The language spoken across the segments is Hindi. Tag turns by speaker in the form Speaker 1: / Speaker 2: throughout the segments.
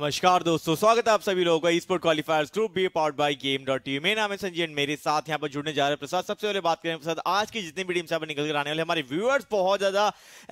Speaker 1: नमस्कार दोस्तों स्वागत है आप सभी लोगों का sport qualifiers group B powered by game dot TV मेरा नाम है संजय मेरे साथ यहां पर जुड़ने जा रहे हैं प्रसाद सबसे पहले बात करें प्रसाद आज की जितनी भी टीम यहाँ पर निकल कर आने वाले हमारे व्यूअर्स बहुत ज्यादा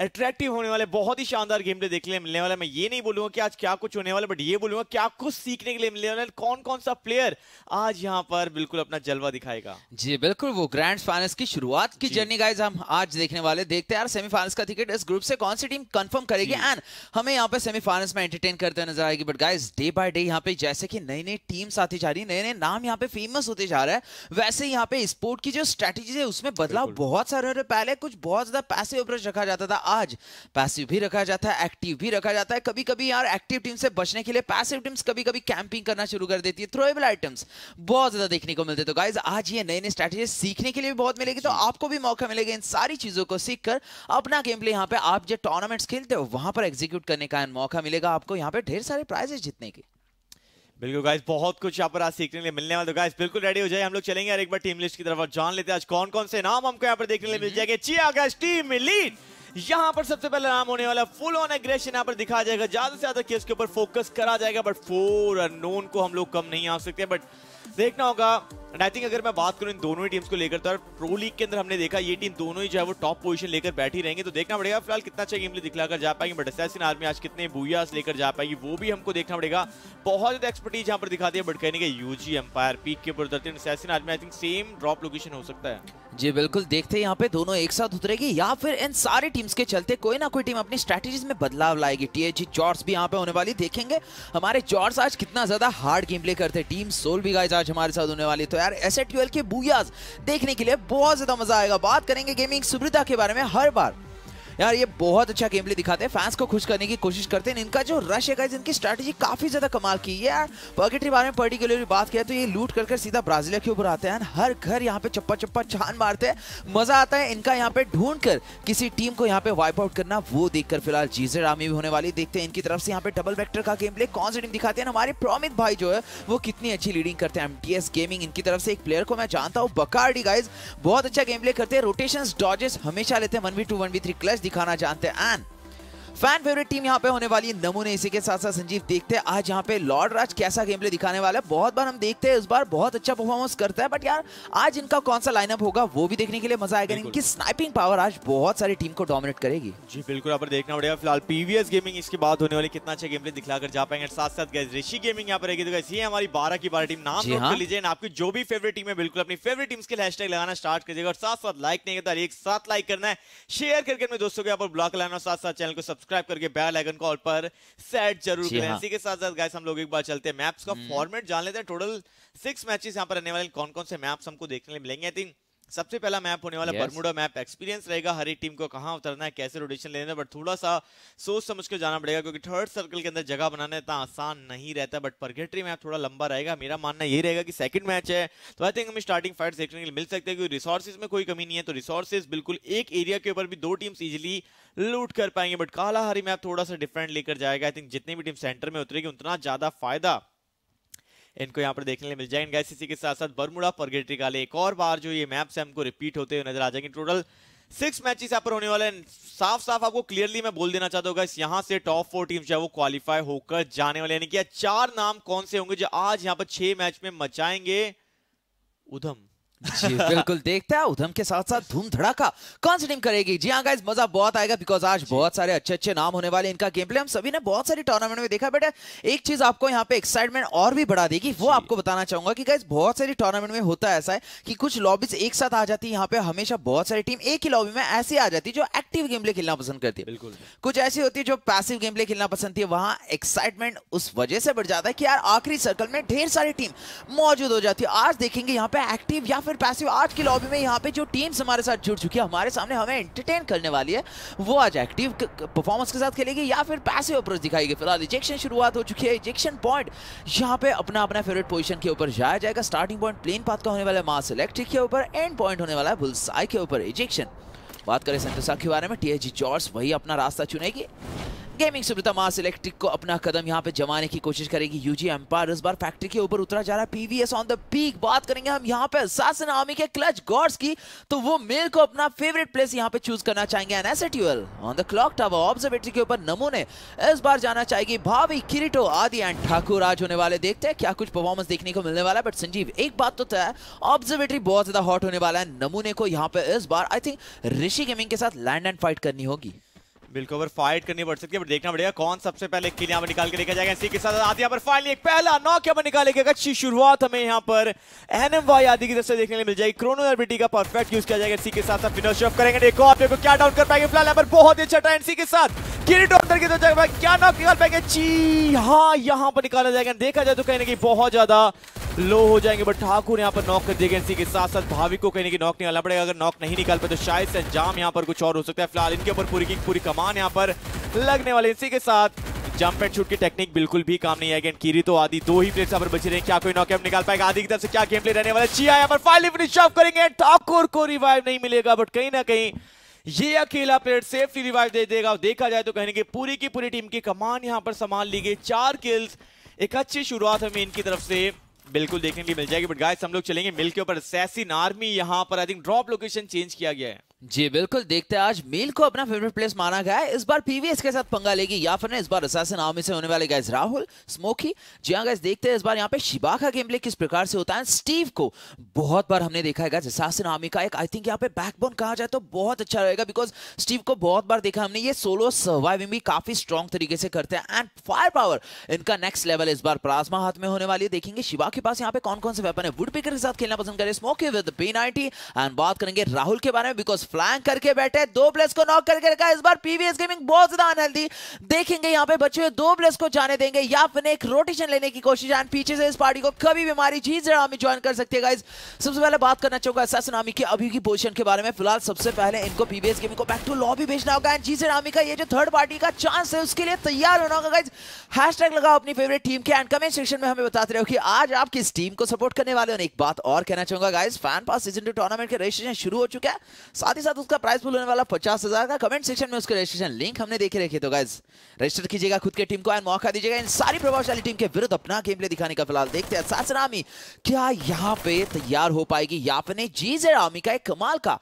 Speaker 1: अट्रैक्टिव होने वाले बहुत ही शानदार गेम प्ले देखने मिलने वाले मैं ये नहीं बोलूंगा कि आज क्या कुछ होने वाले बट ये बोलूंगा क्या कुछ सीखने के लिए मिलने वाले कौन कौन सा प्लेयर आज यहाँ पर बिल्कुल अपना जलवा दिखाएगा
Speaker 2: जी बिल्कुल वो ग्रैंड फाइनल्स की शुरुआत की जर्नी गाइज हम आज देखने वाले देखते हैं यार सेमीफाइनल्स का टिकट इस ग्रुप से कौन सी टीम कन्फर्म करेगी एंड हमें यहाँ पर सेमीफाइनल्स में एंटरटेन करते नजर आएगी but guys day by day यहाँ पे जैसे कि नई नई टीम्स आती जा रही नए नए नाम यहाँ पे फेमस होते जा रहे हैं वैसे यहाँ पे स्पोर्ट की जो स्ट्रेटेजी है उसमें बदलाव बहुत सारे हो रहे पहले कुछ बहुत ज्यादा पैसे अप्रोच रखा जाता था आज पैसिव भी रखा जाता है एक्टिव भी रखा जाता है कभी कभी यार एक्टिव टीम से बचने के लिए पैसिव टीम्स कभी कभी कैंपिंग करना शुरू कर देती है थ्रोएबल आइटम्स बहुत ज्यादा देखने को मिलते तो गाइज आज ये नई नई स्ट्रैटेजी सीखने के लिए भी बहुत मिलेगी तो आपको भी मौका मिलेगा इन सारी चीजों को सीख अपना गेम प्ले यहाँ पे आप जो टूर्नामेंट्स खेलते हो वहां पर एग्जीक्यूट करने का मौका मिलेगा आपको यहाँ पे ढेर सारे प्राइस
Speaker 1: मैचेस जीतने की बिल्कुल गाइस बहुत कुछ यहाँ पर आज सीखने के लिए मिलने वाले गाइस तो बिल्कुल रेडी हो जाए हम लोग चलेंगे और एक बार टीम लिस्ट की तरफ और जान लेते हैं आज कौन कौन से नाम हमको यहाँ पर देखने लिए मिल जाएंगे चिया गाइस टीम लीड यहाँ पर सबसे पहला नाम होने वाला फुल ऑन एग्रेशन यहाँ पर दिखा जाएगा ज्यादा से ज्यादा केस के ऊपर फोकस करा जाएगा बट फोर अनोन को हम लोग कम नहीं आ सकते बट देखना होगा एंड आई थिंक अगर मैं बात करूं इन दोनों ही टीम्स को लेकर तो प्रो लीग के अंदर हमने देखा ये टीम दोनों ही जो है वो टॉप पोजीशन लेकर बैठी रहेंगे तो देखना पड़ेगा फिलहाल कितना अच्छा गेम दिखलाकर जा पाएंगे बट असैसिन आर्मी आज कितने बुयास लेकर जा पाएगी वो भी हमको देखना पड़ेगा बहुत ज्यादा एक्सपर्टीज यहाँ पर दिखाती है बट कहने के यूजी एम्पायर पीक के ऊपर उतरते हैं army I think same drop location हो सकता है
Speaker 2: जी बिल्कुल देखते हैं यहाँ पे दोनों एक साथ उतरेगी या फिर इन सारे टीम्स के चलते कोई ना कोई टीम अपनी स्ट्रेटेजी में बदलाव लाएगी टीएचजी चॉर्स भी यहाँ पे होने वाली देखेंगे हमारे चॉर्स आज कितना ज्यादा हार्ड गेम प्ले करते हैं टीम सोल भी गाइज आज हमारे साथ होने वाली तो यार एस ट्वेल्व के बुयाज देखने के लिए बहुत ज्यादा मजा आएगा बात करेंगे गेमिंग सुविधा के बारे में हर बार यार ये बहुत अच्छा गेम प्ले दिखाते हैं फैंस को खुश करने की कोशिश करते हैं इनका जो रश है इनकी स्ट्रैटेजी काफी ज्यादा कमाल की है यार पर्गेटरी बारे में पर्टिकुलरली बात किया तो ये लूट कर, कर सीधा ब्राजीलिया के ऊपर आते हैं हर घर यहाँ पे चप्पा चप्पा छान मारते हैं मजा आता है इनका यहाँ पे ढूंढ कर किसी टीम को यहाँ पे वाइप आउट करना वो देखकर फिलहाल जीजे आर्मी भी होने वाली देखते हैं इनकी तरफ से यहाँ पे डबल वेक्टर का गेम प्ले कौन सी टीम दिखाते हैं हमारे प्रोमित भाई जो है वो कितनी अच्छी लीडिंग करते हैं एम गेमिंग इनकी तरफ से एक प्लेयर को मैं जानता हूँ बकार गाइज बहुत अच्छा गेम प्ले करते हैं रोटेशन डॉजेस हमेशा लेते हैं one v two one v three clutch दिखाना चाहते हैं एंड फैन फेवरेट टीम यहाँ पे होने वाली है नमूने इसी के साथ साथ संजीव देखते हैं आज यहाँ पे लॉर्ड राज कैसा गेम प्ले दिखाने वाला है बहुत बार हम देखते हैं इस बार बहुत अच्छा परफॉर्मेंस करता है बट यार आज इनका कौन सा लाइनअप होगा वो भी देखने के लिए मजा आएगा इनकी स्नाइपिंग पावर आज बहुत सारी टीम को डोमिनेट करेगी
Speaker 1: जी बिल्कुल यहाँ पर देखना पड़ेगा फिलहाल पीवीएस गेमिंग इसके बाद होने वाली कितना अच्छा गेम प्ले दिखाकर जा पाएंगे साथ साथ ऋषि गेमिंग यहाँ पर रहेगी तो ये हमारी बारह की बारह टीम नाम हाँ। लीजिए आपकी जो भी फेवरेट टीम है बिल्कुल अपनी फेवरेट टीम्स के हैशटैग लगाना स्टार्ट कर और साथ साथ लाइक नहीं करता तो एक साथ लाइक करना है शेयर करके अपने दोस्तों के यहाँ पर ब्लॉक लाना साथ साथ चैनल को सब्सक्राइब सब्सक्राइब करके बेल आइकन कॉल पर सेट जरूर करें हाँ। इसी के साथ साथ गाइस हम लोग एक बार चलते हैं मैप्स का फॉर्मेट हम्म। जान लेते हैं टोटल सिक्स मैचेस यहाँ पर रहने वाले कौन कौन से मैप्स हमको देखने मिलेंगे आई थिंक सबसे पहला मैप होने वाला yes. बरमुडा मैप एक्सपीरियंस रहेगा हर एक टीम को कहाँ उतरना है कैसे रोटेशन लेना है बट थोड़ा सा सोच समझ के जाना पड़ेगा क्योंकि थर्ड सर्कल के अंदर जगह बनाना इतना आसान नहीं रहता बट परगेटरी मैप थोड़ा लंबा रहेगा मेरा मानना यही रहेगा कि सेकंड मैच है तो आई थिंक हमें स्टार्टिंग फाइट देखने के लिए मिल सकते हैं क्योंकि रिसोर्सेज में कोई कमी नहीं है तो रिसोर्सेज बिल्कुल एक एरिया के ऊपर भी दो टीम्स इजिली लूट कर पाएंगे बट काला हरी मैप थोड़ा सा डिफरेंट लेकर जाएगा आई थिंक जितनी भी टीम सेंटर में उतरेगी उतना ज्यादा फायदा इनको यहाँ पर देखने मिल जाएंगे गैस इसी के साथ साथ बरमुड़ा परगेटरी काले एक और बार जो ये मैप्स है हमको रिपीट होते हुए नजर आ जाएंगे टोटल सिक्स मैचेस यहाँ पर होने वाले हैं साफ साफ आपको क्लियरली मैं बोल देना चाहता हूँ यहाँ से टॉप फोर टीम जो है वो क्वालिफाई होकर जाने वाले यानी कि चार नाम कौन से होंगे जो आज यहाँ पर छह मैच में मचाएंगे उधम
Speaker 2: जी बिल्कुल देखते हैं उधम के साथ साथ धूम धड़ाका कौन सी टीम करेगी जी हाँ गाइस मजा बहुत आएगा बिकॉज आज बहुत सारे अच्छे अच्छे नाम होने वाले इनका गेम प्ले हम सभी ने बहुत सारी टूर्नामेंट में देखा बट एक चीज आपको यहाँ पे एक्साइटमेंट और भी बढ़ा देगी वो आपको बताना चाहूंगा कि गाइज बहुत सारी टूर्नामेंट में होता है ऐसा है कि कुछ लॉबीज एक साथ आ जाती है यहाँ पे हमेशा बहुत सारी टीम एक ही लॉबी में ऐसी आ जाती है जो एक्टिव गेम प्ले खेलना पसंद करती है बिल्कुल कुछ ऐसी होती है जो पैसिव गेम प्ले खेलना पसंद थी वहां एक्साइटमेंट उस वजह से बढ़ जाता है कि यार आखिरी सर्कल में ढेर सारी टीम मौजूद हो जाती है आज देखेंगे यहाँ पे एक्टिव या फिर पैसिव आर्ट की लॉबी में यहाँ पे जो टीम्स हमारे साथ जुड़ चुकी है हमारे सामने हमें एंटरटेन करने वाली है वो आज एक्टिव परफॉर्मेंस के साथ खेलेगी या फिर पैसिव अप्रोच दिखाएगी फिलहाल इजेक्शन शुरुआत हो चुकी है इजेक्शन पॉइंट यहाँ पे अपना अपना फेवरेट पोजिशन के ऊपर जाया जाएगा स्टार्टिंग पॉइंट प्लेन पाथ का होने वाला है मास इलेक्ट्रिक के ऊपर एंड पॉइंट होने वाला है बुलसाई के ऊपर इजेक्शन बात करें संतोषा के बारे में टी जॉर्ज वही अपना रास्ता चुनेगी गेमिंग सुब्रता मास इलेक्ट्रिक को अपना कदम यहाँ पे जमाने की कोशिश करेगी यूजी एम्पायर इस बार फैक्ट्री के ऊपर उतरा जा रहा है पीवीएस ऑन द पीक बात करेंगे हम यहाँ पे सासन आर्मी के क्लच गॉड्स की तो वो मेल को अपना फेवरेट प्लेस यहाँ पे चूज करना चाहेंगे एन एनएसएटीएल on the clock tower observatory के ऊपर नमूने इस बार जाना चाहेगी भावी किरिटो आदि एंड ठाकुर आज होने वाले देखते हैं क्या कुछ परफॉर्मेंस देखने को मिलने वाला है बट संजीव एक बात तो है ऑब्जर्वेटरी बहुत ज्यादा हॉट होने वाला है नमूने को यहाँ पे इस बार आई थिंक ऋषि गेमिंग के साथ लैंड एंड फाइट करनी
Speaker 1: होगी बिल्कुल ओवर फाइट करनी पड़ सकती है देखना पड़ेगा कौन सबसे पहले किल यहाँ पर निकाल के लेकर जाएगा इसी के साथ आदि यहाँ पर फाइनली एक पहला नॉक यहाँ पर निकाले निकालेगा अच्छी शुरुआत हमें यहाँ पर एनएम वाई आदि की तरफ से देखने मिल जाएगी क्रोनो एबिलिटी का परफेक्ट यूज किया जाएगा इसी के साथ फिनिश ऑफ करेंगे देखो आप देखो क्या डाउन कर पाएंगे फिलहाल यहाँ पर बहुत अच्छा टाइम इसी के साथ किरीट अंदर की तो जगह क्या नॉक निकाल पाएंगे जी हाँ यहाँ पर निकाला जाएगा देखा जाए तो कहने की बहुत ज्यादा लो हो जाएंगे बट ठाकुर यहाँ पर नॉक कर दिए इसी के साथ साथ भाविक को कहने की नॉक निकालना पड़ेगा अगर नॉक नहीं निकाल पाए तो शायद से अंजाम यहाँ पर कुछ और हो सकता है फिलहाल इनके ऊपर पूरी की पूरी कमा बान यहाँ पर लगने वाले इसी के साथ जंप एंड शूट की टेक्निक बिल्कुल भी काम नहीं है अगेन कीरी तो आदि दो ही प्लेयर्स यहाँ पर बचे रहे क्या कोई नॉकअप निकाल पाएगा आदि की तरफ से क्या गेम प्ले रहने वाला चिया यहाँ पर फाइनली फिनिश ऑफ करेंगे ठाकुर को रिवाइव नहीं मिलेगा बट कहीं ना कहीं ये अकेला प्लेयर सेफ्टी रिवाइव दे देगा देखा जाए तो कहने की पूरी की पूरी टीम की कमान यहाँ पर संभाल ली गई चार किल्स एक अच्छी शुरुआत हमें इनकी तरफ से बिल्कुल देखने की मिल जाएगी बट गाइस हम लोग चलेंगे मिल के ऊपर सैसी नार्मी यहाँ पर I think drop location change किया गया है जी बिल्कुल देखते हैं आज मील को अपना फेवरेट
Speaker 2: प्लेस माना गया है इस बार पीवीएस के साथ पंगा लेगी या फिर इस बार असासिन आर्मी से होने वाले गैस राहुल स्मोकी जी हाँ गैस देखते हैं इस बार यहाँ पे शिबा का गेम प्ले किस प्रकार से होता है स्टीव को बहुत बार हमने देखा है गाइस असासिन आर्मी का एक आई थिंक यहाँ पे बैकबोन कहा जाए तो बहुत अच्छा रहेगा बिकॉज स्टीव को बहुत बार देखा हमने ये सोलो सर्वाइविंग भी काफी स्ट्रॉन्ग तरीके से करते हैं एंड फायर पावर इनका नेक्स्ट लेवल इस बार प्लाज्मा हाथ में होने वाली है देखेंगे शिवा के पास यहाँ पे कौन कौन से वेपन है वुड पिकर के साथ खेलना पसंद करें स्मोकी विद बी एंड बात करेंगे राहुल के बारे में बिकॉज फ्लैंग करके बैठे दो प्लेस को नॉक करके रखा इस बार पीवीएस गेमिंग बहुत ज्यादा अनहेल्दी देखेंगे यहाँ पे बच्चे हुए दो प्लेस को जाने देंगे या फिर एक रोटेशन लेने की कोशिश एंड पीछे से इस पार्टी को कभी बीमारी जीत जरा ज्वाइन कर सकते हैं सबसे पहले बात करना चाहूंगा ससन आर्मी की अभी की पोजिशन के बारे में फिलहाल सबसे पहले इनको पीवीएस गेमिंग को बैक टू लॉ भी भेजना होगा एंड जी आर्मी का ये जो थर्ड पार्टी का चांस है उसके लिए तैयार होना होगा गाइज हैशटैग लगाओ अपनी फेवरेट टीम के एंड कमेंट सेक्शन में हमें बताते रहो कि आज आप किस टीम को सपोर्ट करने वाले हो एक बात और कहना चाहूंगा guys fan pass season two tournament के रजिस्ट्रेशन शुरू हो चुका है साथ साथ ही साथ उसका प्राइस फुल होने वाला पचास हजार का कमेंट सेक्शन में उसके रजिस्ट्रेशन लिंक हमने देखे रखे तो गाइज रजिस्टर कीजिएगा खुद के टीम को एंड मौका दीजिएगा इन सारी प्रभावशाली टीम के विरुद्ध अपना गेम प्ले दिखाने का फिलहाल देखते हैं सासरामी क्या यहाँ पे तैयार हो पाएगी यहाँ पे जीजे रामी का एक कमाल का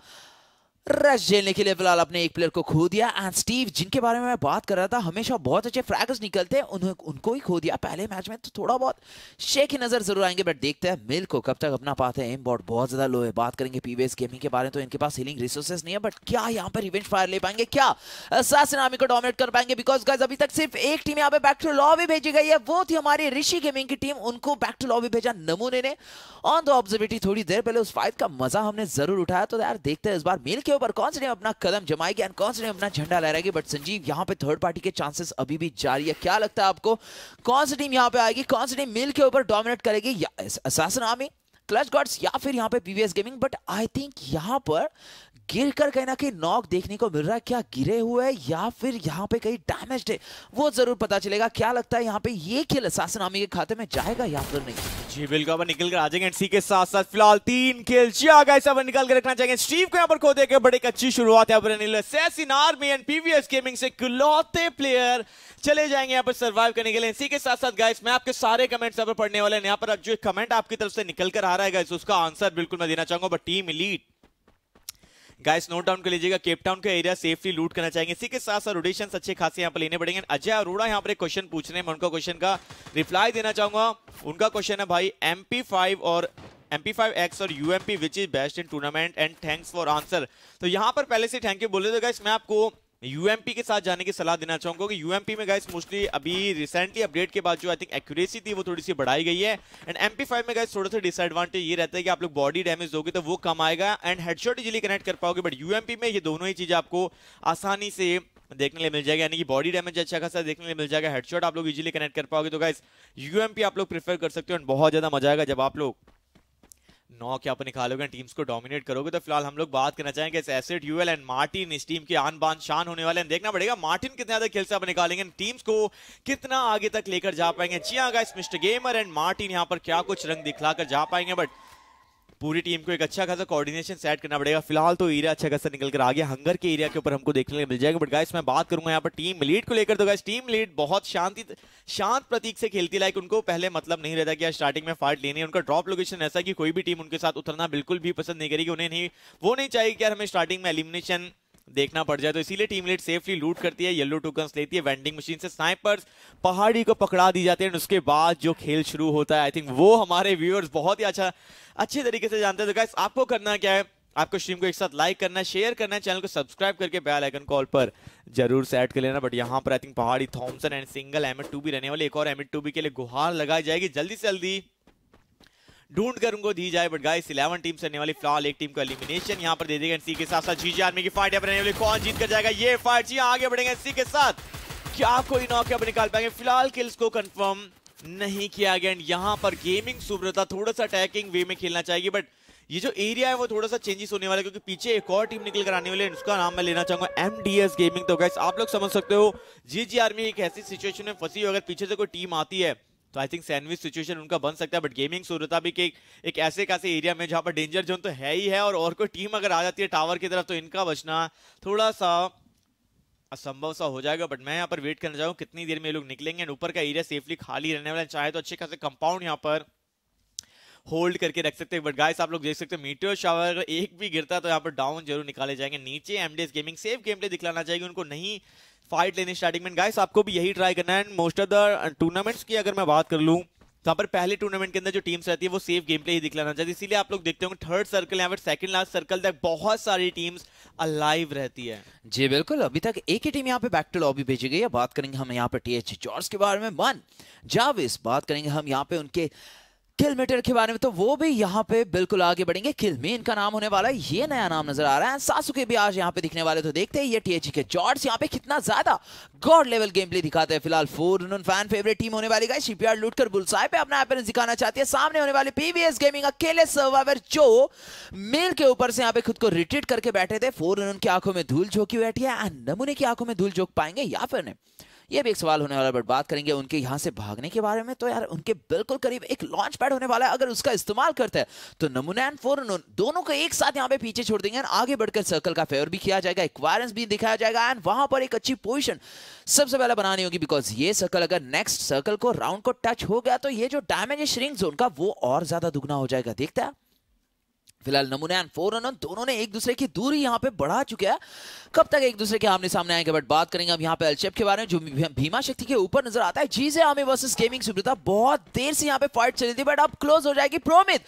Speaker 2: रश झेलने के लिए फिलहाल अपने एक प्लेयर को खो दिया एंड स्टीव जिनके बारे में मैं बात कर रहा था हमेशा बहुत अच्छे फ्रैगर्स निकलते हैं उन्हें उनको ही खो दिया पहले मैच में तो थोड़ा बहुत शेख की नजर जरूर आएंगे बट देखते हैं मिल को कब तक अपना पाते हैं बॉट बहुत ज्यादा लो है बात करेंगे पीवीएस गेमिंग के बारे में तो इनके पास हीलिंग रिसोर्सेस नहीं है बट क्या यहाँ पर इवेंट फायर ले पाएंगे क्या सासनामी को डोमिनेट कर पाएंगे बिकॉज गाइज अभी तक सिर्फ एक टीम यहाँ पे बैक टू लॉ भी भेजी गई है वो थी हमारी ऋषि गेमिंग की टीम उनको बैक टू लॉ भी भेजा नमूने ने ऑन द ऑब्जर्वेटरी थोड़ी देर पहले उस फाइट का मजा हमने जरूर उठाया तो यार देखते हैं इस बार मिल के ऊपर कौन से अपना कदम जमाएगी एंड कौन से अपना झंडा लहराएगी बट संजीव यहाँ पे थर्ड पार्टी के चांसेस अभी भी जारी है क्या लगता है आपको कौन सी टीम यहाँ पे आएगी कौन सी टीम मिल के ऊपर डोमिनेट करेगी या, आर्मी क्लच गॉड्स या फिर यहाँ पे PVS gaming but I think यहाँ पर गिर कर कहीं ना कहीं नॉक देखने को मिल रहा है क्या गिरे हुए हैं या फिर यहाँ पे कहीं डैमेज है वो जरूर पता चलेगा क्या लगता है यहाँ पे ये खेल शासन आमी के खाते में जाएगा या फिर नहीं
Speaker 1: जी बिल्कुल अपन निकल कर आ जाएंगे सी के साथ साथ फिलहाल तीन खेल जाएगा निकाल कर रखना चाहेंगे स्टीव को यहाँ पर खो देकर बड़े अच्छी शुरुआत है प्लेयर चले जाएंगे यहाँ पर सर्वाइव करने के लिए इसी के साथ साथ गाइस मैं आपके सारे कमेंट्स यहाँ पर पढ़ने वाले हैं यहाँ पर अब जो कमेंट आपकी तरफ से निकल कर आ रहा है गाइस उसका आंसर बिल्कुल मैं देना चाहूंगा but team lead guys note down कर लीजिएगा केपटाउन का एरिया सेफली लूट करना चाहेंगे इसी के साथ साथ रोटेशन अच्छे खासे यहाँ पर लेने पड़ेंगे अजय अरोड़ा यहाँ पर एक क्वेश्चन पूछने हैं उनका क्वेश्चन का रिप्लाई देना चाहूंगा उनका क्वेश्चन है भाई एम और MP5X और UMP which is best in tournament and thanks for answer तो यहाँ पर पहले से थैंक यू बोले तो गाइस मैं आपको यूएमपी के साथ जाने की सलाह देना चाहूंगा कि यूएमपी में गाइस मोस्टली अभी रिसेंटली अपडेट के बाद जो आई थिंक एक्यूरेसी थी वो थोड़ी सी बढ़ाई गई है एंड एमपी फाइव में गाइस थोड़ा सा डिसएडवांटेज ये रहता है कि आप लोग बॉडी डैमेज दोगे तो वो कम आएगा एंड हेडशॉट इजिली कनेक्ट कर पाओगे बट यूएमपी में ये दोनों ही चीजें आपको आसानी से देखने लिए मिल जाएगा यानी कि बॉडी डैमेज अच्छा खासा देखने लिए मिल जाएगा हेडशॉट आप लोग इजीली कनेक्ट कर पाओगे तो गाइस यूएमपी आप लोग प्रेफर कर सकते हो एंड बहुत ज्यादा मजा आएगा जब आप लोग नौ के खा निकालोगे टीम्स को डोमिनेट करोगे तो फिलहाल हम लोग बात करना चाहेंगे इस एसिड यूएल एंड मार्टिन इस टीम के आन बान शान होने वाले हैं देखना पड़ेगा मार्टिन कितने ज्यादा खेल से आप निकालेंगे टीम्स को कितना आगे तक लेकर जा पाएंगे जी हाँ मिस्टर गेमर एंड मार्टिन यहाँ पर क्या कुछ रंग दिखलाकर जा पाएंगे बट पूरी टीम को एक अच्छा खासा कोऑर्डिनेशन सेट करना पड़ेगा फिलहाल तो एरिया अच्छा खासा निकल कर आ गया हंगर के एरिया के ऊपर हमको देखने को मिल जाएगा बट गाइस मैं बात करूंगा यहाँ पर टीम लीड को लेकर तो गाइस टीम लीड बहुत शांति शांत प्रतीक से खेलती लाइक उनको पहले मतलब नहीं रहता कि स्टार्टिंग में फाइट लेनी है उनका ड्रॉप लोकेशन ऐसा कि कोई भी टीम उनके साथ उतरना बिल्कुल भी पसंद नहीं करेगी उन्हें नहीं वो नहीं चाहिए कि यार हमें स्टार्टिंग में एलिमिनेशन देखना पड़ जाए तो इसीलिए टीम लीड सेफली लूट करती है येलो टोकन लेती है वेंडिंग मशीन से स्नाइपर्स पहाड़ी को पकड़ा दी जाती है उसके बाद जो खेल शुरू होता है आई थिंक वो हमारे व्यूअर्स बहुत ही अच्छा अच्छे तरीके से जानते हैं तो आपको करना क्या है आपको स्ट्रीम को एक साथ लाइक करना शेयर करना है चैनल को सब्सक्राइब करके बेल आइकन कॉल पर जरूर सेट कर लेना बट यहाँ पर आई थिंक पहाड़ी Thompson and single M two भी रहने वाले एक और एम टू बी के लिए गुहार लगाई जाएगी जल्दी से जल्दी ढूंढ कर उनको दी जाए बट गाइस इलेवन टीम से वाली फिलहाल एक टीम का एलिमिनेशन यहाँ पर दे देगा एनसी के साथ साथ जी आर्मी की फाइट रहने वाली कौन जीत कर जाएगा ये फाइट जी आगे बढ़ेंगे एनसी के साथ क्या कोई नॉक अब निकाल पाएंगे फिलहाल किल्स को कंफर्म नहीं किया गया एंड यहाँ पर गेमिंग सुब्रता थोड़ा सा अटैकिंग वे में खेलना चाहिए बट ये जो एरिया है वो थोड़ा सा चेंजेस होने वाला है क्योंकि पीछे एक और टीम निकल कर आने वाली है उसका नाम मैं लेना चाहूंगा एम गेमिंग तो गैस आप लोग समझ सकते हो जी जी आर्मी एक ऐसी सिचुएशन में फंसी हो अगर पीछे से कोई टीम आती है तो आई थिंक सैंडविच सिचुएशन उनका बन सकता है बट गेमिंग सूरता भी के एक ऐसे खासे एरिया में जहाँ पर डेंजर जोन तो है ही है और, और कोई टीम अगर आ जाती है टावर की तरफ तो इनका बचना थोड़ा सा असंभव सा हो जाएगा बट मैं यहाँ पर वेट करना चाहूँ कितनी देर में ये लोग निकलेंगे एंड ऊपर का एरिया सेफली खाली रहने वाला चाहे तो अच्छे खासे कंपाउंड यहाँ पर होल्ड करके रख सकते हैं बट गाइस आप लोग देख सकते हैं मीटर शावर अगर एक भी गिरता तो यहाँ पर डाउन जरूर निकाले जाएंगे नीचे MDS gaming safe game play दिखलाना चाहिए उनको नहीं फाइट लेने स्टार्टिंग में गाइस आपको भी यही ट्राई करना है मोस्ट ऑफ द टूर्नामेंट्स की अगर मैं बात कर लूँ यहाँ पर पहले टूर्नामेंट के अंदर जो टीम्स रहती है वो सेफ गेम प्ले ही दिखलाना चाहिए इसीलिए आप लोग देखते होंगे थर्ड सर्कल या फिर सेकंड लास्ट सर्कल तक बहुत सारी टीम्स अलाइव रहती है
Speaker 2: जी बिल्कुल अभी तक एक ही टीम यहाँ पे बैक टू लॉबी भेजी गई है बात करेंगे हम यहाँ पे टी एच जॉर्ज के बारे में मन जाविस बात करेंगे हम यहाँ पे उनके किलमीटर के बारे में तो वो भी यहाँ पे बिल्कुल आगे बढ़ेंगे किलमी का नाम होने वाला है ये नया नाम नजर आ रहा है सासुके भी आज यहाँ पे दिखने वाले तो देखते हैं ये टीएचई के जॉर्ड्स यहाँ पे कितना ज्यादा गॉड लेवल गेम प्ले दिखाते हैं फिलहाल फोर फैन फेवरेट टीम होने वाली गाई शिपयार्ड लूट कर बुलसाई पे अपना एपेरेंस दिखाना चाहती है सामने होने वाले पीवीएस गेमिंग अकेले सर्वाइवर जो मेल के ऊपर से यहाँ पे खुद को रिट्रीट करके बैठे थे फोर रन की आंखों में धूल झोंकी बैठी है एंड नमूने की आंखों में धूल झोंक पाएंगे या फिर नहीं ये भी एक सवाल होने वाला है बट बात करेंगे उनके यहाँ से भागने के बारे में तो यार उनके बिल्कुल करीब एक लॉन्च पैड होने वाला है अगर उसका इस्तेमाल करते हैं तो नमूना एंड फोर दोनों को एक साथ यहाँ पे पीछे छोड़ देंगे आगे बढ़कर सर्कल का फेवर भी किया जाएगा एक्वायरेंस भी दिखाया जाएगा एंड वहां पर एक अच्छी पोजिशन सबसे पहले बनानी होगी बिकॉज ये सर्कल अगर नेक्स्ट सर्कल को राउंड को टच हो गया तो ये जो डैमेज श्रिंग जोन का वो और ज्यादा दुगना हो जाएगा देखता है फिलहाल नमूने एंड फोर रन दोनों ने एक दूसरे की दूरी यहाँ पे बढ़ा चुके हैं कब तक एक दूसरे के आमने सामने आएंगे बट बात करेंगे अब यहाँ पे एलशेप के बारे में जो भीमा शक्ति के ऊपर नजर आता है जी से आमी वर्सेस गेमिंग सुब्रता बहुत देर से यहाँ पे फाइट चली थी बट अब क्लोज हो जाएगी प्रोमित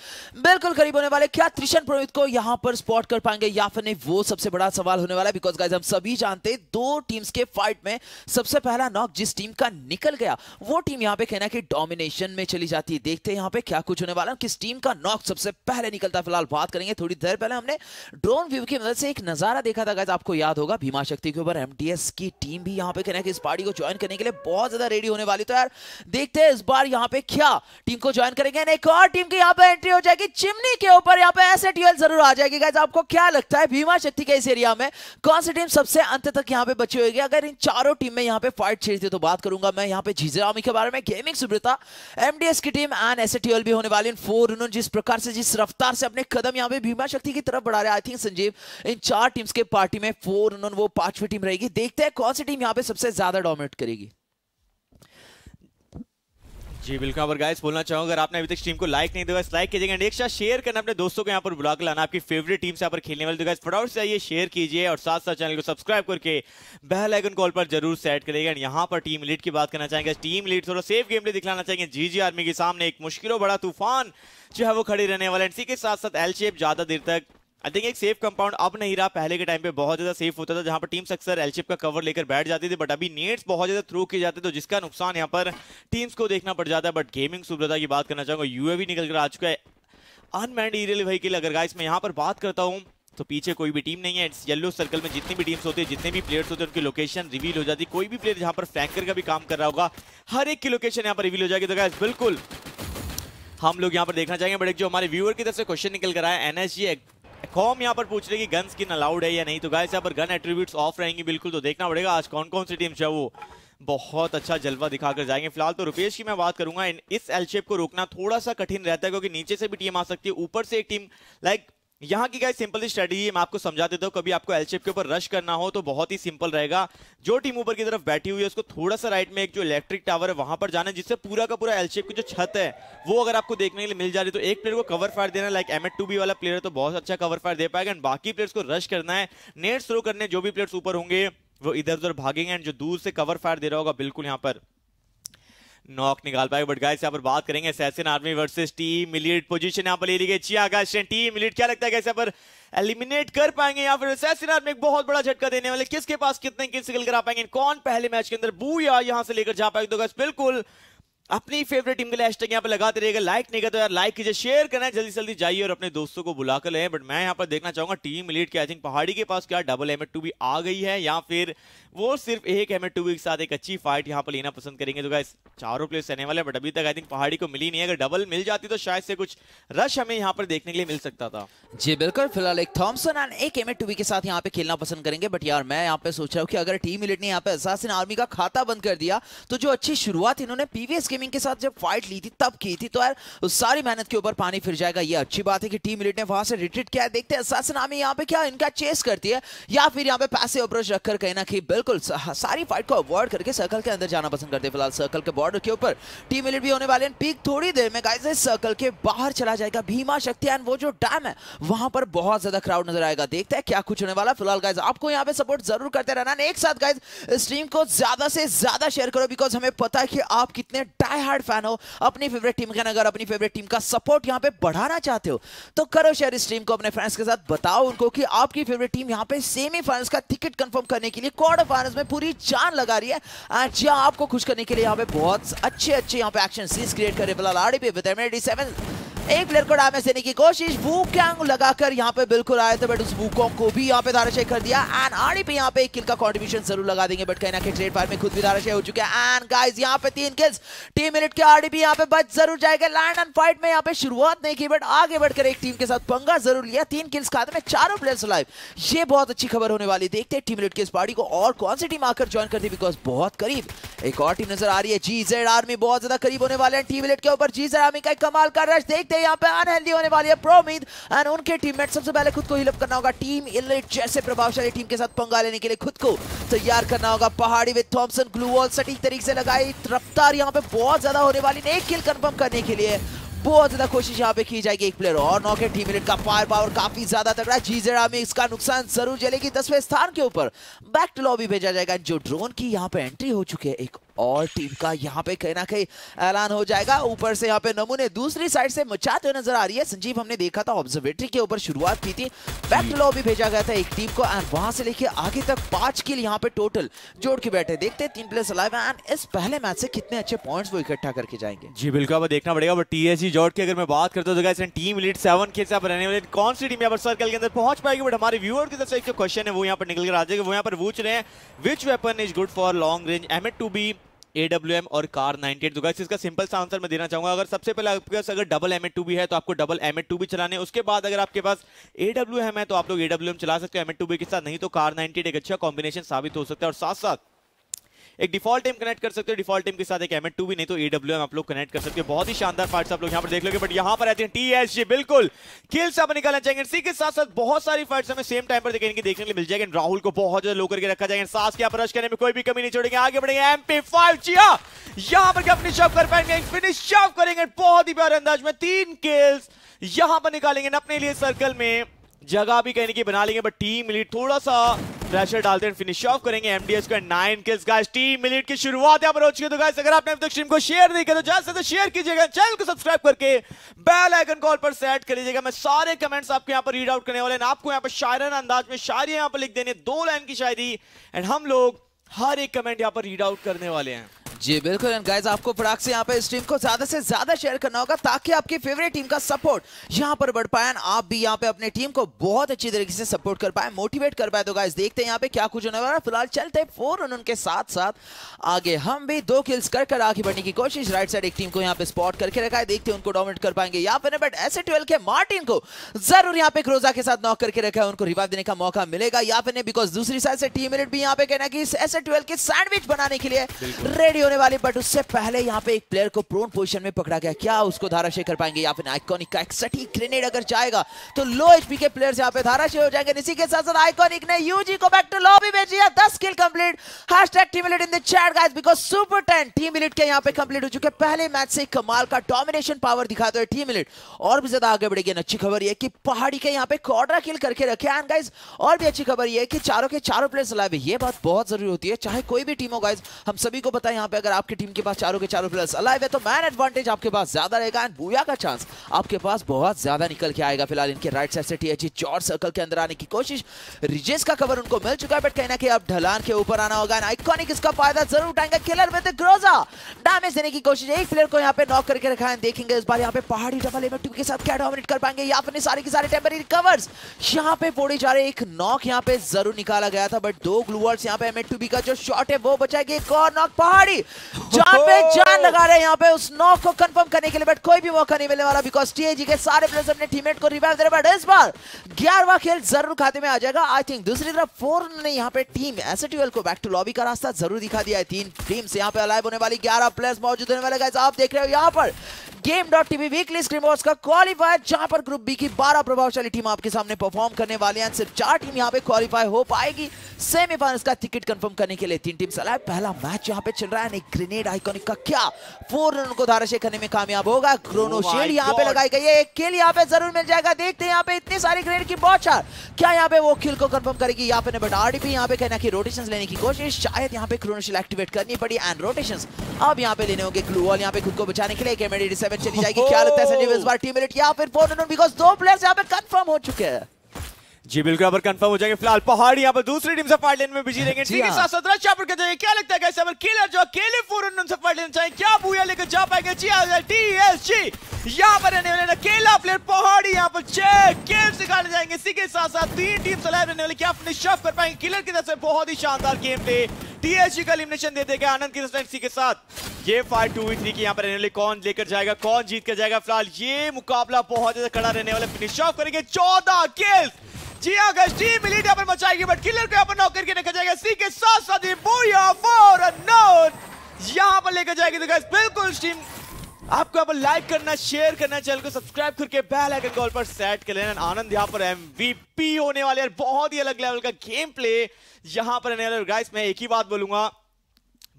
Speaker 2: बिल्कुल करीब होने वाले क्या त्रिशन प्रोमित को यहाँ पर स्पॉट कर पाएंगे या फिर वो सबसे बड़ा सवाल होने वाला है बिकॉज गाइज हम सभी जानते दो टीम्स के फाइट में सबसे पहला नॉक जिस टीम का निकल गया वो टीम यहाँ पे कहना की डोमिनेशन में चली जाती है देखते हैं यहाँ पे क्या कुछ होने वाला किस टीम का नॉक सबसे पहले निकलता फिलहाल बात करेंगे थोड़ी देर पहले हमने ड्रोन व्यू की मदद से एक नजारा देखा था गाइज आपको याद होगा भीमा शक्ति के ऊपर एमटीएस की टीम भी यहाँ पे कहना कि इस पार्टी को ज्वाइन करने के लिए बहुत ज्यादा रेडी होने वाली तो यार देखते हैं इस बार यहाँ पे क्या टीम को ज्वाइन करेंगे एक और टीम की यहाँ पे एंट्री हो जाएगी चिमनी के ऊपर यहाँ पे ऐसे ट्यूएल जरूर आ जाएगी गाइज आपको क्या लगता है भीमा शक्ति के इस एरिया में कौन सी टीम सबसे अंत तक यहाँ पे बची होगी अगर इन चारों टीम में यहाँ पे फाइट छेड़ती तो बात करूंगा मैं यहाँ पे झीजरामी के बारे में गेमिंग सुब्रता एमडीएस की टीम एंड एस भी होने वाली इन फोर उन्होंने जिस प्रकार से जिस रफ्तार से अपने कदम यहाँ पे भीमा शक्ति की तरफ बढ़ा रहे आई थिंक संजीव इन चार टीम्स के पार्टी में फोर वो पांचवी टीम रहेगी देखते हैं कौन सी टीम यहाँ पे सबसे ज्यादा डोमिनेट करेगी
Speaker 3: जी
Speaker 1: बिल्कुल और गाइस बोलना चाहूंगा अगर आपने अभी तक टीम को लाइक नहीं दिया लाइक कीजिएगा एंड एक साथ शेयर करना अपने दोस्तों को यहाँ पर बुला कर लाना आपकी फेवरेट टीम से यहाँ पर खेलने वाले तो गाइस फटाउट से आइए शेयर कीजिए और साथ साथ चैनल को सब्सक्राइब करके बेल आइकन कॉल पर जरूर सेट करिएगा एंड यहाँ पर टीम लीड की बात करना चाहेंगे टीम लीड थोड़ा सेफ गेम भी दिखाना चाहेंगे जी जी आर्मी के सामने एक मुश्किलों बड़ा तूफान जो है वो खड़े रहने वाला है इसी के साथ साथ एल शेप ज्यादा देर तक आई थिंक एक सेफ कंपाउंड अब नहीं रहा पहले के टाइम पे बहुत ज्यादा सेफ होता था जहां पर टीम्स अक्सर एलशिप का कवर लेकर बैठ जाती थी बट अभी नेट्स बहुत ज्यादा थ्रो किए जाते तो जिसका नुकसान यहाँ पर टीम्स को देखना पड़ जाता है बट गेमिंग सुब्रता की बात करना चाहूंगा यूए भी निकल कर आ चुका है अनमैंड एरियल वहीकिल अगर गाइस मैं यहाँ पर बात करता हूँ तो पीछे कोई भी टीम नहीं है इट्स येलो सर्कल में जितनी भी टीम्स होती है जितने भी प्लेयर्स होते हैं उनकी लोकेशन रिवील हो जाती है कोई भी प्लेयर यहाँ पर फ्लैंकर का भी काम कर रहा होगा हर एक की लोकेशन यहाँ पर रिवील हो जाएगी तो गाइस बिल्कुल हम लोग यहाँ पर देखना चाहेंगे बट एक जो हमारे व्यूअर की तरफ से क्वेश्चन निकल कर आया एनएसजी कॉम यहाँ पर पूछ रहे कि गन्स किन अलाउड है या नहीं तो गाइस यहाँ पर गन एट्रीब्यूट ऑफ रहेंगी बिल्कुल तो देखना पड़ेगा आज कौन कौन सी टीम है वो बहुत अच्छा जलवा दिखाकर जाएंगे फिलहाल तो रुपेश की मैं बात करूंगा इस एलशेप को रोकना थोड़ा सा कठिन रहता है क्योंकि नीचे से भी टीम आ सकती है ऊपर से एक टीम लाइक यहाँ की गाइस सिंपल स्ट्रेटेजी मैं आपको समझा देता हूँ कभी आपको एल शेप के ऊपर रश करना हो तो बहुत ही सिंपल रहेगा जो टीम ऊपर की तरफ बैठी हुई है उसको थोड़ा सा राइट में एक जो इलेक्ट्रिक टावर है वहां पर जाना है जिससे पूरा का पूरा एल शेप की जो छत है वो अगर आपको देखने के लिए मिल जा रही है तो एक प्लेयर को कवर फायर देना लाइक एम टू बी वाला प्लेयर तो बहुत अच्छा कवर फायर दे पाएगा एंड बाकी प्लेयर्स को रश करना है नेट थ्रो करने जो भी प्लेयर्स ऊपर होंगे वो इधर उधर भागेंगे एंड जो दूर से कवर फायर दे रहा होगा बिल्कुल यहाँ पर नॉक निकाल पाए बट गाइस यहाँ पर बात करेंगे सैसन आर्मी वर्सेस टीम मिलिट पोजीशन यहाँ पर ले ली गई चिया गास्टन टीम मिलिट क्या लगता है गाइस यहाँ पर एलिमिनेट कर पाएंगे या फिर सैसन आर्मी एक बहुत बड़ा झटका देने वाले किसके पास कितने किस निकल कर पाएंगे कौन पहले मैच के अंदर बू या यहाँ से लेकर जा पाएंगे तो गाइस बिल्कुल अपनी फेवरेट टीम के लिए हैशटैग यहाँ पर लगाते रहेगा लाइक नहीं करते तो यार लाइक कीजिए शेयर करना जल्दी जल्दी जाइए और अपने दोस्तों को बुला कर लें बट मैं यहाँ पर देखना चाहूंगा टीम लीड के आई थिंक पहाड़ी के पास क्या डबल एम टू भी आ गई है या फिर वो सिर्फ एक एम टू के साथ एक अच्छी फाइट यहाँ पर लेना पसंद करेंगे तो गाइस चारों प्लेयर्स रहने वाले बट अभी तक आई थिंक पहाड़ी को मिली नहीं है अगर डबल मिल जाती तो शायद से कुछ रश हमें यहाँ पर देखने के लिए मिल सकता था जी
Speaker 2: बिल्कुल फिलहाल एक थॉमसन एंड एक एम के साथ यहाँ पे खेलना पसंद करेंगे बट यार मैं यहाँ पे सोच रहा हूँ कि अगर टीम इलेट ने यहाँ पे असासिन आर्मी का खाता बंद कर दिया तो जो अच्छी शुरुआत इन्होंने पीवीएस के गेमिंग के साथ जब फाइट ली थी तब की थी तो यार सारी मेहनत के ऊपर पानी फिर जाएगा ये अच्छी बात है कि टीम एलिट ने वहां से रिट्रीट किया देखते हैं असासन आर्मी यहाँ पे क्या इनका चेस करती है या फिर यहाँ पे पैसे अप्रोच रखकर कहीं ना कि बिल्कुल हाँ, सारी फाइट को अवॉइड करके सर्कल के अंदर जाना पसंद करते फिलहाल सर्कल के बॉर्डर के ऊपर टीम एलिट भी होने वाले पीक थोड़ी देर में गाय सर्कल के बाहर चला जाएगा भीमा शक्ति वो जो डैम है वहां पर बहुत ज्यादा क्राउड नजर आएगा देखते हैं क्या कुछ होने वाला फिलहाल गाइज आपको यहाँ पे सपोर्ट जरूर करते रहना एक साथ गाइज स्ट्रीम को ज्यादा से ज्यादा शेयर करो बिकॉज हमें पता है कि आप कितने डाई हार्ड फैन हो अपनी फेवरेट टीम के अगर अपनी फेवरेट टीम का सपोर्ट यहाँ पे बढ़ाना चाहते हो तो करो शेयर इस टीम को अपने फ्रेंड्स के साथ बताओ उनको कि आपकी फेवरेट टीम यहाँ पे सेमीफाइनल्स का टिकट कंफर्म करने के लिए क्वार्टर फाइनल्स में पूरी जान लगा रही है एंड जी हाँ, आपको खुश करने के लिए यहाँ पे बहुत अच्छे अच्छे यहाँ पे एक्शन सीज क्रिएट करे फिलहाल आरडीपी विद एमएडी सेवन एक प्लेयर को डैमेज देने की कोशिश कैंग लगाकर यहाँ पे बिल्कुल आए थे बट उस वूकॉन्ग को भी यहाँ पे धाराशय कर दिया एंड आड़ी पे यहाँ पे एक किल का कॉन्ट्रीब्यूशन जरूर लगा देंगे बट कहना के ट्रेड फायर में खुद भी धाराशय हो चुके हैं एंड गाइज यहाँ पे तीन किल्स टीम मिनट के आड़ी भी यहाँ पे बच जरूर जाएगा लैंड एंड फाइट में यहाँ पे शुरुआत नहीं की बट आगे बढ़कर एक टीम के साथ पंगा जरूर लिया तीन किल्स खाते में चारों प्लेयर्स लाइव ये बहुत अच्छी खबर होने वाली देखते टीम मिनट की इस पार्टी को और कौन सी टीम आकर ज्वाइन करती बिकॉज बहुत करीब एक और टीम नजर आ रही है जी आर्मी बहुत ज्यादा करीब होने वाले हैं टीम मिनट के ऊपर जी आर्मी का कमाल का रश देखते है यहाँ पे अनहेल्दी होने वाली है प्रोमिद एंड उनके टीममेट सबसे पहले खुद को हिलअप करना होगा टीम इलेट जैसे प्रभावशाली टीम के साथ पंगा लेने के लिए खुद को तैयार करना होगा पहाड़ी विद थॉम्सन ग्लू वॉल सटीक तरीके से लगाई रफ्तार यहाँ पे बहुत ज्यादा होने वाली एक किल कन्फर्म करने के लिए बहुत ज्यादा कोशिश यहाँ पे की जाएगी एक प्लेयर और नौके टीम इलेट का फायर पावर काफी ज्यादा तगड़ा है जीजेरा में इसका नुकसान जरूर झेलेगी दसवें स्थान के ऊपर बैक टू लॉबी भेजा जाएगा जो ड्रोन की यहाँ पे एंट्री हो चुकी है एक और टीम का यहाँ पे कहीं ना कहीं ऐलान हो जाएगा ऊपर से यहाँ पे नमूने दूसरी साइड से मचाते नजर आ रही है संजीव हमने देखा था ऑब्जर्वेटरी के ऊपर शुरुआत की थी बैक लॉ भी भेजा गया था एक टीम को एंड वहां से लेके आगे तक पांच किल यहाँ पे टोटल जोड़ के बैठे देखते तीन प्लेस अलाइव एंड इस पहले मैच से कितने अच्छे पॉइंट वो इकट्ठा करके जाएंगे
Speaker 1: जी बिल्कुल अब देखना पड़ेगा बट टीएसजी जोड की अगर मैं बात करता हूँ तो टीम लीड सेवन के साथ रहने वाले कौन सी टीम यहाँ पर सर्कल के अंदर पहुंच पाएगी बट हमारे व्यूअर की तरफ से एक क्वेश्चन है वो यहाँ पर निकल कर आ जाएगा वो यहाँ पर पूछ रहे हैं which weapon is good for long range M two B M और कार एट दूंगा इसका सिंपल सा आंसर मैं देना चाहूंगा अगर सबसे पहले आपके पास अगर डबल एम टू भी है तो आपको डबल एम टू भी चलाने उसके बाद अगर आपके पास एडब्ल्यू है तो आप लोग एडब्ल्यू चला सकते हो एम के साथ नहीं तो कार नाइनटी एक अच्छा कॉम्बिनेशन साबित हो सकता है और साथ साथ एक डिफॉल्ट टीम कनेक्ट कर सकते हो डिफॉल्ट टीम के साथ एक एम टू भी नहीं तो एडब्ल्यू आप लोग कनेक्ट कर सकते हो बहुत ही शानदार पार्ट्स आप लोग यहाँ पर देख लोगे बट यहाँ पर आते हैं टी बिल्कुल किल्स आप निकालना चाहेंगे इसी के साथ साथ बहुत सारी फाइट्स हमें सेम टाइम पर देखेंगे देखने के लिए मिल जाएगा राहुल को बहुत ज्यादा लोकर करके रखा जाएगा सास के पर रश करने में कोई भी कमी नहीं छोड़ेंगे आगे बढ़ेंगे एमपी फाइव जी यहाँ पर अपनी शॉप कर पाएंगे फिनिश शॉप करेंगे बहुत ही प्यारे अंदाज में तीन किल्स यहां पर निकालेंगे अपने लिए सर्कल में जगह भी कहीं की बना लेंगे बट टीम मिलिट थोड़ा सा प्रेशर डालते हैं फिनिश ऑफ करेंगे एमडीएस का नाइन किल्स गाइस टीम मिलिट की शुरुआत यहां पर हो चुकी है तो गाइस अगर आपने अभी तक स्ट्रीम को शेयर नहीं किया तो जल्द से जल्द शेयर कीजिएगा चैनल को सब्सक्राइब करके बेल आइकन कॉल पर सेट कर लीजिएगा मैं सारे कमेंट्स आपको यहां पर रीड आउट करने वाले हैं आपको यहां पर शायरन अंदाज में शायरी यहां पर लिख देने दो लाइन की शायरी एंड हम लोग हर एक कमेंट यहां पर रीड आउट करने वाले हैं
Speaker 2: जी बिल्कुल एंड गाइस आपको फटाक से यहाँ पे इस टीम को ज्यादा से ज्यादा शेयर करना होगा ताकि आपकी फेवरेट टीम का सपोर्ट यहाँ पर बढ़ पाए आप भी यहाँ पे अपने टीम को बहुत अच्छी तरीके से सपोर्ट कर पाए मोटिवेट कर पाए तो गाइस देखते हैं यहाँ पे क्या कुछ होने वाला फिलहाल चलते हैं फोर रन उनके साथ साथ आगे हम भी दो किल्स कर कर आगे बढ़ने की कोशिश राइट साइड एक टीम को यहाँ पे स्पॉट करके रखा है देखते हैं उनको डोमिनेट कर पाएंगे यहाँ फिर बट ऐसे ट्वेल्व के मार्टिन को जरूर यहाँ पे क्रोजा के साथ नॉक करके रखा है उनको रिवाइव देने का मौका मिलेगा या फिर बिकॉज दूसरी साइड से टीम भी यहाँ पे कहना की ऐसे ट्वेल्व के सैंडविच बनाने के लिए रेडियो होने वाली बट उससे पहले यहाँ पे एक प्लेयर को प्रोन पोजीशन में पकड़ा गया क्या उसको धाराशय कर पाएंगे या फिर आइकॉनिक का सटी ग्रेनेड अगर जाएगा तो लो एचपी के प्लेयर्स यहाँ पे धाराशय हो जाएंगे इसी के साथ साथ आइकॉनिक ने यूजी को बैक टू भी भेज दिया दस kill complete hashtag team in the chat guys because super team के यहाँ पे कंप्लीट हो चुके पहले मैच से कमाल का डोमिनेशन पावर दिखाते हुए टीम और भी ज्यादा आगे बढ़ेगी अच्छी खबर यह पहाड़ी के यहाँ पे किल करके रखे एंड और भी अच्छी खबर यह चारों के चारों प्लेयर्स अलाइव ये बात बहुत जरूरी होती है चाहे कोई भी टीम हो गाइज हम सभी को पता है यहाँ पे पे अगर आपकी टीम के पास चारों के चारों प्लेयर्स अलाइव है तो मैन एडवांटेज आपके पास ज्यादा रहेगा एंड बुया का चांस आपके पास बहुत ज्यादा निकल के आएगा फिलहाल इनके राइट साइड से टीएचई चौर सर्कल के अंदर आने की कोशिश रिजेस का कवर उनको मिल चुका है बट कहना ना अब ढलान के ऊपर आना होगा एंड आइकॉनिक इसका फायदा जरूर उठाएंगे खेलर में ग्रोजा डैमेज देने की कोशिश एक प्लेयर को यहाँ पे नॉक करके रखा है देखेंगे इस बार यहाँ पे पहाड़ी डबल के साथ क्या डॉमिनेट कर पाएंगे या अपने सारे के सारे टेम्पररी कवर्स यहाँ पे फोड़े जा रहे एक नॉक यहाँ पे जरूर निकाला गया था बट दो ग्लूवर्स यहाँ पे एम का जो शॉट है वो बचाएगी एक और नॉक पहाड़ी जान पे जान लगा रहे हैं यहाँ पे उस नॉक को कंफर्म करने के लिए बट कोई भी मौका नहीं मिलने वाला बिकॉज टीएजी के सारे प्लेयर्स अपने टीममेट को रिवाइव दे रहे बट इस बार ग्यारहवा खेल जरूर खाते में आ जाएगा आई थिंक दूसरी तरफ फोर ने यहाँ पे टीम एस को बैक टू लॉबी का रास्ता जरूर दिखा दिया है तीन टीम से यहाँ पे अलाइव होने वाली ग्यारह प्लेयर्स मौजूद होने वाले आप देख रहे हो यहाँ पर game dot TV weekly screen wars का क्वालिफायर जहां पर ग्रुप बी की 12 प्रभावशाली टीम आपके सामने परफॉर्म करने वाले हैं सिर्फ चार टीम यहां पे क्वालिफाई हो पाएगी सेमीफाइनल्स का टिकट कंफर्म करने के लिए तीन टीम सलाह पहला मैच यहाँ पे चल रहा है ग्रेनेड आइकॉनिक का क्या फोर रन को धाराशय करने में कामयाब होगा क्रोनो शेड यहाँ पे लगाई गई है एक किल यहाँ पे जरूर मिल जाएगा देखते हैं यहाँ पे इतनी सारी ग्रेनेड की बॉचर क्या यहाँ पे वो किल को कंफर्म करेगी यहाँ पे बट आरडीपी यहाँ पे कहना की रोटेशन लेने की कोशिश शायद यहाँ पे क्रोनोशील एक्टिवेट करनी पड़ी एंड रोटेशन अब यहाँ पे लेने होंगे ग्लू वॉल यहाँ पे खुद को बचाने के लिए में चली जाएगी क्या लगता है संजीव इस बार टीम एलिट या फिर फोर बिकॉज दो प्लेयर्स यहाँ पे कंफर्म हो चुके हैं
Speaker 1: जी बिल्कुल अबर कंफर्म हो जाएंगे फिलहाल पहाड़ यहाँ पर दूसरी टीम से फाइट लेन में बिजी रहेंगे जी साथ सत्रह चापर करते हैं क्या लगता है कैसे अबर किलर जो अकेले फौरन से फाइट लेना चाहिए क्या भूया लेकर जा पाएंगे जी आज टी एस जी यहाँ पर रहने वाले अकेला प्लेयर पहाड़ी यहाँ पर छह गेम्स जाएंगे इसी के साथ साथ तीन टीम से लाइव रहने वाले क्या अपने ऑफ कर पाएंगे किलर की तरफ से बहुत ही शानदार गेम थे टीएसजी का एलिमिनेशन दे देगा आनंद की तरफ इसी के साथ ये फाइट टू थ्री की यहाँ पर रहने वाले कौन लेकर जाएगा कौन जीत कर जाएगा फिलहाल ये मुकाबला बहुत ज्यादा खड़ा रहने वाले फिनिश ऑफ करेंगे चौदह किल्स जी हाँ गाइस टीम मिली यहाँ पर मचाएगी बट किलर को यहाँ पर नॉक करके रखा जाएगा सी के साथ साथ ही बोया फॉर अननोन यहां पर लेकर जाएगी तो गाइस बिल्कुल टीम आपको यहाँ पर लाइक करना शेयर करना चैनल को सब्सक्राइब करके बेल आइकन कॉल पर सेट कर लेना आनंद यहां पर एमवीपी होने वाले यार बहुत ही अलग लेवल का गेम प्ले यहां पर रहने वाले गाइस मैं एक ही बात बोलूंगा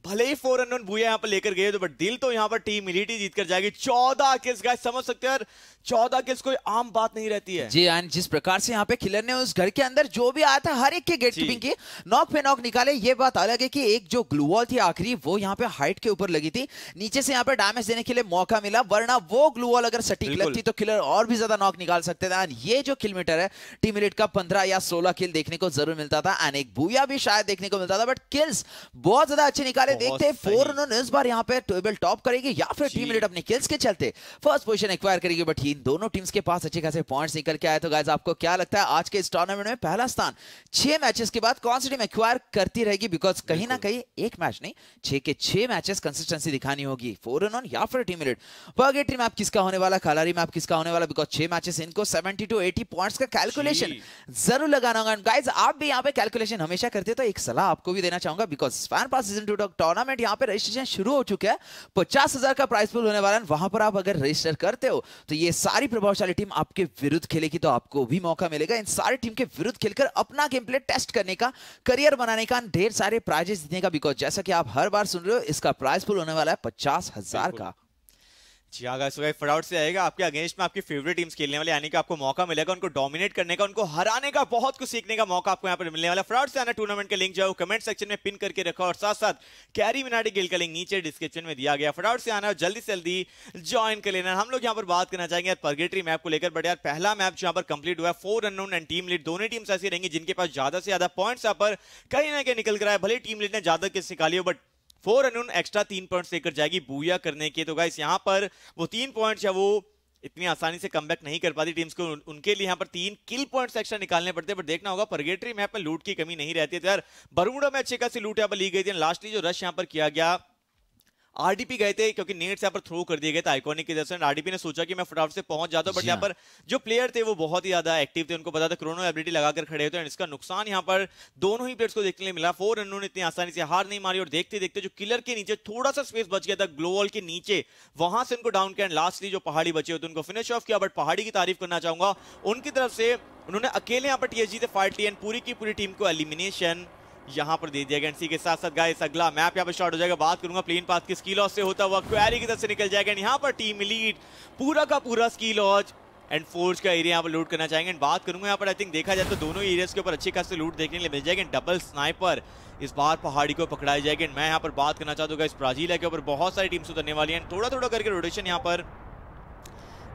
Speaker 1: भले ही फोर अनोन भूया यहाँ पर लेकर गए तो बट दिल तो यहाँ पर टीम इलिटी जीतकर जाएगी चौदह किस गाइस समझ सकते हैं हो चौदह गेट्स कोई आम बात नहीं रहती है
Speaker 2: जी एंड जिस प्रकार से यहाँ पे खिलर ने उस घर के अंदर जो भी आया था हर एक के गेट कीपिंग की नॉक पे नॉक निकाले ये बात अलग है कि एक जो ग्लू वॉल थी आखिरी वो यहाँ पे हाइट के ऊपर लगी थी नीचे से यहाँ पे डैमेज देने के लिए मौका मिला वरना वो ग्लू वॉल अगर सटीक लगती तो खिलर और भी ज्यादा नॉक निकाल सकते थे एंड ये जो किलोमीटर है टीम एलिट का पंद्रह या सोलह किल देखने को जरूर मिलता था एंड एक बुया भी शायद देखने को मिलता था बट किल्स बहुत ज्यादा अच्छे निकाले देखते फोर उन्होंने इस बार यहाँ पे टेबल टॉप करेगी या फिर टीम एलिट अपने किल्स के चलते फर्स्ट पोजिशन एक्वायर करेगी बट ही इन दोनों टीम्स के पास अच्छे खासे पॉइंट्स निकल के आए तो गाइज आपको क्या लगता है आज के इस टूर्नामेंट में पहला स्थान छह मैचेस के बाद कौन सी टीम एक्वायर करती रहेगी बिकॉज कहीं ना कहीं एक मैच नहीं छह के छह मैचेस कंसिस्टेंसी दिखानी होगी फोर रन ऑन या फिर टीम रेड बर्गेटरी मैप किसका होने वाला खलारी मैप किसका होने वाला बिकॉज छह मैचेस इनको सेवेंटी टू एटी पॉइंट का कैलकुलेशन जरूर लगाना होगा गाइज आप भी यहाँ पे कैलकुलेशन हमेशा करते तो एक सलाह आपको भी देना चाहूंगा because fan pass season two tournament यहाँ पे रजिस्ट्रेशन शुरू हो चुका है पचास का प्राइस पुल होने वाला है वहां पर आप अगर रजिस्टर करते हो तो ये सारी प्रभावशाली टीम आपके विरुद्ध खेलेगी तो आपको भी मौका मिलेगा इन सारी टीम के विरुद्ध खेलकर अपना गेम प्ले टेस्ट करने का करियर बनाने का ढेर सारे प्राइजेस देने का बिकॉज जैसा कि आप हर बार सुन रहे हो इसका प्राइज फुल होने वाला है पचास हजार का
Speaker 1: जियागा सुगाई फटाउट से आएगा आपके अगेंस्ट में आपकी फेवरेट टीम्स खेलने वाले यानी कि आपको मौका मिलेगा उनको डोमिनेट करने का उनको हराने का बहुत कुछ सीखने का मौका आपको यहाँ पर मिलने वाला फटाउट से आना टूर्नामेंट का लिंक जो है कमेंट सेक्शन में पिन करके रखा और साथ साथ कैरी मिनाटी गिल का लिंक नीचे डिस्क्रिप्शन में दिया गया फटाउट से आना और जल्दी से जल्दी ज्वाइन कर लेना हम लोग यहाँ पर बात करना चाहेंगे परगेटरी मैप को लेकर बट यार पहला मैप जो पर कंप्लीट हुआ है four run and team lead दोनों टीम्स ऐसी रहेंगी जिनके पास ज्यादा से ज्यादा पॉइंट्स यहाँ पर कहीं ना कहीं निकल कर आए भले टीम लीड ने ज्यादा किस निकाली हो बट फोर उन एक्स्ट्रा तीन पॉइंट्स लेकर जाएगी बुया करने के तो गाइस यहाँ पर वो तीन पॉइंट्स है वो इतनी आसानी से कम नहीं कर पाती टीम्स को उनके लिए यहाँ पर तीन किल पॉइंट्स एक्स्ट्रा निकालने पड़ते हैं बट देखना होगा परगेटरी मैप में लूट की कमी नहीं रहती है तो यार बरूडा में अच्छे खासी लूट यहाँ पर ली गई थी लास्टली जो रश यहाँ पर किया गया आरडीपी गए थे क्योंकि नेट यहाँ पर थ्रो कर दिए गए थे आइकॉनिक की तरफ आरडीपी ने सोचा कि मैं फटाफट से पहुंच जाता हूँ बट यहाँ हाँ। पर जो प्लेयर थे वो बहुत ही ज्यादा एक्टिव थे उनको पता था क्रोनो एबिलिटी लगाकर खड़े होते हैं इसका नुकसान यहाँ पर दोनों ही प्लेयर्स को देखने मिला फोर रनों ने इतनी आसानी से हार नहीं मारी और देखते देखते जो किलर के नीचे थोड़ा सा स्पेस बच गया था ग्लोवल के नीचे वहां से उनको डाउन किया लास्टली जो पहाड़ी बचे होते उनको फिनिश ऑफ किया बट पहाड़ी की तारीफ करना चाहूंगा उनकी तरफ से उन्होंने अकेले यहाँ पर टीएसजी से फाइट ली एंड पूरी की पूरी टीम को एलिमिनेशन यहाँ पर दे दिया गया इसी के साथ साथ गाइस अगला मैप यहाँ पर स्टार्ट हो जाएगा बात करूंगा प्लेन पास की स्कील से होता हुआ क्वेरी की तरफ से निकल जाएगा यहाँ पर टीम लीड पूरा का पूरा स्कील एंड फोर्स का एरिया यहाँ पर लूट करना चाहेंगे एंड बात करूंगा यहाँ पर आई थिंक देखा जाए तो दोनों एरियाज के ऊपर अच्छी खासी लूट देखने के लिए मिल जाएगी डबल स्नाइपर इस बार पहाड़ी को पकड़ाई जाएगी एंड मैं यहाँ पर बात करना चाहूँगा इस ब्राजीला के ऊपर बहुत सारी टीम्स उतरने वाली है थोड़ा थोड़ा करके रोटेशन यहाँ पर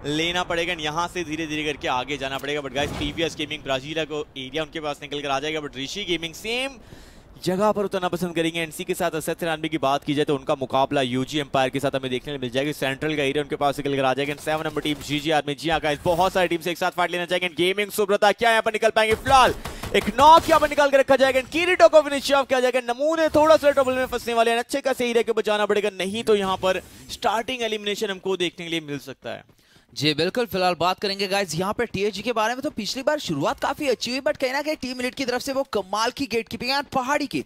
Speaker 1: लेना पड़ेगा यहाँ से धीरे धीरे करके आगे जाना पड़ेगा but guys PVS gaming Brasilia को एरिया उनके पास निकल कर आ जाएगा बट ऋषि गेमिंग सेम जगह पर उतरना पसंद करेंगे एनसी के साथ असद सरानवे की बात की जाए तो उनका मुकाबला यूजी एम्पायर के साथ हमें देखने मिल जाएगा सेंट्रल का एरिया उनके पास निकल कर आ जाएगा seven number team G G army जी आकाश बहुत सारी टीम से एक साथ फाइट लेना चाहेंगे गेमिंग सुब्रता क्या यहाँ पर निकल पाएंगे फिलहाल एक नॉक यहाँ पर निकाल के रखा जाएगा किरीटो को फिनिश ऑफ किया जाएगा नमूने थोड़ा सा ट्रबल में फंसने वाले हैं अच्छे का एरिया के ऊपर बचाना पड़ेगा नहीं तो यहाँ पर स्टार्टिंग एलिमिनेशन हमको देखने के लिए मिल सकता है
Speaker 2: जी बिल्कुल फिलहाल बात करेंगे गाइज यहाँ पे टीएजी के बारे में तो पिछली बार शुरुआत काफी अच्छी हुई बट कहीं ना कहीं टीम इलिट की तरफ से वो कमाल की गेट कीपिंग एंड पहाड़ी की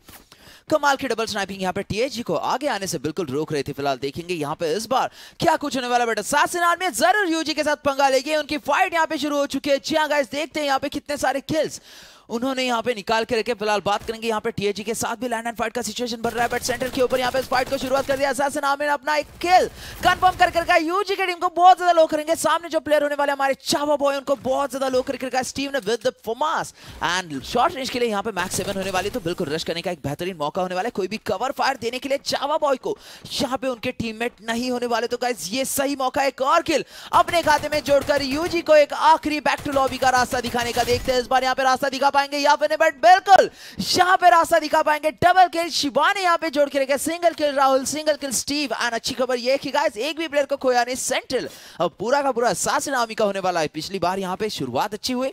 Speaker 2: कमाल की डबल स्नाइपिंग यहाँ पे टीएजी को आगे आने से बिल्कुल रोक रही थी फिलहाल देखेंगे यहाँ पे इस बार क्या कुछ होने वाला बेटा सात में जरूर यूजी के साथ पंगा लेगी उनकी फाइट यहाँ पे शुरू हो चुकी है जी हाँ गाइज देखते हैं यहाँ पे कितने सारे खेल्स उन्होंने यहाँ पे निकाल के रखे फिलहाल बात करेंगे यहाँ पे टीएजी के साथ भी लैंड एंड फाइट का सिचुएशन बन रहा है बट सेंटर के ऊपर यहाँ पे फाइट को शुरुआत कर दिया असैसिन आमिर अपना एक खेल कन्फर्म कर करके यूजी के टीम को बहुत ज्यादा लो करेंगे सामने जो प्लेयर होने वाले हमारे चावा बॉय उनको बहुत ज्यादा लो करके रखा स्टीव ने विद फोमास एंड शॉर्ट रेंज के लिए यहाँ पे मैक्स सेवन होने वाली तो बिल्कुल रश करने का एक बेहतरीन मौका होने वाला है कोई भी कवर फायर देने के लिए चावा बॉय को यहाँ पे उनके टीम नहीं होने वाले तो गाइज ये सही मौका एक और खेल अपने खाते में जोड़कर यूजी को एक आखिरी बैक टू लॉबी का रास्ता दिखाने का देखते हैं इस बार यहाँ पे रास्ता दिखा पाएंगे यहाँ पे बट बिल्कुल यहाँ पे रास्ता दिखा पाएंगे डबल किल शिवानी यहाँ पे जोड़ के रखे single kill Rahul single kill Steve and अच्छी खबर ये गाइस एक भी प्लेयर को खोया नहीं सेंट्रल अब पूरा का पूरा सासनामी का होने वाला है पिछली बार यहाँ पे शुरुआत अच्छी हुई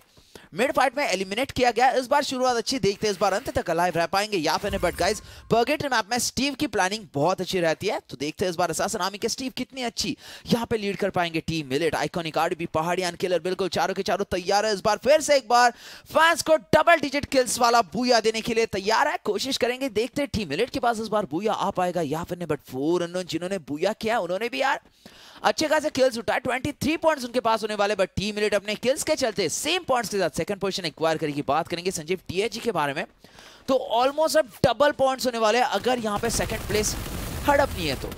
Speaker 2: मिड फाइट में एलिमिनेट किया गया इस बार शुरुआत अच्छी देखते हैं इस बार अंत तक अलाइव रह पाएंगे या फिर बट गाइज बर्गेट मैप में स्टीव की प्लानिंग बहुत अच्छी रहती है तो देखते हैं इस बार असासन आर्मी के स्टीव कितनी अच्छी यहाँ पे लीड कर पाएंगे टीम मिलेट आइकोनिक आइकॉनिक आरडीबी पहाड़ियान किलर बिल्कुल चारों के चारों तैयार है इस बार फिर से एक बार फैंस को डबल डिजिट किल्स वाला बुया देने के लिए तैयार है कोशिश करेंगे देखते टीम मिलेट के पास इस बार बुया आ पाएगा या फिर बट फोर जिन्होंने बुया किया उन्होंने भी यार अच्छे खासे किल्स उठाए थ्री पॉइंट्स उनके पास होने वाले बट टीम रेट अपने किल्स के चलते सेम पॉइंट्स के साथ सेकंड पोजिशन एक्वायर की बात करेंगे संजीव टीएजी के बारे में तो ऑलमोस्ट अब डबल पॉइंट्स होने वाले अगर यहाँ पे सेकंड प्लेस हड़पनी है तो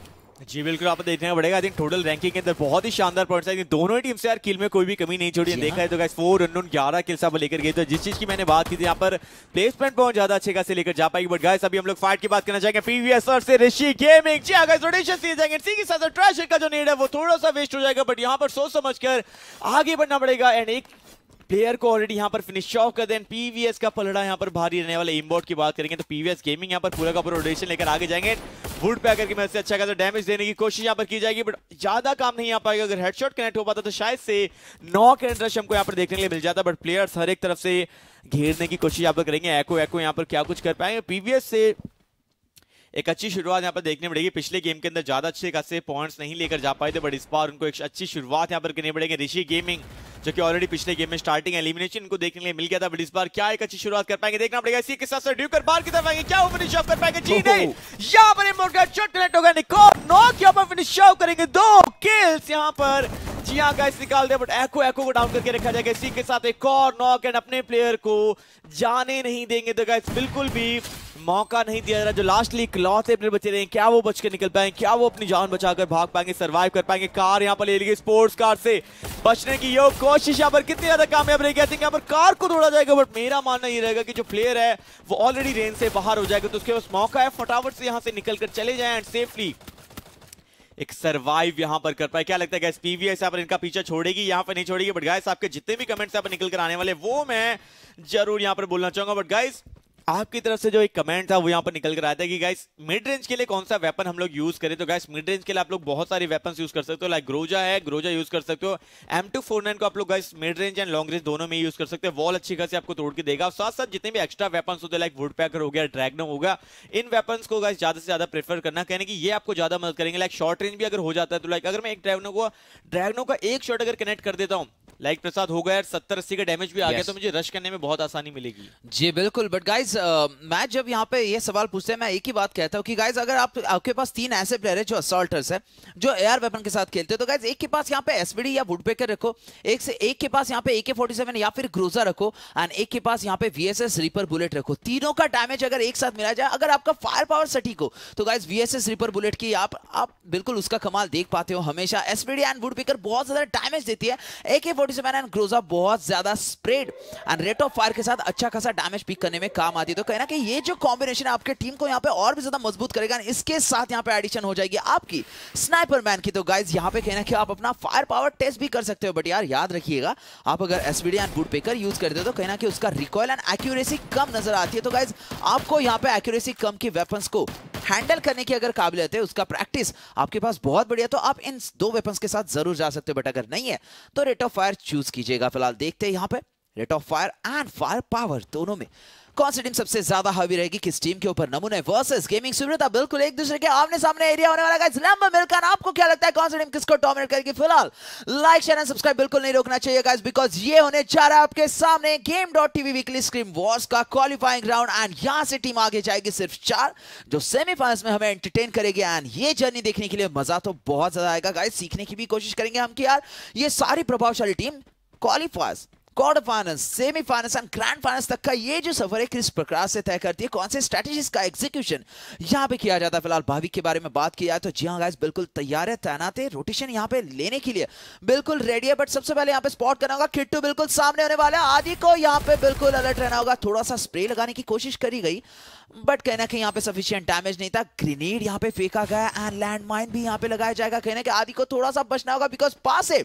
Speaker 1: जी बिल्कुल आपको देखना पड़ेगा आई थिंक टोटल रैंकिंग के अंदर बहुत ही शानदार पॉइंट्स आई दोनों ही टीम से यार किल में कोई भी कमी नहीं छोड़ी देखा हाँ। है तो गाइस फोर रन ग्यारह किल्स आप लेकर गए तो जिस चीज की मैंने बात की थी यहाँ पर प्लेसमेंट बहुत ज्यादा अच्छे खासे लेकर जा पाएगी बट गाइस अभी हम लोग फाइट की बात करना चाहेंगे पीवीएस और से ऋषि गेमिंग जी गाइस रोटेशन सी जाएंगे इसी के साथ ट्रैश का जो नीड है वो थोड़ा सा वेस्ट हो जाएगा बट यहाँ पर सोच समझ कर आगे बढ़ना पड़ेगा एंड एक प्लेयर को ऑलरेडी यहाँ पर फिनिश ऑफ कर दें पीवीएस का पलड़ा यहाँ पर भारी रहने वाला इम्बोर्ट की बात करेंगे तो पीवीएस गेमिंग यहाँ पर पूरा का पूरा रोटेशन लेकर आगे जाएंगे वुड पे आकर मैं अच्छा खासा डैमेज देने की कोशिश यहाँ पर की जाएगी बट ज्यादा काम नहीं आ पाएगा अगर हेडशॉट कनेक्ट हो पाता तो शायद से नौ के रश हमको यहाँ पर देखने के लिए मिल जाता बट प्लेयर्स हर एक तरफ से घेरने की कोशिश यहाँ पर करेंगे एको एको यहाँ पर क्या कुछ कर पाएंगे पीवीएस से एक अच्छी शुरुआत यहाँ पर देखने पड़ेगी पिछले गेम के अंदर ज़्यादा अच्छे खासे पॉइंट्स नहीं लेकर जा पाए थे बट इस बार उनको एक अच्छी शुरुआत यहाँ पर करनी पड़ेगी ऋषि गेमिंग जो कि ऑलरेडी पिछले गेम में स्टार्टिंग एलिमिनेशन इनको देखने के लिए मिल गया था बट इस बार क्या एक अच्छी शुरुआत कर पाएंगे देखना पड़ेगा इसी के साथ ड्यूकर बार की तरफ आएंगे क्या वो फिनिश ऑफ कर पाएंगे जी नहीं यहाँ पर चॉकलेट होगा निकोल नॉक के पर फिनिश ऑफ करेंगे दो किल्स यहाँ पर जी हाँ गाइस निकाल दे बट एको एको को डाउन करके रखा जाएगा इसी के साथ एक और नॉक एंड अपने प्लेयर को जाने नहीं देंगे तो गाइस बिल्कुल भी मौका नहीं दिया जा रहा जो लास्टली क्लॉथ प्लेयर बचे रहे क्या वो बच के निकल पाएंगे क्या वो अपनी जान बचाकर भाग पाएंगे सर्वाइव कर पाएंगे कार यहाँ पर ले ली स्पोर्ट्स कार से बचने की योग कोशिश यहाँ पर कितनी ज्यादा कामयाब रहेगी आई थिंक यहाँ पर कार को तोड़ा जाएगा बट मेरा मानना ये रहेगा कि जो प्लेयर है वो ऑलरेडी रेंज से बाहर हो जाएगा तो उसके पास मौका है फटाफट से यहाँ से निकल कर चले जाए एंड सेफली एक सर्वाइव यहां पर कर पाए क्या लगता है पीवीएस यहाँ पर इनका पीछा छोड़ेगी यहां पर नहीं छोड़ेगी बट गाइस आपके जितने भी कमेंट्स यहां पर निकल कर आने वाले वो मैं जरूर यहां पर बोलना चाहूंगा बट गाइस आपकी तरफ से जो एक कमेंट था वो यहाँ पर निकल कर आया था कि गाइस मिड रेंज के लिए कौन सा वेपन हम लोग यूज करें तो गाइस मिड रेंज के लिए आप लोग बहुत सारे वेपन यूज कर सकते हो लाइक ग्रोजा है ग्रोजा यूज कर सकते हो एम को आप लोग guys mid range and long range दोनों में यूज कर सकते हैं वॉल अच्छी खासी आपको तोड़ के देगा और साथ साथ जितने भी एक्स्ट्रा वेपन होते लाइक वुड पैकर हो गया ड्रैगनो होगा इन वेपन को गाइस ज्यादा से ज्यादा प्रेफर करना कहने की ये आपको ज्यादा मदद करेंगे लाइक शॉर्ट रेंज भी अगर हो जाता है तो लाइक अगर मैं एक ड्रैगनो को ड्रैगनो का एक शॉट अगर कनेक्ट कर देता हूँ लाइक प्रसाद हो गया सत्तर अस्सी का डैमेज भी आ गया तो मुझे रश करने में बहुत आसानी मिलेगी
Speaker 2: जी बिल्कुल बट गाइज मैं जब यहाँ पे ये सवाल पूछते हैं मैं एक ही बात कहता हूँ कि गाइज अगर आप आपके पास तीन ऐसे प्लेयर है जो असोल्टर्स है जो एयर वेपन के साथ खेलते हो तो गाइज एक के पास यहाँ पे एसबीडी या वुडपेकर रखो एक से एक के पास यहाँ पे एके फोर्टी सेवन या फिर ग्रोजा रखो एंड एक के पास यहाँ पे वीएसएस रिपर बुलेट रखो तीनों का डैमेज अगर एक साथ मिला जाए अगर आपका फायर पावर सटीक हो तो गाइज वीएसएस रिपर बुलेट की आप आप बिल्कुल उसका कमाल देख पाते हो हमेशा एसबीडी एंड वुडपेकर बहुत ज्यादा डैमेज देती है एके 47 एंड ग्रोजा बहुत ज्यादा spread and rate of fire के साथ अच्छा खासा डैमेज पिक करने में काम आती है तो कहना कि ये जो कॉम्बिनेशन है आपके टीम को यहाँ पे और भी ज्यादा मजबूत करेगा इसके साथ यहाँ पे एडिशन हो जाएगी आपकी स्नाइपर मैन की तो गाइज यहाँ पे कहना कि आप अपना फायर पावर टेस्ट भी कर सकते हो बट यार याद रखिएगा आप अगर एंड पेकर यूज करते हो तो कहना कि उसका रिकॉयल एंड एक्यूरेसी कम नजर आती है तो गाइज आपको यहाँ पे एक्यूरेसी कम की को हैंडल करने की अगर काबिलियत है उसका प्रैक्टिस आपके पास बहुत बढ़िया तो आप इन दो वेपन्स के साथ जरूर जा सकते हो बट अगर नहीं है तो रेट ऑफ फायर चूज कीजिएगा फिलहाल देखते हैं यहाँ पे rate of fire and fire firepower दोनों में कौन सी टीम सबसे ज्यादा हावी रहेगी किस टीम के ऊपर नमूने वर्सेस गेमिंग सुविधा बिल्कुल एक दूसरे के आमने सामने एरिया होने वाला गाइस लंबा मिलकर आपको क्या लगता है कौन सी टीम किसको डोमिनेट करेगी फिलहाल लाइक शेयर एंड सब्सक्राइब बिल्कुल नहीं रोकना चाहिए गाइस बिकॉज ये होने जा रहा है आपके सामने game dot TV weekly scrim wars का क्वालिफाइंग राउंड एंड यहां से टीम आगे जाएगी सिर्फ चार जो सेमीफाइनल्स में हमें एंटरटेन करेगी एंड ये जर्नी देखने के लिए मजा तो बहुत ज्यादा आएगा गाइस सीखने की भी कोशिश करेंगे हम कि यार ये सारी प्रभावशाली team qualifiers quarter final semifinal and grand final तक का ये जो सफर है किस प्रकार से तय करती है कौन से स्ट्रैटेजीज का एग्जीक्यूशन यहाँ पे किया जाता है फिलहाल भाविक के बारे में बात की जाए तो जी हाँ गाइस बिल्कुल तैयार है तैनात है रोटेशन यहाँ पे लेने के लिए बिल्कुल रेडी है बट सबसे पहले यहाँ पे स्पॉट करना होगा किट्टू बिल्कुल सामने होने वाला है आदि को यहाँ पे बिल्कुल अलर्ट रहना होगा थोड़ा सा स्प्रे लगाने की कोशिश करी गई बट कहना कि कहीं यहाँ पे सफिशियंट डैमेज नहीं था ग्रेनेड यहाँ पे फेंका गया एंड लैंड भी यहाँ पे लगाया जाएगा कहना कि आदि को थोड़ा सा बचना होगा बिकॉज पास है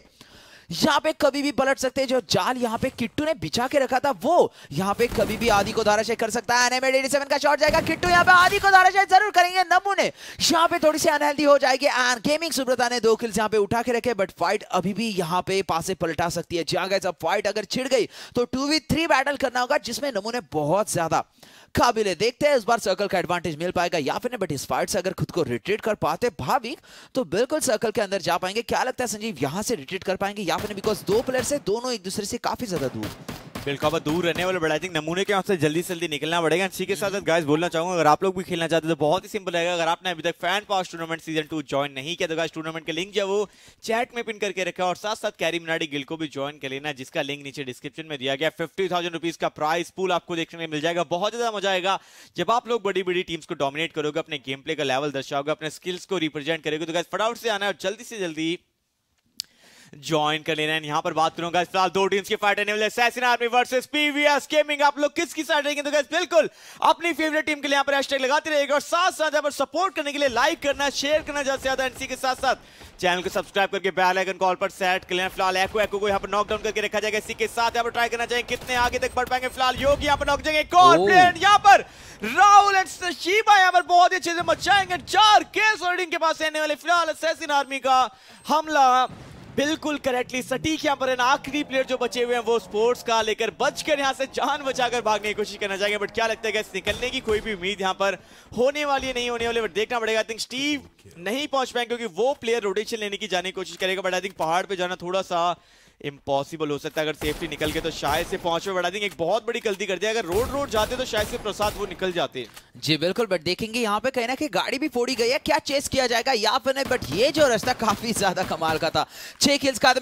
Speaker 2: यहाँ पे कभी भी पलट सकते हैं जो जाल यहाँ पे किट्टू ने बिछा के रखा था वो यहाँ पे कभी भी आदि को धाराशय कर सकता है का शॉट जाएगा किट्टू यहाँ पे आदि को धाराशय जरूर करेंगे नमूने यहाँ पे थोड़ी सी अनहेल्दी हो जाएगी एन गेमिंग सुब्रता ने दो किल्स यहाँ पे उठा के रखे बट फाइट अभी भी यहाँ पे पासे पलटा सकती है जी गए हाँ, फाइट अगर छिड़ गई तो टू वी थ्री बैटल करना होगा जिसमें नमूने बहुत ज्यादा काबिले देखते हैं इस बार सर्कल का एडवांटेज मिल पाएगा या फिर बट इस फाइट से अगर खुद को रिट्रीट कर पाते भाविक तो बिल्कुल सर्कल के अंदर जा पाएंगे क्या लगता है संजीव
Speaker 1: यहां से रिट्रीट कर पाएंगे या फिर बिकॉज दो प्लेयर से दोनों एक दूसरे से काफी ज्यादा दूर बिल्कुल दूर रहने वाले बट आई थिंक नमूने के से जल्दी से जल्दी निकलना पड़ेगा इसी के साथ गाइस बोलना चाहूंगा अगर आप लोग भी खेलना चाहते तो बहुत ही सिंपल रहेगा अगर आपने अभी तक fan pass tournament season two join नहीं किया तो गाइस टूर्नामेंट का लिंक जो वो चैट में पिन करके रखा और साथ साथ कैरी मिनाडी गिल को भी ज्वाइन कर लेना जिसका लिंक नीचे डिस्क्रिप्शन में दिया गया फिफ्टी थाउजेंड रुपीज का प्राइस पूल आपको देखने मिल जाएगा बहुत ज्यादा जाएगा जब आप लोग बड़ी बड़ी टीम्स को डोमिनेट करोगे अपने गेम प्ले का लेवल दर्शाओगे अपने स्किल्स को रिप्रेजेंट करोगे तो गैस फटाफट से आना है और जल्दी से जल्दी ज्वाइन कर लेना है यहाँ पर बात करूंगा फिलहाल दो टीम्स के फाइट रहने वाले assassin army versus PVS gaming आप लोग किसकी साइड रहेंगे तो बिल्कुल अपनी फेवरेट टीम के लिए यहाँ पर हैशटैग लगाते रहिएगा और साथ साथ यहाँ पर सपोर्ट करने के लिए लाइक करना शेयर करना ज्यादा से ज्यादा एनसी के साथ साथ चैनल को सब्सक्राइब करके बेल आइकन कॉल पर सेट कर लेना फिलहाल एको एको को यहाँ पर नॉकडाउन करके रखा जाएगा इसी के साथ यहाँ पर ट्राई करना चाहिए कितने आगे तक बढ़ पाएंगे फिलहाल योगी यहाँ पर नॉक जाएंगे कौन प्लेयर यहाँ पर राहुल एंड शिबा यहाँ पर बहुत ही अच्छे से मचाएंगे चार केस होल्डिंग के पास रहने वाले फिलहाल असैसिन आर्मी का हमला बिल्कुल करेक्टली सटीक यहाँ पर आखिरी प्लेयर जो बचे हुए हैं वो स्पोर्ट्स का लेकर बचकर यहाँ से जान बचाकर भागने की कोशिश करना चाहेंगे बट क्या लगता है निकलने की कोई भी उम्मीद यहाँ पर होने वाली है नहीं होने वाली बट देखना पड़ेगा आई थिंक स्टीव नहीं पहुंच पाएंगे क्योंकि वो प्लेयर रोटेशन लेने की जाने की कोशिश करेगा बट आई थिंक पहाड़ पर जाना थोड़ा सा इम्पॉसिबल हो सकता है अगर सेफ्टी निकल गए तो शायद से पहुंच में बढ़ा देंगे एक बहुत बड़ी गलती कर दिया अगर रोड रोड जाते तो शायद से प्रसाद वो निकल जाते
Speaker 2: जी बिल्कुल बट देखेंगे यहाँ पे कहीं ना कहीं गाड़ी भी फोड़ी गई है क्या चेस किया जाएगा या फिर नहीं बट ये जो रास्ता काफी ज्यादा कमाल का था छह खेल का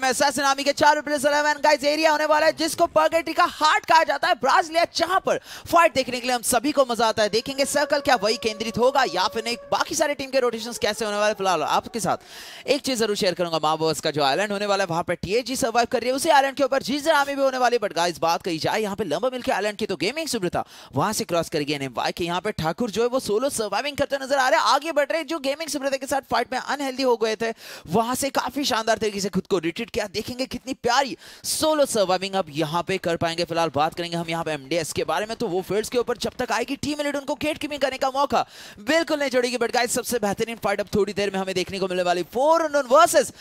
Speaker 2: नामी के चार गाइस एरिया होने वाला है जिसको बर्गेटी का हार्ट कहा जाता है ब्राजीलिया जहां पर फाइट देखने के लिए हम सभी को मजा आता है देखेंगे सर्कल क्या वही केंद्रित होगा या फिर नहीं बाकी सारी टीम के रोटेशन कैसे होने वाले फिलहाल आपके साथ एक चीज जरूर शेयर करूंगा माँ का जो आइलैंड होने वाला है वहां पर टीएजी सर्वाइव कर रही है उसी आइलैंड के ऊपर जीजर आर्मी भी होने वाली बट गाइस बात कही जाए यहाँ पे लंबा मिल के आइलैंड की तो गेमिंग सुब्रता वहां से क्रॉस कर गया नेमवाई के यहाँ पे ठाकुर जो है वो सोलो सर्वाइविंग करते नजर आ रहे हैं आगे बढ़ रहे जो गेमिंग सुब्रता के साथ फाइट में अनहेल्दी हो गए थे वहां से काफी शानदार तरीके से खुद को रिट्रीट किया देखेंगे कितनी प्यारी सोलो सर्वाइविंग अब यहाँ पे कर पाएंगे फिलहाल बात करेंगे हम यहाँ पे एमडीएस के बारे में तो वो फील्ड के ऊपर जब तक आएगी टीम एलिट उनको गेट कीपिंग करने का मौका बिल्कुल नहीं जोड़ेगी बट गाइज सबसे बेहतरीन फाइट अब थोड़ी देर में हमें देखने को मिलने वाली फोर वर्सेस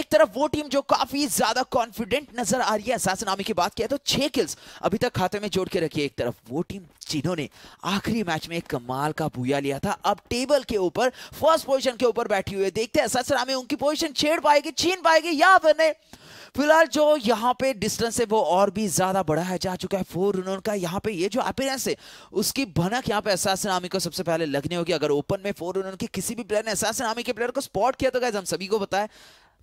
Speaker 2: एक तरफ वो टीम जो काफी ज्यादा कॉन्फिडेंट नजर आ रही है असासन आर्मी की बात किया तो छह किल्स अभी तक खाते में जोड़ के रखी है एक तरफ वो टीम जिन्होंने आखिरी मैच में कमाल का भूया लिया था अब टेबल के ऊपर फर्स्ट पोजिशन के ऊपर बैठी हुई है देखते हैं असासन आर्मी उनकी पोजिशन छेड़ पाएगी छीन पाएगी या फिर फिलहाल जो यहाँ पे डिस्टेंस है वो और भी ज्यादा बड़ा है जा चुका है फोर रनों का यहाँ पे ये जो अपीयरेंस है उसकी भनक यहाँ पे असासन आमी को सबसे पहले लगनी होगी अगर ओपन में फोर रनों की किसी भी प्लेयर ने असासन आमी के प्लेयर को स्पॉट किया तो गैस हम सभी को बताया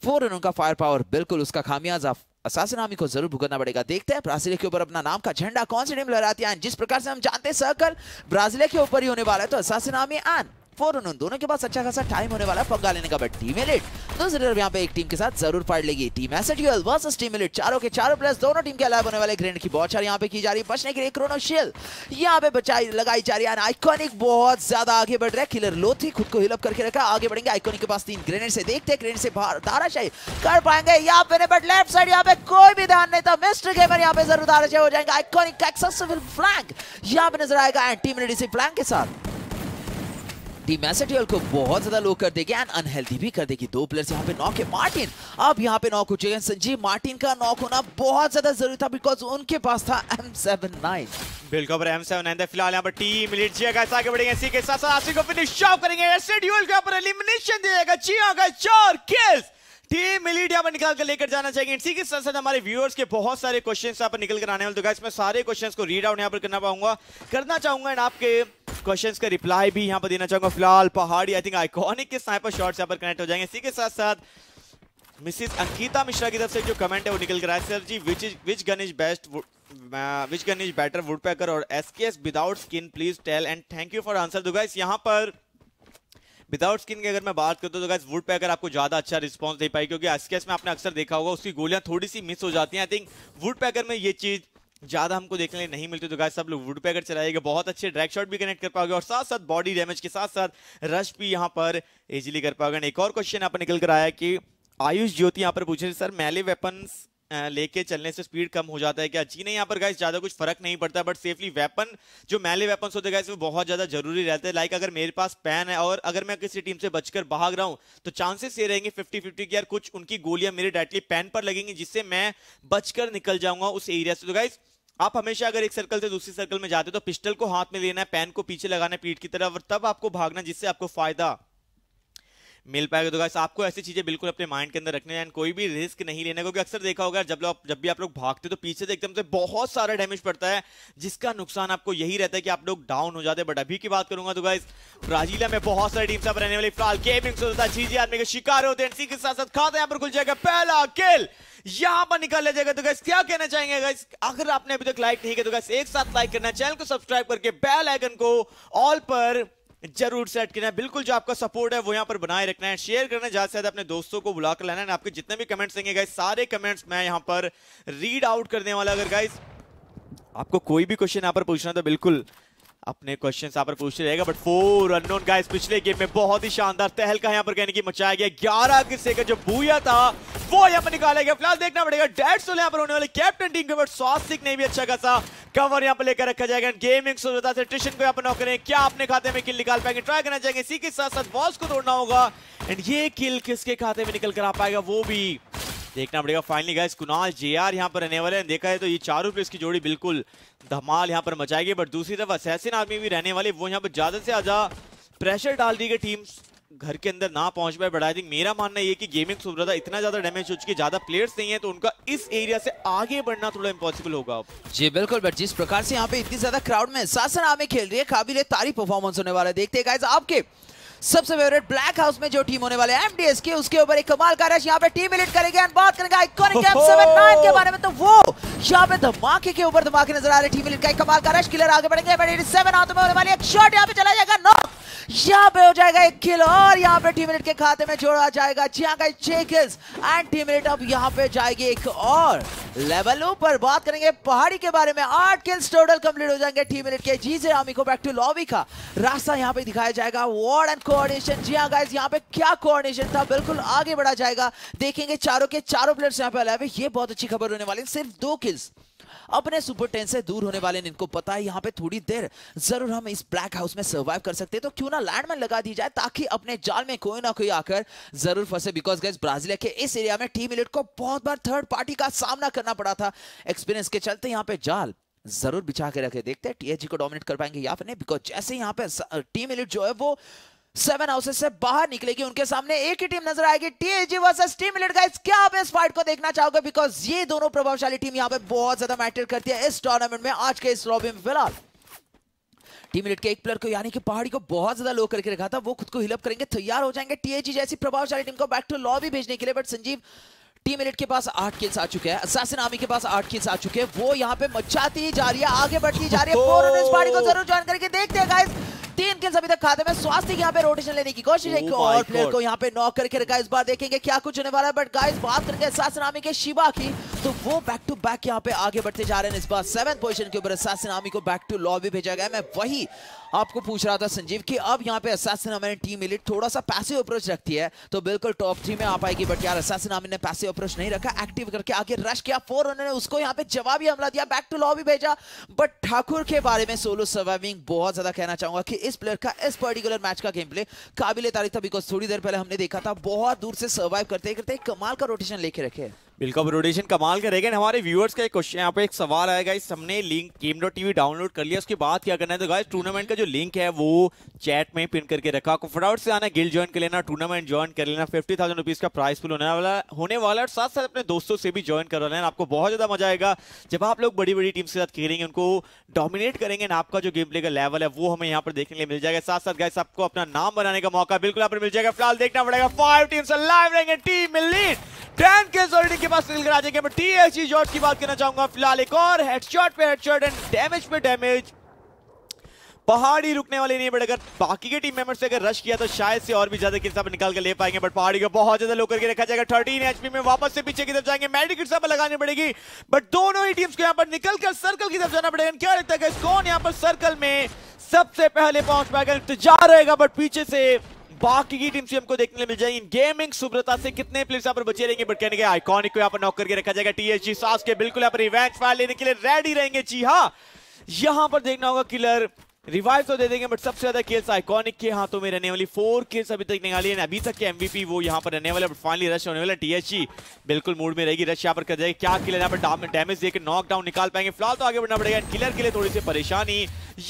Speaker 2: फौरन उनका फायर पावर बिल्कुल उसका खामियाजा असासनामी को जरूर भुगतना पड़ेगा देखते हैं ब्राजीलिया के ऊपर अपना नाम का झंडा कौन सी टीम लहराती है जिस प्रकार से हम जानते हैं सर्कल ब्राजीलिया के ऊपर ही होने वाला है तो असासनामी एंड फोर उन दोनों के पास अच्छा खासा टाइम होने वाला है पंगा लेने का बट टीम एलिट दूसरी तरफ यहाँ पे एक टीम के साथ जरूर फाइट लेगी टीम एसेट्यूएल वर्सेस टीम एलिट चारों के चारों प्लस दोनों टीम के अलाव होने वाले ग्रेनेड की बहुत सारी यहाँ पे की जा रही है बचने के लिए क्रोनोशियल यहाँ पे बचाई लगाई जा रही है आइकॉनिक बहुत ज्यादा आगे बढ़ रहा है किलर लोथी खुद को हिलअप करके रखा आगे बढ़ेंगे आइकॉनिक के पास तीन ग्रेनेड से देखते हैं ग्रेनेड से बाहर ताराशाही कर पाएंगे यहाँ पे बट लेफ्ट साइड यहाँ पे कोई भी ध्यान नहीं था मिस्टर गेमर यहाँ पे जरूर ताराशाही हो जाएंगे आइकॉनिक का एक्सेसिबल फ्लैंक यहाँ पे नजर आएगा एंटी टीम फ्लैंक के साथ ही मैसेटियल को बहुत ज्यादा लो कर देगी एंड अनहेल्दी भी कर देगी दो प्लेयर्स यहाँ पे नॉक है मार्टिन अब यहाँ पे नॉक हो चुके हैं संजीव मार्टिन का नॉक होना बहुत ज्यादा जरूरी था बिकॉज उनके पास था एम
Speaker 1: बिल्कुल एम सेवन नाइन फिलहाल यहाँ पर टीम लीड आगे बढ़ेंगे इसी के साथ साथ को फिनिश करेंगे ड्यूल के ऊपर एलिमिनेशन दिएगा जी चार किल्स टीम मिलीडिया पर निकाल कर लेकर जाना चाहिए इसी के साथ साथ हमारे व्यूअर्स के बहुत सारे क्वेश्चन यहाँ पर निकल कर आने वाले तो गाइस मैं सारे क्वेश्चंस को रीड आउट यहाँ पर करना पाऊंगा करना चाहूंगा एंड आपके क्वेश्चंस का रिप्लाई भी यहाँ पर देना चाहूंगा फिलहाल पहाड़ी आई थिंक आइकॉनिक के स्नाइपर शॉर्ट्स यहाँ पर कनेक्ट हो जाएंगे इसी के साथ साथ मिसिस अंकिता मिश्रा की तरफ से जो कमेंट है वो निकल कर sir ji which is which gun is best which gun is better woodpecker और S K S without skin please tell and thank you for answer दो गाइस यहाँ पर विदाउट स्किन की अगर मैं बात करता हूँ तो गाइस वुड पैकर आपको ज्यादा अच्छा रिस्पॉन्स दे पाई क्योंकि एस में आपने अक्सर देखा होगा उसकी गोलियां थोड़ी सी मिस हो जाती हैं आई थिंक वुड पैकर में ये चीज ज्यादा हमको देखने लिए नहीं मिलती तो गाय सब लोग वुड पे अगर चलाएगा बहुत अच्छे ड्रैक शॉट भी कनेक्ट कर पाओगे और साथ साथ बॉडी डैमेज के साथ साथ रश भी यहाँ पर इजिली कर पाओगे एक और क्वेश्चन यहाँ पर निकल कर आया कि आयुष ज्योति यहाँ पर पूछे सर मैले वेपन लेके चलने से स्पीड कम हो जाता है क्या जी नहीं यहाँ पर गाइस ज़्यादा कुछ फर्क नहीं पड़ता बट सेफली वेपन जो मैले वेपन्स होते गाइस वो बहुत ज़्यादा जरूरी रहते हैं लाइक अगर मेरे पास पैन है और अगर मैं किसी टीम से बचकर भाग रहा हूँ तो चांसेस ये रहेंगे फिफ्टी फिफ्टी की यार कुछ उनकी गोलियां मेरे डायरेक्टली पैन पर लगेंगी जिससे मैं बचकर निकल जाऊंगा उस एरिया से तो गाइस आप हमेशा अगर एक सर्कल से दूसरी सर्कल में जाते हो तो पिस्टल को हाथ में लेना है पैन को पीछे लगाना है पीठ की तरफ और तब आपको भागना जिससे आपको फायदा मिल पाएगा तो गाइस आपको ऐसी चीजें बिल्कुल अपने माइंड के अंदर रखने हैं कोई भी रिस्क नहीं लेना क्योंकि अक्सर देखा होगा जब लोग जब भी आप लोग भागते तो पीछे से एकदम से बहुत सारा डैमेज पड़ता है जिसका नुकसान आपको यही रहता है कि आप लोग डाउन हो जाते बट अभी की बात करूंगा तो गाइस ब्राजीलिया में बहुत सारी टीम आप रहने वाली फिलहाल गेमिंग सोचता जी आदमी के शिकार होते हैं के साथ साथ खाते यहाँ पर खुल जाएगा पहला खेल यहां पर निकाल लिया जाएगा तो गैस क्या कहना चाहेंगे गैस अगर आपने अभी तक लाइक नहीं किया तो गैस एक साथ लाइक करना चैनल को सब्सक्राइब करके बेल आइकन को ऑल पर जरूर सेट करना है बिल्कुल जो आपका सपोर्ट है वो यहाँ पर बनाए रखना है शेयर करना है ज्यादा से ज्यादा अपने दोस्तों को बुलाकर लाना है आपके जितने भी कमेंट्स देंगे गाइस सारे कमेंट्स मैं यहाँ पर रीड आउट करने वाला अगर गाइस आपको कोई भी क्वेश्चन यहाँ पर पूछना तो बिल्कुल अपने क्वेश्चन यहाँ पर पूछ रहेगा बट फोर अनोन गाइस पिछले गेम में बहुत ही शानदार तहलका यहाँ पर कहने की मचाया गया ग्यारह किस्से का जो भूया था वो यहाँ पर निकाला गया फिलहाल देखना पड़ेगा डेढ़ सौ यहाँ पर होने वाले कैप्टन टीम के बट स्वास्थ्य ने भी अच्छा खासा कवर यहाँ पर लेकर रखा जाएगा गेमिंग सुविधा से ट्रिशन को यहाँ पर क्या अपने खाते में किल निकाल पाएंगे ट्राई करना चाहेंगे इसी के साथ साथ बॉस को तोड़ना होगा एंड ये किल किसके खाते में निकल कर आ पाएगा वो भी देखना पड़ेगा finally guys Kunal J R यहाँ पर रहने वाले हैं देखा है तो ये चारों प्लेस की जोड़ी बिल्कुल धमाल यहाँ पर मचाएगी बट दूसरी तरफ असैसिन आदमी भी रहने वाले वो यहाँ पर ज़्यादा से ज़्यादा प्रेशर डाल दी गई टीम घर के अंदर ना पहुंच पाए बट आई थिंक मेरा मानना ये कि गेमिंग सुब्रता इतना ज्यादा डैमेज हो चुकी है ज्यादा प्लेयर्स नहीं है तो उनका इस एरिया से आगे बढ़ना थोड़ा इम्पॉसिबल होगा अब जी बिल्कुल बट जिस प्रकार
Speaker 2: से यहाँ पे इतनी ज्यादा क्राउड में सासन आमे खेल रही है काबिल तारी परफॉर्मेंस होने वाला है देखते हैं आपके सबसे फेवरेट ब्लैक हाउस में जो टीम होने वाले एमडीएस के उसके ऊपर एक कमाल का रश यहाँ पे टीम इलिट करेंगे एंड बात करेंगे आइकॉनिक M79 के बारे में तो वो यहाँ पे धमाके के ऊपर धमाके नजर आ रहे टीम इलिट का एक कमाल का रश किलर आगे बढ़ेंगे बट 87 हाथ में होने वाली एक शॉट यहाँ पे चला जाएगा नो यहाँ पे हो जाएगा एक किल और यहाँ पे टीम इलिट के खाते में जोड़ा जाएगा जिया जियांगा चेकिस एंड टीम इलिट अब यहाँ पे जाएगी एक और लेवल ऊपर बात करेंगे पहाड़ी के बारे में आठ किल्स टोटल कंप्लीट हो जाएंगे टीम इलिट के जी से आमी को बैक टू लॉबी का रास्ता यहाँ पे दिखाया जाएगा वार्ड एंड कोऑर्डिनेशन जी हाँ गाइज यहाँ पे क्या कोऑर्डिनेशन था बिल्कुल आगे बढ़ा जाएगा देखेंगे चारों के चारों प्लेयर्स यहाँ पे अलावे ये बहुत अच्छी खबर होने वाली है सिर्फ दो किल्स अपने सुपर टेन से दूर होने वाले इनको पता है यहाँ पे थोड़ी देर जरूर हम इस ब्लैक हाउस में सर्वाइव कर सकते हैं तो क्यों ना लैंडमैन लगा दी जाए ताकि अपने जाल में कोई ना कोई आकर जरूर फंसे बिकॉज गैस ब्राजील के इस एरिया में टीम इलेट को बहुत बार थर्ड पार्टी का सामना करना पड़ा था एक्सपीरियंस के चलते यहाँ पे जाल जरूर बिछा के रखे देखते हैं टीएजी को डोमिनेट कर पाएंगे या फिर नहीं बिकॉज जैसे यहाँ पे टीम एलिट जो है वो सेवन हाउसेस से बाहर निकलेगी उनके सामने एक ही टीम नजर आएगी TAG versus team lead guys क्या आप इस फाइट को देखना चाहोगे बिकॉज ये दोनों प्रभावशाली टीम यहां पे बहुत ज्यादा मैटर करती है इस टूर्नामेंट में आज के इस लॉबी में फिलहाल टीम लिड के एक प्लेयर को यानी कि पहाड़ी को बहुत ज्यादा लो करके रखा था वो खुद को हिलअप करेंगे तैयार हो जाएंगे टीएजी जैसी प्रभावशाली टीम को बैक टू लॉबी भेजने के लिए बट संजीव टीम एलिट के पास आठ किल्स आ चुके हैं असासिन आर्मी के पास आठ किल्स आ चुके हैं वो यहाँ पे मचाती जा रही है आगे बढ़ती जा रही है oh! को जरूर ज्वाइन करके देखते हैं गाइस तीन किल्स अभी तक खाते में स्वास्थ्य यहाँ पे रोटेशन लेने की कोशिश oh है और प्लेयर को यहाँ पे नॉक करके रखा इस बार देखेंगे क्या कुछ होने वाला है बट गाइस बात करते हैं सासनामी के शिवा की तो वो बैक टू बैक यहाँ पे आगे बढ़ते जा रहे हैं इस बार सेवन पोजिशन के ऊपर सासनामी को बैक टू लॉबी भेजा गया मैं वही आपको पूछ रहा था संजीव कि अब यहाँ पे असासिन हमारी टीम एलिट थोड़ा सा पैसे अप्रोच रखती है तो बिल्कुल टॉप थ्री में आ पाएगी बट यार असासिन आमिर ने पैसिव अप्रोच नहीं रखा एक्टिव करके आगे रश किया फोर उन्होंने उसको यहाँ पे जवाबी हमला दिया बैक टू लॉबी भेजा बट ठाकुर के बारे में सोलो सर्वाइविंग बहुत ज्यादा कहना चाहूंगा कि इस प्लेयर का इस पर्टिकुलर मैच का गेम प्ले काबिल तारीफ था बिकॉज थोड़ी देर पहले हमने देखा था बहुत दूर से सर्वाइव करते करते कमाल का रोटेशन लेके रखे
Speaker 1: बिल्कुल रोटेशन कमाल रहेगा हमारे व्यूअर्स का एक क्वेश्चन यहाँ पे एक सवाल आएगा इस हमने link game dot TV download कर लिया उसके बाद क्या करना है तो गाइस टूर्नामेंट का जो लिंक है वो चैट में पिन करके रखा आपको फटाउट से आना गिल ज्वाइन कर लेना टूर्नामेंट ज्वाइन कर लेना फिफ्टी थाउजेंड रुपीज का प्राइस फुल होने वाला होने वाला और साथ साथ अपने दोस्तों से भी ज्वाइन करवा लेना आपको बहुत ज्यादा मजा आएगा जब आप लोग बड़ी बड़ी टीम के साथ खेलेंगे उनको डोमिनेट करेंगे ना आपका जो गेम प्ले का लेवल है वो हमें यहाँ पर देखने के लिए मिल जाएगा साथ साथ गाइस आपको अपना नाम बनाने का मौका बिल्कुल यहाँ पर मिल जाएगा फिलहाल देखना पड़ेगा फाइव टीम्स लाइव रहेंगे टीम लीड टेन के पास निकल कर आ जाएंगे टी एच शॉट की बात करना चाहूंगा फिलहाल एक और हेडशॉट पे हेडशॉट एंड डैमेज पे डैमेज पहाड़ी रुकने वाले नहीं बट अगर बाकी के टीम मेंबर्स से अगर रश किया तो शायद से और भी ज्यादा किस्सा निकाल कर ले पाएंगे बट पहाड़ी को बहुत ज्यादा लोकर के रखा जाएगा थर्टीन एचपी में वापस से पीछे की तरफ जाएंगे मेडिकेट सब लगानी पड़ेगी बट दोनों ही टीम्स को यहाँ पर निकलकर सर्कल की तरफ जाना पड़ेगा क्या लगता है कौन यहाँ पर सर्कल में सबसे पहले पहुंच पाएगा इंतजार रहेगा बट पीछे से बाकी की टीम से हमको देखने मिल जाएगी गेमिंग सुब्रता से कितने प्लेयर्स यहाँ पर बचे रहेंगे बट कहने के आइकॉनिक को यहाँ पर नॉक करके रखा जाएगा टीएसजी सास के बिल्कुल यहाँ पर इवेंट फायर लेने के लिए रेडी रहेंगे जी हाँ यहाँ पर देखना होगा किलर रिवाइव तो दे देंगे बट सबसे ज्यादा केस आइकॉनिक के हाथों में रहने वाली फोर केस अभी तक निकाली है अभी तक के एमवीपी वो यहाँ पर रहने वाले बट फाइनली रश होने वाला टीएचजी बिल्कुल मूड में रहेगी रश यहाँ पर कर जाएगी क्या किलर यहाँ पर डैमेज देकर नॉकडाउन निकाल पाएंगे फिलहाल तो आगे बढ़ना पड़ेगा किलर के लिए थोड़ी सी परेशानी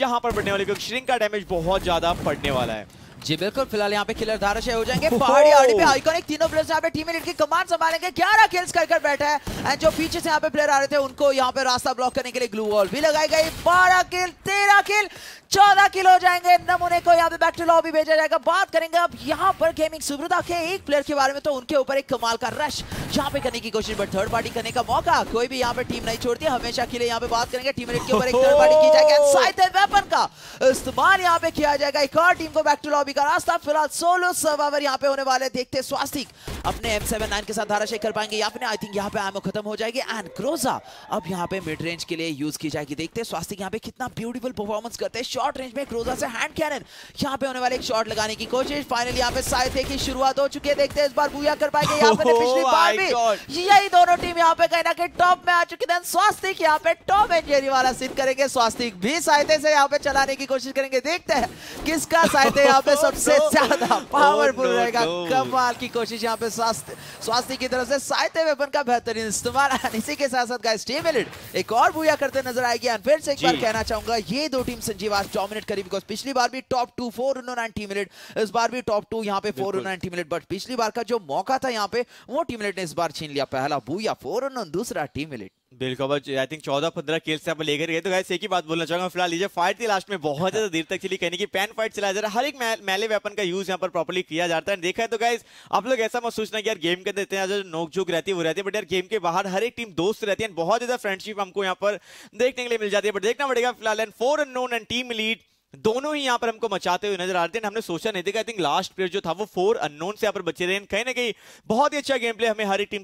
Speaker 1: यहाँ पर बढ़ने वाली क्योंकि श्रिंक का डैमेज बहुत ज्यादा पड़ने वाला है जी बिल्कुल फिलहाल यहाँ पे खिलर धाराशय हो जाएंगे पहाड़ी आड़ी पे
Speaker 2: आइकॉनिक तीनों प्लेयर्स यहाँ पे टीम एलिट की कमान संभालेंगे ग्यारह किल्स कर कर बैठे हैं एंड जो पीछे से यहाँ पे प्लेयर आ रहे थे उनको यहाँ पे रास्ता ब्लॉक करने के लिए ग्लू वॉल भी लगाई गई बारह किल तेरह किल चौदह किल हो जाएंगे नमूने को यहाँ पे बैक टू लॉबी भेजा जाएगा बात करेंगे अब यहाँ पर गेमिंग सुविधा के एक प्लेयर के बारे में तो उनके ऊपर एक कमाल का रश यहाँ पे करने की कोशिश बट थर्ड पार्टी करने का मौका कोई भी यहाँ पे टीम नहीं छोड़ती हमेशा के लिए यहाँ पे बात करेंगे टीम के ऊपर एक थर्ड पार्टी की जाएगी वेपन का इस्तेमाल यहाँ पे किया जाएगा एक और टीम को बैक टू लॉबी कामयाबी का रास्ता फिलहाल सोलो सर्वावर यहाँ पे होने वाले देखते स्वास्तिक अपने M79 के साथ धाराशाही कर पाएंगे या फिर आई थिंक यहाँ पे आमो खत्म हो जाएगी एंड क्रोजा अब यहाँ पे मिड रेंज के लिए यूज की जाएगी देखते स्वास्तिक यहाँ पे कितना ब्यूटीफुल परफॉर्मेंस करते हैं शॉर्ट रेंज में क्रोजा से हैंड कैनन यहाँ पे होने वाले एक शॉर्ट लगाने की कोशिश फाइनल यहाँ पे साहित्य की शुरुआत हो चुकी है देखते इस बार भूया कर पाएंगे यहाँ पे पिछली बार भी यही दोनों टीम यहाँ पे कहना के टॉप में आ चुकी थी स्वास्तिक यहाँ पे टॉप इंजीनियरी वाला सिद्ध करेंगे स्वास्तिक भी साहित्य से यहाँ पे चलाने की कोशिश करेंगे देखते हैं किसका साहित्य यहाँ पे सबसे ज्यादा पावरफुल रहेगा कमाल की कोशिश यहाँ पे स्वास्थ्य स्वास्थ्य की तरफ से साहित्य वेपन का बेहतरीन इस्तेमाल इसी के साथ साथ गाइस टीम एलिट एक और भूया करते नजर आएगी एंड फिर से एक बार कहना चाहूंगा ये दो टीम संजीव आज डॉमिनेट करी बिकॉज पिछली बार भी टॉप टू फोर उन्होंने टीम एलिट इस बार भी टॉप टू यहाँ पे फोर उन्होंने टीम एलिट बट पिछली बार का जो मौका था यहाँ पे वो टीम एलिट ने इस बार छीन लिया पहला भूया फोर दूसरा टीम एलिट
Speaker 1: बिल्कुल आई थिंक चौदह पंद्रह खेल से आप लेकर गए तो गाइस एक ही बात बोलना चाहूंगा फिलहाल लीजिए फाइट थी लास्ट में बहुत ज्यादा देर तक चली कहने की पैन फाइट चला जा रहा है हर एक मेले वेपन का यूज यहाँ पर प्रॉपर्ली किया जाता है देखा है तो गाइस आप लोग ऐसा मत सोचना कि यार गेम के अंदर जो नोकझोंक रहती है वो रहती है बट यार गेम के बाहर हर एक टीम दोस्त रहती है बहुत ज्यादा फ्रेंडशिप हमको यहाँ पर देखने के लिए मिल जाती है बट देखना पड़ेगा फिलहाल एंड फोर एंड नोन एंड टीम लीड दोनों ही यहाँ पर हमको मचाते हुए नजर आ रहे थे हमने सोचा नहीं देखा आई थिंक लास्ट प्लेयर जो था वो फोर अननोन से यहाँ पर बचे रहे हैं कहीं ना कहीं बहुत ही अच्छा गेम प्ले हमें हर एक टीम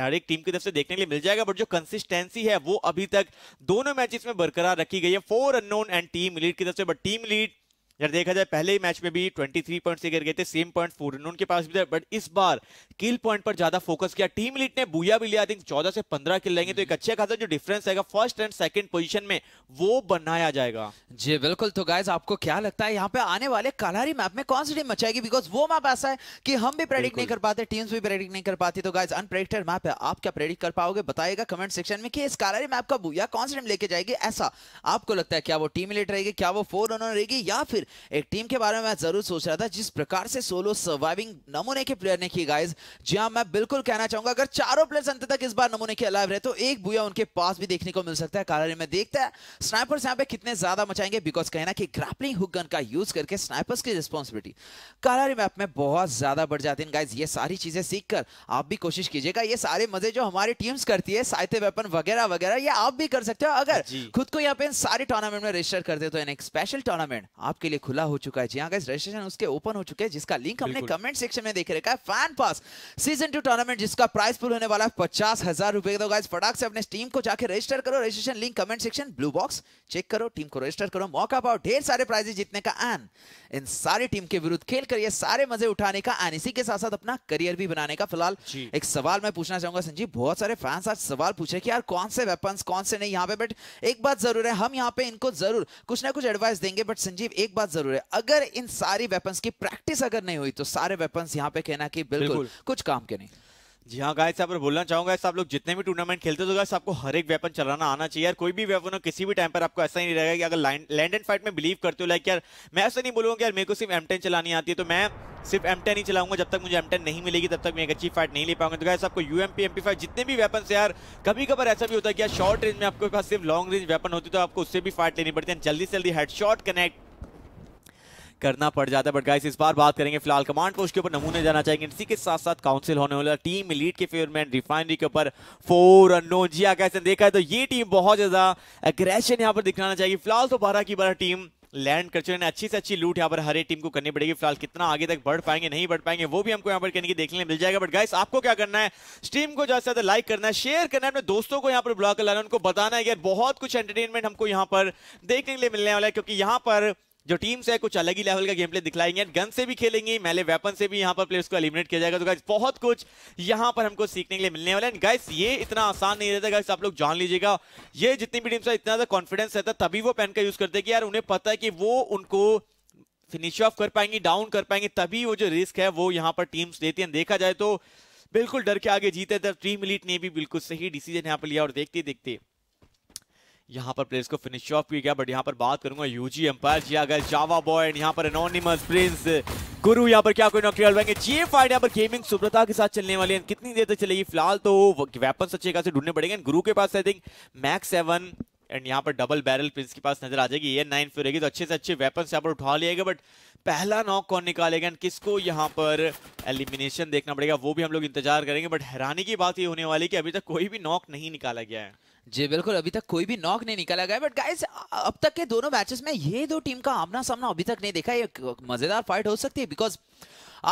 Speaker 1: हर एक टीम की तरफ से देखने के लिए मिल जाएगा बट जो कंसिस्टेंसी है वो अभी तक दोनों मैचेस में बरकरार रखी गई है four unknown and team lead की तरफ से बट टीम लीड यार देखा जाए पहले ही मैच में भी 23 पॉइंट से गिर गए थे सेम पॉइंट फोर रन उनके पास भी था बट इस बार किल पॉइंट पर ज्यादा फोकस किया टीम लीड ने बुया भी लिया आई थिंक चौदह से पंद्रह किल लेंगे तो एक अच्छा खासा जो डिफरेंस आएगा फर्स्ट एंड सेकंड पोजीशन में वो बनाया जाएगा जी बिल्कुल तो गाइज आपको
Speaker 2: क्या लगता है यहाँ पे आने वाले कालारी मैप में कौन सी टीम मचाएगी बिकॉज वो मैप ऐसा है कि हम भी प्रेडिक्ट नहीं कर पाते टीम्स भी प्रेडिक्ट नहीं कर पाती तो गाइज अनप्रेडिक्टेड मैप है आप क्या प्रेडिक्ट कर पाओगे बताएगा कमेंट सेक्शन में कि इस कालारी मैप का बुया कौन सी टीम लेके जाएगी ऐसा आपको लगता है क्या वो टीम लीड रहेगी क्या वो फोर रनर रहेगी या फिर एक टीम के बारे में मैं जरूर सोच रहा था जिस प्रकार से सोलो सर्वाइविंग नमूने के प्लेयर ने की गाइज जी हाँ मैं बिल्कुल कहना चाहूंगा अगर चारों प्लेयर्स अंत तक इस बार नमूने के अलाव रहे तो एक बुआ उनके पास भी देखने को मिल सकता है कारण में देखता है स्नाइपर्स यहाँ पे कितने ज्यादा मचाएंगे बिकॉज कहना कि ग्रैपलिंग हुक गन का यूज करके स्नाइपर्स की रिस्पॉन्सिबिलिटी कालारी मैप में बहुत ज्यादा बढ़ जाती है गाइज ये सारी चीजें सीख आप भी कोशिश कीजिएगा ये सारे मजे जो हमारी टीम्स करती है साहित्य वेपन वगैरह वगैरह ये आप भी कर सकते हो अगर खुद को यहाँ पे इन सारी टूर्नामेंट में रजिस्टर करते हो तो स्पेशल टूर्नामेंट आपके लिए खुला हो चुका है जी हाँ रजिस्ट्रेशन उसके ओपन हो चुके हैं जिसका लिंक हमने कमेंट सेक्शन में देख रखा है fan pass season two tournament जिसका प्राइस पुल होने वाला है पचास हजार रुपए तो फटाक से अपने टीम को जाकर रजिस्टर करो registration link comment section blue box check करो टीम को रजिस्टर करो मौका पाओ ढेर सारे प्राइजेस जीतने का एन इन सारी टीम के विरुद्ध खेल करिए सारे मजे उठाने का एन इसी के साथ साथ अपना करियर भी बनाने का फिलहाल एक सवाल मैं पूछना चाहूंगा संजीव बहुत सारे फैंस आज सवाल पूछे कि यार कौन से वेपन कौन से नहीं यहाँ पे बट एक बात जरूर है हम यहाँ पे इनको जरूर कुछ ना कुछ एडवाइस देंगे बट संजीव एक बात जरूर है अगर इन सारी वेपन्स की प्रैक्टिस
Speaker 1: अगर नहीं हुई तो सारे वेपन्स यहाँ पे कहना की बिल्कुल कुछ काम के नहीं जी हाँ गाय साहब बोलना चाहूंगा आप लोग जितने भी टूर्नामेंट खेलते हो तो आपको हर एक वेपन चलाना आना चाहिए यार कोई भी वेपन हो किसी भी टाइम पर आपको ऐसा ही नहीं रहेगा कि अगर लैंड एंड फाइट में बिलीव करते हो लाइक यार मैं ऐसा नहीं बोलूंगा यार मेरे को सिर्फ एम चलानी आती है तो मैं सिर्फ एम टेन ही चलाऊंगा जब तक मुझे एम टेन नहीं मिलेगी तब तक मैं एक अच्छी फाइट नहीं ले पाऊंगा तो गाय आपको यू एम जितने भी वेपन है यार कभी कभार ऐसा भी होता है कि यार शॉर्ट रेंज में आपके पास सिर्फ लॉन्ग रेंज वेपन होती तो आपको उससे भी फाइट लेनी पड़ती है जल्दी से जल्दी हेड कनेक्ट करना पड़ जाता है बट गाइस इस बार बात करेंगे फिलहाल कमांड पोस्ट के ऊपर नमूने जाना चाहेंगे इसी के साथ साथ काउंसिल होने वाला टीम लीड के फेवर में रिफाइनरी के ऊपर फोर अनो जी कैसे हाँ देखा है तो ये टीम बहुत ज्यादा एग्रेशन यहाँ पर दिखाना चाहिए फिलहाल तो बारह की बारह टीम लैंड कर चुके हैं अच्छी से अच्छी लूट यहाँ पर हर एक टीम को करनी पड़ेगी फिलहाल कितना आगे तक बढ़ पाएंगे नहीं बढ़ पाएंगे वो भी हमको यहाँ पर कहने की देखने मिल जाएगा बट गाइस आपको क्या करना है स्ट्रीम को ज्यादा से ज्यादा लाइक करना है शेयर करना है अपने दोस्तों को यहाँ पर ब्लॉग कर लाना उनको बताना है यार बहुत कुछ एंटरटेनमेंट हमको यहाँ पर देखने के लिए मिलने वाला है क्योंकि यहाँ पर जो टीम्स है कुछ अलग ही लेवल का गेम प्ले दिखलाएंगे गन से भी खेलेंगे मेले वेपन से भी यहाँ पर प्लेयर्स को एलिमिनेट किया जाएगा तो गाइस बहुत कुछ यहाँ पर हमको सीखने के लिए मिलने वाले है गाइस ये इतना आसान नहीं रहता गाइस आप लोग जान लीजिएगा ये जितनी भी टीम्स है इतना ज्यादा कॉन्फिडेंस रहता तभी वो पेन का यूज करते हैं कि यार उन्हें पता है कि वो उनको फिनिश ऑफ कर पाएंगे डाउन कर पाएंगे तभी वो जो रिस्क है वो यहाँ पर टीम्स देती है देखा जाए तो बिल्कुल डर के आगे जीते टीम लीट ने भी बिल्कुल सही डिसीजन यहाँ पर लिया और देखते देखते यहाँ पर प्लेयर्स को फिनिश ऑफ किया गया बट यहाँ पर बात करूंगा यूजी एम्पायर जी अगर जावा बॉय यहाँ पर एनोनिमस प्रिंस गुरु यहाँ पर क्या कोई नौकरी हलवाएंगे जी फाइट यहाँ पर गेमिंग सुब्रता के साथ चलने वाली है कितनी देर तक चलेगी फिलहाल तो वेपन अच्छे खास ढूंढने पड़ेंगे गुरु के पास I think max seven and यहाँ पर डबल बैरल प्रिंस के पास नजर आ जाएगी ये नाइन फिर तो अच्छे से अच्छे वेपन यहाँ पर उठा लिया बट पहला नॉक कौन निकालेगा एंड किसको यहाँ पर एलिमिनेशन देखना पड़ेगा वो भी हम लोग इंतजार करेंगे बट हैरानी की बात ये होने वाली कि अभी तक कोई भी नॉक नहीं निकाला गया है जी बिल्कुल अभी तक कोई भी नॉक नहीं निकाला गया बट गाइस
Speaker 2: अब तक के दोनों मैचेस में ये दो टीम का आमना सामना अभी तक नहीं देखा ये मजेदार फाइट हो सकती है बिकॉज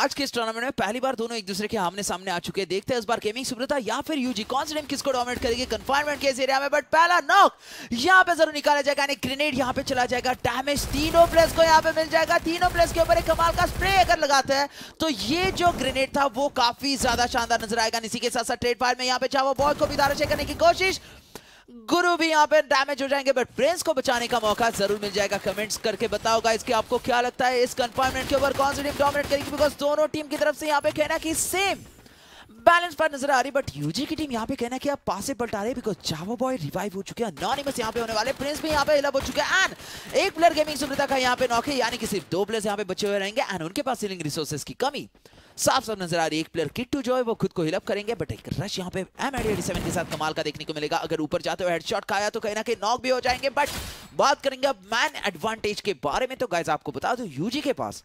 Speaker 2: आज के इस टूर्नामेंट में पहली बार दोनों एक दूसरे के आमने सामने आ चुके हैं देखते हैं इस बार गेमिंग सुब्रता या फिर यूजी कौन सी टीम किसको डोमिनेट करेगी कंफाइनमेंट के एरिया में बट पहला नॉक यहाँ पे जरूर निकाला जाएगा यानी ग्रेनेड यहाँ पे चला जाएगा डैमेज तीनों प्लेस को यहाँ पे मिल जाएगा तीनों प्लेस के ऊपर एक कमाल का स्प्रे अगर लगाते हैं तो ये जो ग्रेनेड था वो काफी ज्यादा शानदार नजर आएगा इसी के साथ साथ ट्रेड फायर में यहाँ पे चाहो बॉल को भी दारा करने की कोशिश गुरु भी यहाँ पे डैमेज हो जाएंगे बट प्रिंस को बचाने का मौका जरूर मिल जाएगा कमेंट्स करके बताओ गाइस कि आपको क्या लगता है इस कंफाइनमेंट के ऊपर कौन सी टीम डोमिनेट करेगी बिकॉज दोनों टीम की तरफ से यहाँ पे कहना कि सेम बैलेंस पर नजर आ रही बट यूजी की टीम यहाँ पे कहना आप पासे पलटा रहे बिकॉज जावो बॉय रिवाइव हो चुके हैं नॉनिमस यहाँ पे होने वाले प्रिंस भी यहाँ पे हिलब हो चुके हैं एंड एक प्लेयर गेमिंग सुनता का यहाँ पे नौके यानी कि सिर्फ दो प्लेयर्स यहाँ पे बचे हुए रहेंगे एंड उनके पास सीलिंग रिसोर्सेस की कमी साफ साफ नजर आ रही है एक प्लेयर किट्टू जो है वो खुद को हिलअप करेंगे बट एक रश यहाँ पे एम एडी सेवन के साथ कमाल का देखने को मिलेगा अगर ऊपर जाते हो हेडशॉट खाया तो कहीं ना कहीं नॉक भी हो जाएंगे बट बात करेंगे अब मैन एडवांटेज के बारे में तो गाइज आपको बता दो यूजी के पास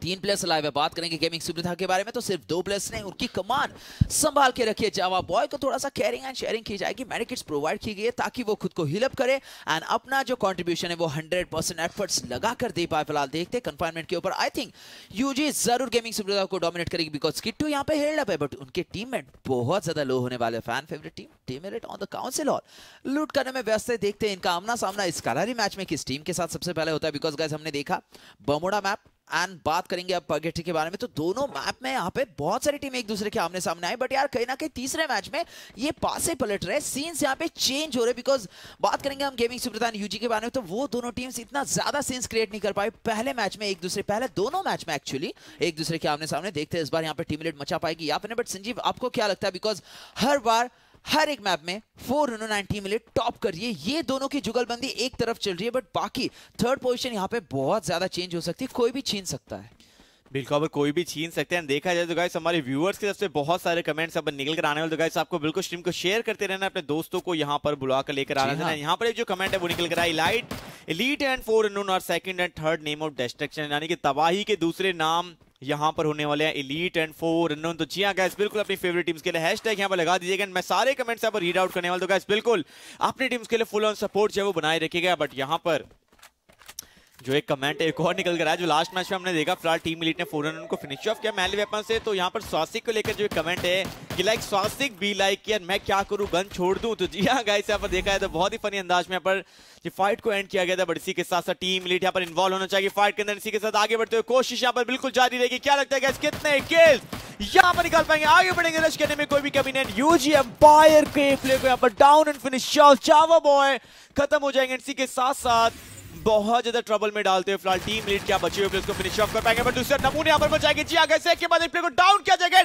Speaker 2: तीन प्लेयर्स लाइव है बात करेंगे गेमिंग सुविधा के बारे में तो सिर्फ दो प्लेयर्स ने उनकी कमान संभाल के रखी है जावा बॉय को थोड़ा सा कैरिंग एंड शेयरिंग की जाएगी मेडिकेट्स प्रोवाइड की गई है ताकि वो खुद को हिलअप करे एंड अपना जो कंट्रीब्यूशन है वो हंड्रेड परसेंट एफर्ट्स लगा कर दे पाए फिलहाल देखते कन्फाइनमेंट के ऊपर आई थिंक यू जरूर गेमिंग सुविधा को डोमिनेट करेगी बिकॉज किट्टू यहाँ पे हेल्ड अप है बट उनके टीम बहुत ज्यादा लो होने वाले fan favourite team team on the council hall लूट करने में व्यस्त है देखते हैं इनका आमना सामना इस कलारी मैच में किस टीम के साथ सबसे पहले होता है बिकॉज गैस हमने देखा बमोड़ा मैप एंड बात करेंगे अब पगेटी के बारे में तो दोनों मैप में यहाँ पे बहुत सारी टीम एक दूसरे के आमने सामने आई बट यार कहीं ना कहीं तीसरे मैच में ये पासे पलट रहे सीन्स यहाँ पे चेंज हो रहे बिकॉज बात करेंगे हम गेमिंग सुप्रधान यूजी के बारे में तो वो दोनों टीम्स इतना ज्यादा सीन्स क्रिएट नहीं कर पाए पहले मैच में एक दूसरे पहले दोनों मैच में एक्चुअली एक दूसरे के आमने सामने देखते हैं इस बार यहाँ पे टीम मचा पाएगी या फिर बट संजीव आपको क्या लगता है बिकॉज हर बार हर एक मैप में फोर उन्होंने नाइनटी मिले टॉप कर रही है ये दोनों की जुगलबंदी एक तरफ चल रही है बट बाकी थर्ड पोजिशन यहाँ पे बहुत ज्यादा चेंज हो सकती है कोई भी छीन सकता है
Speaker 1: बिल्कुल अब कोई भी छीन सकते हैं देखा जाए तो गाइस हमारे व्यूअर्स की तरफ से बहुत सारे कमेंट्स अब निकल कर आने वाले तो गाइस आपको बिल्कुल स्ट्रीम को शेयर करते रहना अपने दोस्तों को यहाँ पर बुला कर लेकर आना हाँ। यहाँ पर जो कमेंट है वो निकल कर आई लाइट एलीट एंड फोर और second and third name of destruction यानी कि तबाही के दूसरे नाम यहाँ पर होने वाले हैं इलीट एंड फोर तो जी हाँ गैस बिल्कुल अपनी फेवरेट टीम्स के लिए हैश टैग यहाँ पर लगा दीजिएगा मैं सारे कमेंट्स यहाँ पर रीड आउट करने वाला तो गैस बिल्कुल अपनी टीम्स के लिए फुल ऑन सपोर्ट जो है वो बनाए रखेगा बट यहाँ पर जो एक कमेंट एक और निकल कर आया जो लास्ट मैच में हमने देखा फिलहाल टीम इलीट ने फोर रन को फिनिश ऑफ किया मैल वेपन से तो यहाँ पर स्वासिक को लेकर जो एक कमेंट है कि लाइक स्वासिक बी लाइक यार मैं क्या करूँ गन छोड़ दूँ तो जी हाँ गाइस यहाँ पर देखा है तो बहुत ही फनी अंदाज में यहाँ पर फाइट को एंड किया गया था बट इसी के साथ साथ टीम इलीट यहाँ पर इन्वॉल्व होना चाहिए फाइट के अंदर इसी के साथ आगे बढ़ते हुए कोशिश यहाँ पर बिल्कुल जारी रहेगी क्या लगता है गैस कितने किल्स यहाँ पर निकाल पाएंगे आगे बढ़ेंगे रश करने में कोई भी कमी नहीं यूजी एम्पायर के प्ले को यहाँ पर डाउन एंड फिनिश चावा बॉय खत्म हो जाएंगे इसी के साथ साथ बहुत ज्यादा ट्रबल में डालते हैं फिलहाल टीम लीड क्या बची हुई फिनिश ऑफ कर पाएंगे बट दूसरे नमूने यहाँ पर बचाएगी जी आगे से के बाद प्लेयर को डाउन किया जाएगा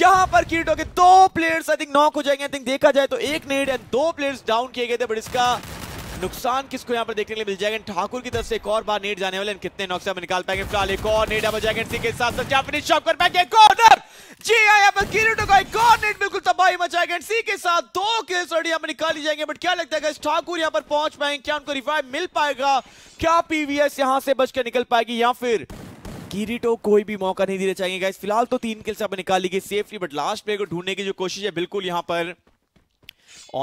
Speaker 1: यहाँ पर किरीटो के दो प्लेयर्स आई थिंक नॉक हो जाएंगे आई थिंक देखा जाए तो एक नेड एंड दो प्लेयर्स डाउन किए गए थे बट इसका नुकसान किसको यहाँ पर देखने के लिए मिल जाएगा ठाकुर की तरफ से एक और बार नेट जाने वाले कितने नॉक्स निकाल पाएंगे फिलहाल एक और नेट अब जैकेट सिंह के साथ सच्चा फिनिश ऑफ कर पाएंगे कॉर्नर जी हाँ पर किरीटो का एक और नेट बिल्कुल तबाही मचाएगा सी के साथ दो किल्स ऑलरेडी यहाँ पर निकाली जाएंगे बट क्या लगता है ठाकुर यहाँ पर पहुंच पाएंगे क्या उनको रिवाइव मिल पाएगा क्या पीवीएस यहाँ से बचकर निकल पाएगी या फिर किरीटो तो कोई भी मौका नहीं देना चाहिए गाइस फिलहाल तो तीन किल्स यहाँ पर निकाली गई सेफली बट लास्ट प्लेयर को ढूंढने की जो कोशिश है बिल्कुल यहाँ पर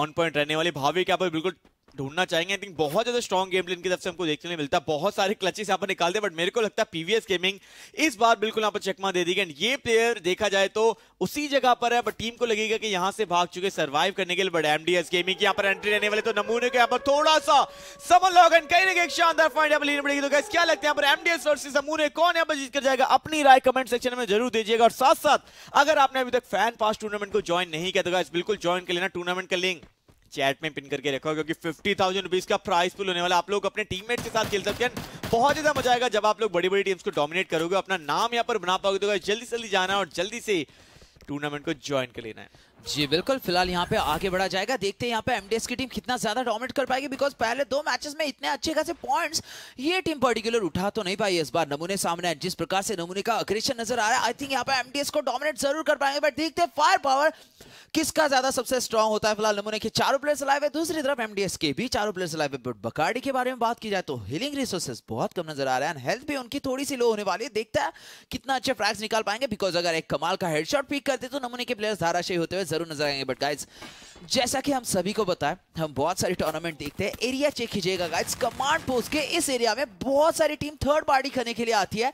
Speaker 1: ऑन पॉइंट रहने वाले भावे के यहाँ पर बिल्कुल ढूंढना चाहेंगे आई थिंक बहुत ज्यादा स्ट्रॉन्ग गेम प्लेन की तरफ से हमको देखने मिलता है बहुत सारे क्लचेस यहाँ पर निकालते हैं बट मेरे को लगता है पीवीएस गेमिंग इस बार बिल्कुल यहाँ पर चकमा दे दी एंड ये प्लेयर देखा जाए तो उसी जगह पर है बट टीम को लगेगा कि यहाँ से भाग चुके सर्वाइव करने के लिए बट एमडीएस गेमिंग यहाँ पर एंट्री लेने वाले तो नमूने के यहाँ पर थोड़ा सा समन लॉगन कहीं ना कहीं शानदार फाइट यहाँ पर लेनी पड़ेगी तो गैस क्या लगता है यहाँ पर एमडीएस और नमूने कौन यहाँ पर जीत कर जाएगा अपनी राय कमेंट सेक्शन में जरूर दीजिएगा और साथ साथ अगर आपने अभी तक फैन पास टूर्नामेंट को ज्वाइन नहीं किया तो बिल्कुल ज्वाइन कर लेना टूर्नामेंट का लिंक चैट में पिन करके रखो क्योंकि फिफ्टी थाउजेंड रुपीज का प्राइस पुल होने वाला आप लोग अपने टीममेट के साथ खेल सकते हैं बहुत ज्यादा मजा आएगा जब आप लोग बड़ी बड़ी टीम्स को डोमिनेट करोगे अपना नाम यहाँ पर बना पाओगे तो जल्दी से जल्दी जाना और जल्दी से टूर्नामेंट को ज्वाइन कर लेना है जी
Speaker 2: बिल्कुल फिलहाल यहाँ पे आगे बढ़ा जाएगा देखते हैं यहाँ पे एमडीएस की टीम कितना ज्यादा डोमिनेट कर पाएगी बिकॉज पहले दो मैचेस में इतने अच्छे खासे पॉइंट्स ये टीम पर्टिकुलर उठा तो नहीं पाई इस बार नमूने सामने है जिस प्रकार से नमूने का अग्रेशन नजर आ रहा है आई थिंक यहाँ पे एमडीएस को डोमिनेट जरूर कर पाएंगे बट देखते हैं फायर पावर किसका ज्यादा सबसे स्ट्रॉन्ग होता है फिलहाल नमूने के चारों प्लेयर्स लाइव है दूसरी तरफ एमडीएस के भी चारों प्लेयर्स लाइव है बट बकाडी के बारे में बात की जाए तो हिलिंग रिसोर्सेस बहुत कम नजर आ रहा है हेल्थ भी उनकी थोड़ी सी लो होने वाली है देखता है कितना अच्छे फ्रैक्स निकाल पाएंगे बिकॉज अगर एक कमाल का हेडशॉट पिक करते तो नमूने के प्लेयर्स धाराशाही होते हुए जरूर नजर आएंगे बट गाइज जैसा कि हम सभी को बताएं हम बहुत सारे टूर्नामेंट देखते हैं एरिया चेक कीजिएगा गाइज कमांड पोस्ट के इस एरिया में बहुत सारी टीम थर्ड पार्टी करने के लिए आती है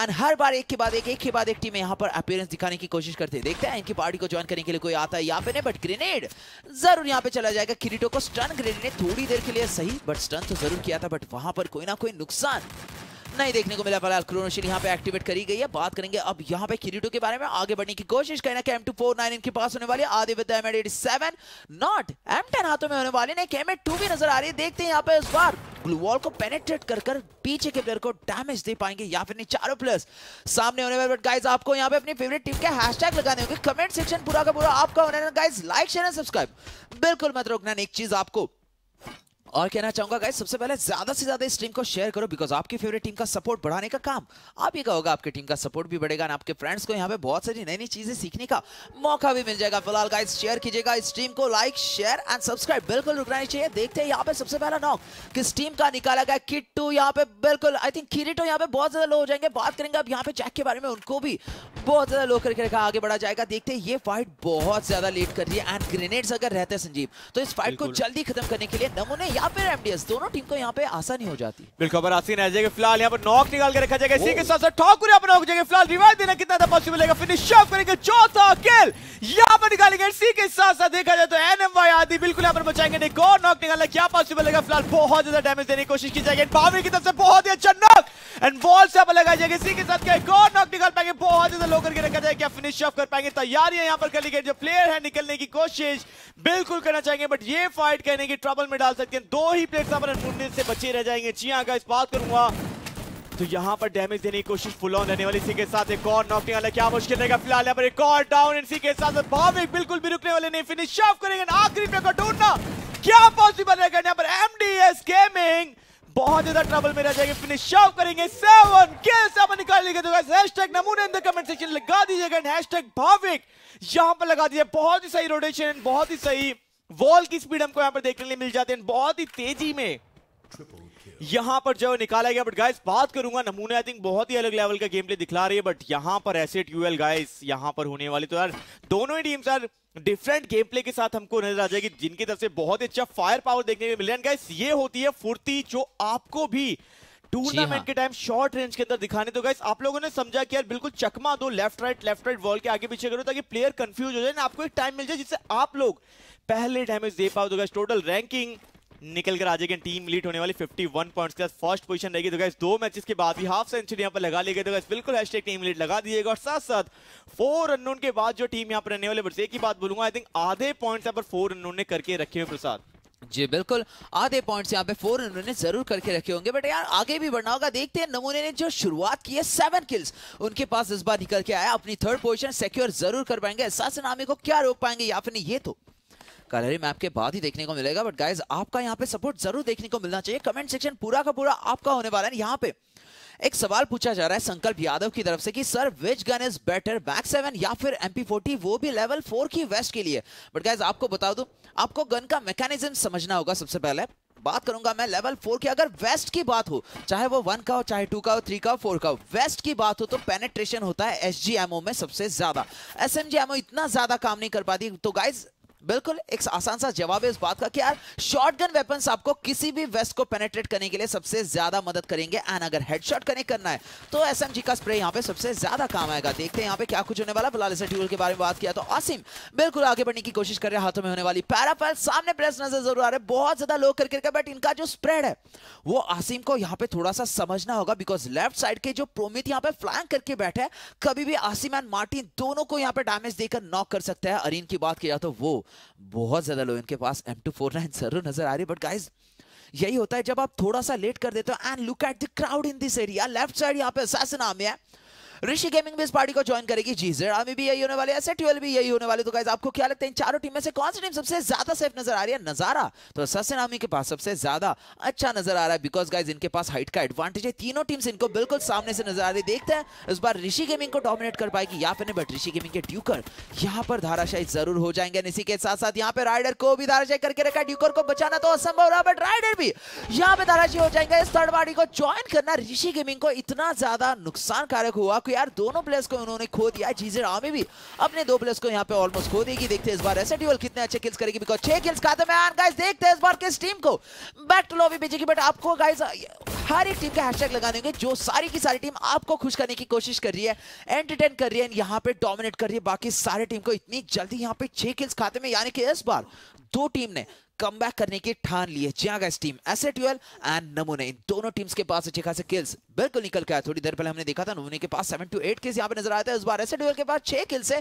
Speaker 2: एंड हर बार एक के बाद एक एक के बाद एक टीम यहाँ पर अपेयरेंस दिखाने की कोशिश करते हैं देखते हैं इनकी पार्टी को ज्वाइन करने के लिए कोई आता है यहाँ पे नहीं बट ग्रेनेड जरूर यहाँ पे चला जाएगा किरीटो को स्टन ग्रेनेड ने थोड़ी देर के लिए सही बट स्टन तो जरूर किया था बट वहां पर कोई ना कोई नुकसान उतना ही देखने को मिला फिलहाल क्रोनोशील यहाँ पे एक्टिवेट करी गई है बात करेंगे अब यहाँ पे किरीटो के बारे में आगे बढ़ने की कोशिश करें कि एम टू फोर नाइन इनके पास होने वाली आदि with seven not M ten हाथों में होने वाले नहीं कैमेट टू भी नजर आ रही है देखते हैं यहाँ पे इस बार ग्लूवॉल को पेनेट्रेट कर कर पीछे के प्लेयर को डैमेज दे पाएंगे या फिर नहीं चारों प्लेयर्स सामने होने वाले बट गाइस आपको यहाँ पे अपनी फेवरेट टीम के हैशटैग लगाने होंगे कमेंट सेक्शन पूरा का पूरा आपका होने guys like share and subscribe बिल्कुल मत रोकना एक चीज आपको और कहना चाहूंगा गाइस सबसे पहले ज्यादा से ज्यादा इस टीम को शेयर करो बिकॉज आपकी फेवरेट टीम का सपोर्ट बढ़ाने का काम आप ही कहोगे होगा आपकी टीम का सपोर्ट भी बढ़ेगा आपके फ्रेंड्स को यहाँ पे बहुत सारी नई नई चीजें सीखने का मौका भी मिल जाएगा फिलहाल गाइस शेयर कीजिएगा इस टीम को लाइक शेयर एंड सब्सक्राइब बिल्कुल रुकना चाहिए देखते हैं यहाँ पे सबसे पहला नॉक किस टीम का निकाला गया किट्टू यहाँ पे बिल्कुल आई थिंक किरीटो यहाँ पे बहुत ज्यादा लो हो जाएंगे बात करेंगे अब यहाँ पे चैक के बारे में उनको भी बहुत ज्यादा लो करके रखा आगे बढ़ा जाएगा देखते हैं ये फाइट बहुत ज्यादा लेट कर रही है एंड ग्रेनेड्स अगर रहते संजीव तो इस फाइट को जल्दी खत्म करने के लिए नमूने या फिर एमडीएस दोनों टीम
Speaker 1: को यहाँ पे आसानी हो जाती बिल्कुल बरासी रह जाएगी फिलहाल यहाँ पर नॉक निकाल के रखा जाएगा इसी के साथ ठाकुर यहाँ पर नॉक जाएगा फिलहाल रिवाइव देना कितना पॉसिबल है फिनिश ऑफ करेंगे चौथा खेल यहाँ पर निकालेंगे इसी के साथ साथ देखा जाए तो एन एम वाई आदि बिल्कुल यहाँ पर बचाएंगे एक और नॉक निकालना क्या पॉसिबल है फिलहाल बहुत ज्यादा डैमेज देने की कोशिश की जाएगी पावी की तरफ से बहुत ही अच्छा नॉक एंड वॉल से आप लगाई जाएगी इसी के साथ क्या एक और नॉक निकाल पाएंगे बहुत ज्यादा लो करके रखा जाए क्या फिनिश ऑफ कर पाएंगे तैयारियां यहाँ पर कर ली गई जो प्लेयर है निकलने की कोशिश बिल्कुल करना चाहेंगे बट ये फाइट कहने की ट्रबल में डाल सकते हैं दो ही प्लेट सामने मुन्ने से बचे रह जाएंगे जी हाँ इस बात करूंगा तो यहां पर डैमेज देने की कोशिश फुल ऑन रहने वाली इसी के साथ एक और नॉकिंग वाला क्या मुश्किल रहेगा फिलहाल यहां पर एक और डाउन इसी के साथ भाविक बिल्कुल भी रुकने वाले नहीं फिनिश ऑफ करेंगे आखिरी प्ले को ढूंढना क्या पॉसिबल रहेगा यहां पर एमडीएस गेमिंग बहुत ज्यादा ट्रबल में रह जाएगी फिनिश ऑफ करेंगे सेवन किल्स आप निकाल लेंगे तो गाइस नमूने इन द कमेंट सेक्शन लगा दीजिएगा भाविक यहां पर लगा दीजिए बहुत ही सही रोटेशन बहुत ही सही वॉल की स्पीड हमको यहाँ पर देखने लिए मिल जाते हैं बहुत ही तेजी में यहाँ पर जो निकाला गया बट गाइस बात करूंगा नमूने आई थिंक बहुत ही अलग लेवल का गेम प्ले दिखला रही है बट यहाँ पर एसेट ट्यूएल गाइस यहाँ पर होने वाली तो यार दोनों ही टीम्स यार डिफरेंट गेम प्ले के साथ हमको नजर आ जाएगी जिनकी तरफ से बहुत ही अच्छा फायर पावर देखने को मिल रहा है गाइस ये होती है फुर्ती जो आपको भी टूर्नामेंट हाँ। के टाइम शॉर्ट रेंज के अंदर दिखाने तो गाइस आप लोगों ने समझा कि यार बिल्कुल चकमा दो left right left right wall के आगे पीछे करो ताकि प्लेयर कंफ्यूज हो जाए ना आपको एक टाइम मिल जाए जिससे आप लोग पहले डैमेज दे पाओ तो टोटल रैंकिंग निकल कर आ जाएगी टीम लीड होने वाली 51 पॉइंट्स के साथ फर्स्ट पोजीशन रहेगी तो गैस दो मैचेस के बाद भी हाफ सेंचुरी यहां पर लगा ली गई तो गैस बिल्कुल हैशटैग टीम लीड लगा दीजिएगा और साथ साथ फोर रनों के बाद जो टीम यहां पर रहने वाले बस एक ही बात बोलूंगा आई थिंक आधे पॉइंट्स यहाँ पर फोर रनों ने करके रखे हुए प्रसाद जी बिल्कुल आधे पॉइंट्स यहाँ पे फोर
Speaker 2: उन्होंने जरूर करके रखे होंगे बट यार आगे भी बढ़ना होगा देखते हैं नमूने ने जो शुरुआत की है सेवन किल्स उनके पास इस बार निकल के आया अपनी थर्ड पोजीशन सिक्योर जरूर कर पाएंगे सासनामी को क्या रोक पाएंगे या फिर ये तो कलरी मैप के बाद ही देखने को मिलेगा बट गाइज आपका यहाँ पे सपोर्ट जरूर देखने को मिलना चाहिए कमेंट सेक्शन पूरा का पूरा आपका होने वाला है यहाँ पे एक सवाल पूछा जा रहा है संकल्प यादव की तरफ से कि sir which gun is better back seven या फिर एमपी फोर्टी वो भी लेवल फोर की वेस्ट के लिए बट गाइज आपको बता दू आपको गन का मैकेनिज्म समझना होगा सबसे पहले बात करूंगा मैं लेवल फोर की अगर वेस्ट की बात हो चाहे वो वन का हो चाहे टू का हो थ्री का हो फोर का हो वेस्ट की बात हो तो पेनेट्रेशन होता है एस में सबसे ज्यादा एस एम इतना ज्यादा काम नहीं कर पाती तो गाइज बिल्कुल एक आसान सा जवाब है इस बात का कि यार शॉटगन वेपन्स आपको किसी भी वेस्ट को पेनेट्रेट करने के लिए सबसे ज्यादा मदद करेंगे एंड अगर हेडशॉट कनेक्ट करना है तो एसएमजी का स्प्रे यहाँ पे सबसे ज्यादा काम आएगा देखते हैं यहाँ पे क्या कुछ होने वाला फिलहाल इसे ड्यूल के बारे में बात किया तो आसिम बिल्कुल आगे बढ़ने की कोशिश कर रहे हाथों में होने वाली पैरापैल सामने प्रेस नजर जरूर आ रहे बहुत ज्यादा लो कर करके बट इनका जो स्प्रेड है वो आसिम को यहाँ पे थोड़ा सा समझना होगा बिकॉज लेफ्ट साइड के जो प्रोमित यहाँ पे फ्लैंक करके बैठे कभी भी आसिम एंड मार्टिन दोनों को यहाँ पे डैमेज देकर नॉक कर सकता है अरीन की बात किया तो वो बहुत ज्यादा लो इनके पास एम टू फोर नाइन जरूर नजर आ रही बट गाइज यही होता है जब आप थोड़ा सा लेट कर देते हो and look at the crowd in this area left side यहाँ पे असैसिन आर्मी है ऋषि गेमिंग भी इस पार्टी को ज्वाइन करेगी जी जेड आर्मी भी यही होने वाले एस भी यही होने वाले तो गाइज आपको क्या लगता है इन चारों टीम में से कौन सी टीम सबसे ज्यादा सेफ नजर आ रही है नजारा तो ससन आर्मी के पास सबसे ज्यादा अच्छा नजर आ रहा है बिकॉज गाइज इनके पास हाइट का एडवांटेज है तीनों टीम्स इनको बिल्कुल सामने से नजर आ रही देखते हैं इस बार ऋषि गेमिंग को डोमिनेट कर पाएगी या फिर बट ऋषि गेमिंग के ड्यूकर यहाँ पर धाराशाही जरूर हो जाएंगे इसी के साथ साथ यहाँ पे राइडर को भी धाराशाही करके रखा ड्यूकर को बचाना तो असंभव रहा बट राइडर भी यहाँ पे धाराशाही हो जाएंगे इस थर्ड पार्टी को ज्वाइन करना ऋषि गेमिंग को इतना ज्यादा नुकसान कारक हुआ को यार दोनों प्लेयर्स को उन्होंने खो दिया जीजे आर्मी भी अपने दो प्लेयर्स को यहाँ पे ऑलमोस्ट खो देगी देखते इस बार ऐसे ड्यूल कितने अच्छे किल्स करेगी बिकॉज छह किल्स खाते में गाइस देखते हैं इस बार किस टीम को बैक टू लॉबी भेजेगी बट आपको गाइस हर एक टीम का हैशटैग लगा देंगे जो सारी की सारी टीम आपको खुश करने की कोशिश कर रही है एंटरटेन कर रही है यहाँ पे डोमिनेट कर रही है बाकी सारी टीम को इतनी जल्दी यहाँ पे छह किल्स खाते में यानी कि इस बार दो टीम ने कम करने की ठान ली है जियागास टीम एसेट एंड नमूने इन दोनों टीम्स के पास अच्छे खासे किल्स बिल्कुल निकल के आया थोड़ी देर पहले हमने देखा था नमूने के पास सेवन टू एट किल्स यहाँ पे नजर आया था इस बार एस के पास छह किल्स है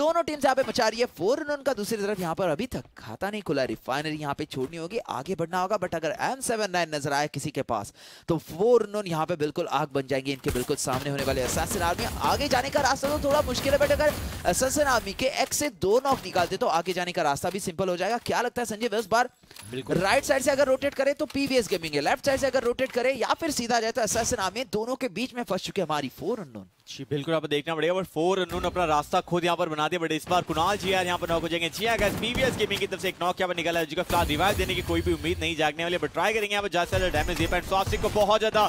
Speaker 2: दोनों टीम्स यहाँ पे मचा रही है फोर रन उनका दूसरी तरफ यहाँ पर अभी तक खाता नहीं खुला रिफाइनरी यहाँ पे छोड़नी होगी आगे बढ़ना होगा बट अगर एम नजर आया किसी के पास तो फोर रन यहाँ पे बिल्कुल आग बन जाएंगे इनके बिल्कुल सामने होने वाले आर्मी आगे जाने का रास्ता तो थोड़ा मुश्किल है बट अगर आर्मी के एक से दो नॉक निकालते तो आगे जाने का रास्ता भी सिंपल हो जाएगा क्या लगता है संजय इस बार राइट साइड से अगर रोटेट करें तो पीवीएस गेमिंग है लेफ्ट साइड से अगर रोटेट करें या फिर सीधा जाए तो असैसिन आमिर दोनों के बीच में फंस चुके हमारी फोर अननोन
Speaker 1: जी बिल्कुल आप देखना पड़ेगा बट फोर उन्होंने अपना रास्ता खुद यहाँ पर बना दिया बट इस बार कुणाल जी यार यहाँ पर नॉक हो जाएंगे जी अगर पीवीएस गेमिंग की तरफ से एक नॉक यहाँ पर निकला है जिसका फिलहाल रिवाइव देने की कोई भी उम्मीद नहीं जागने वाले बट ट्राई करेंगे यहाँ पर ज्यादा ज्यादा डैमेज दे पाए स्वास्थ्य को बहुत ज्यादा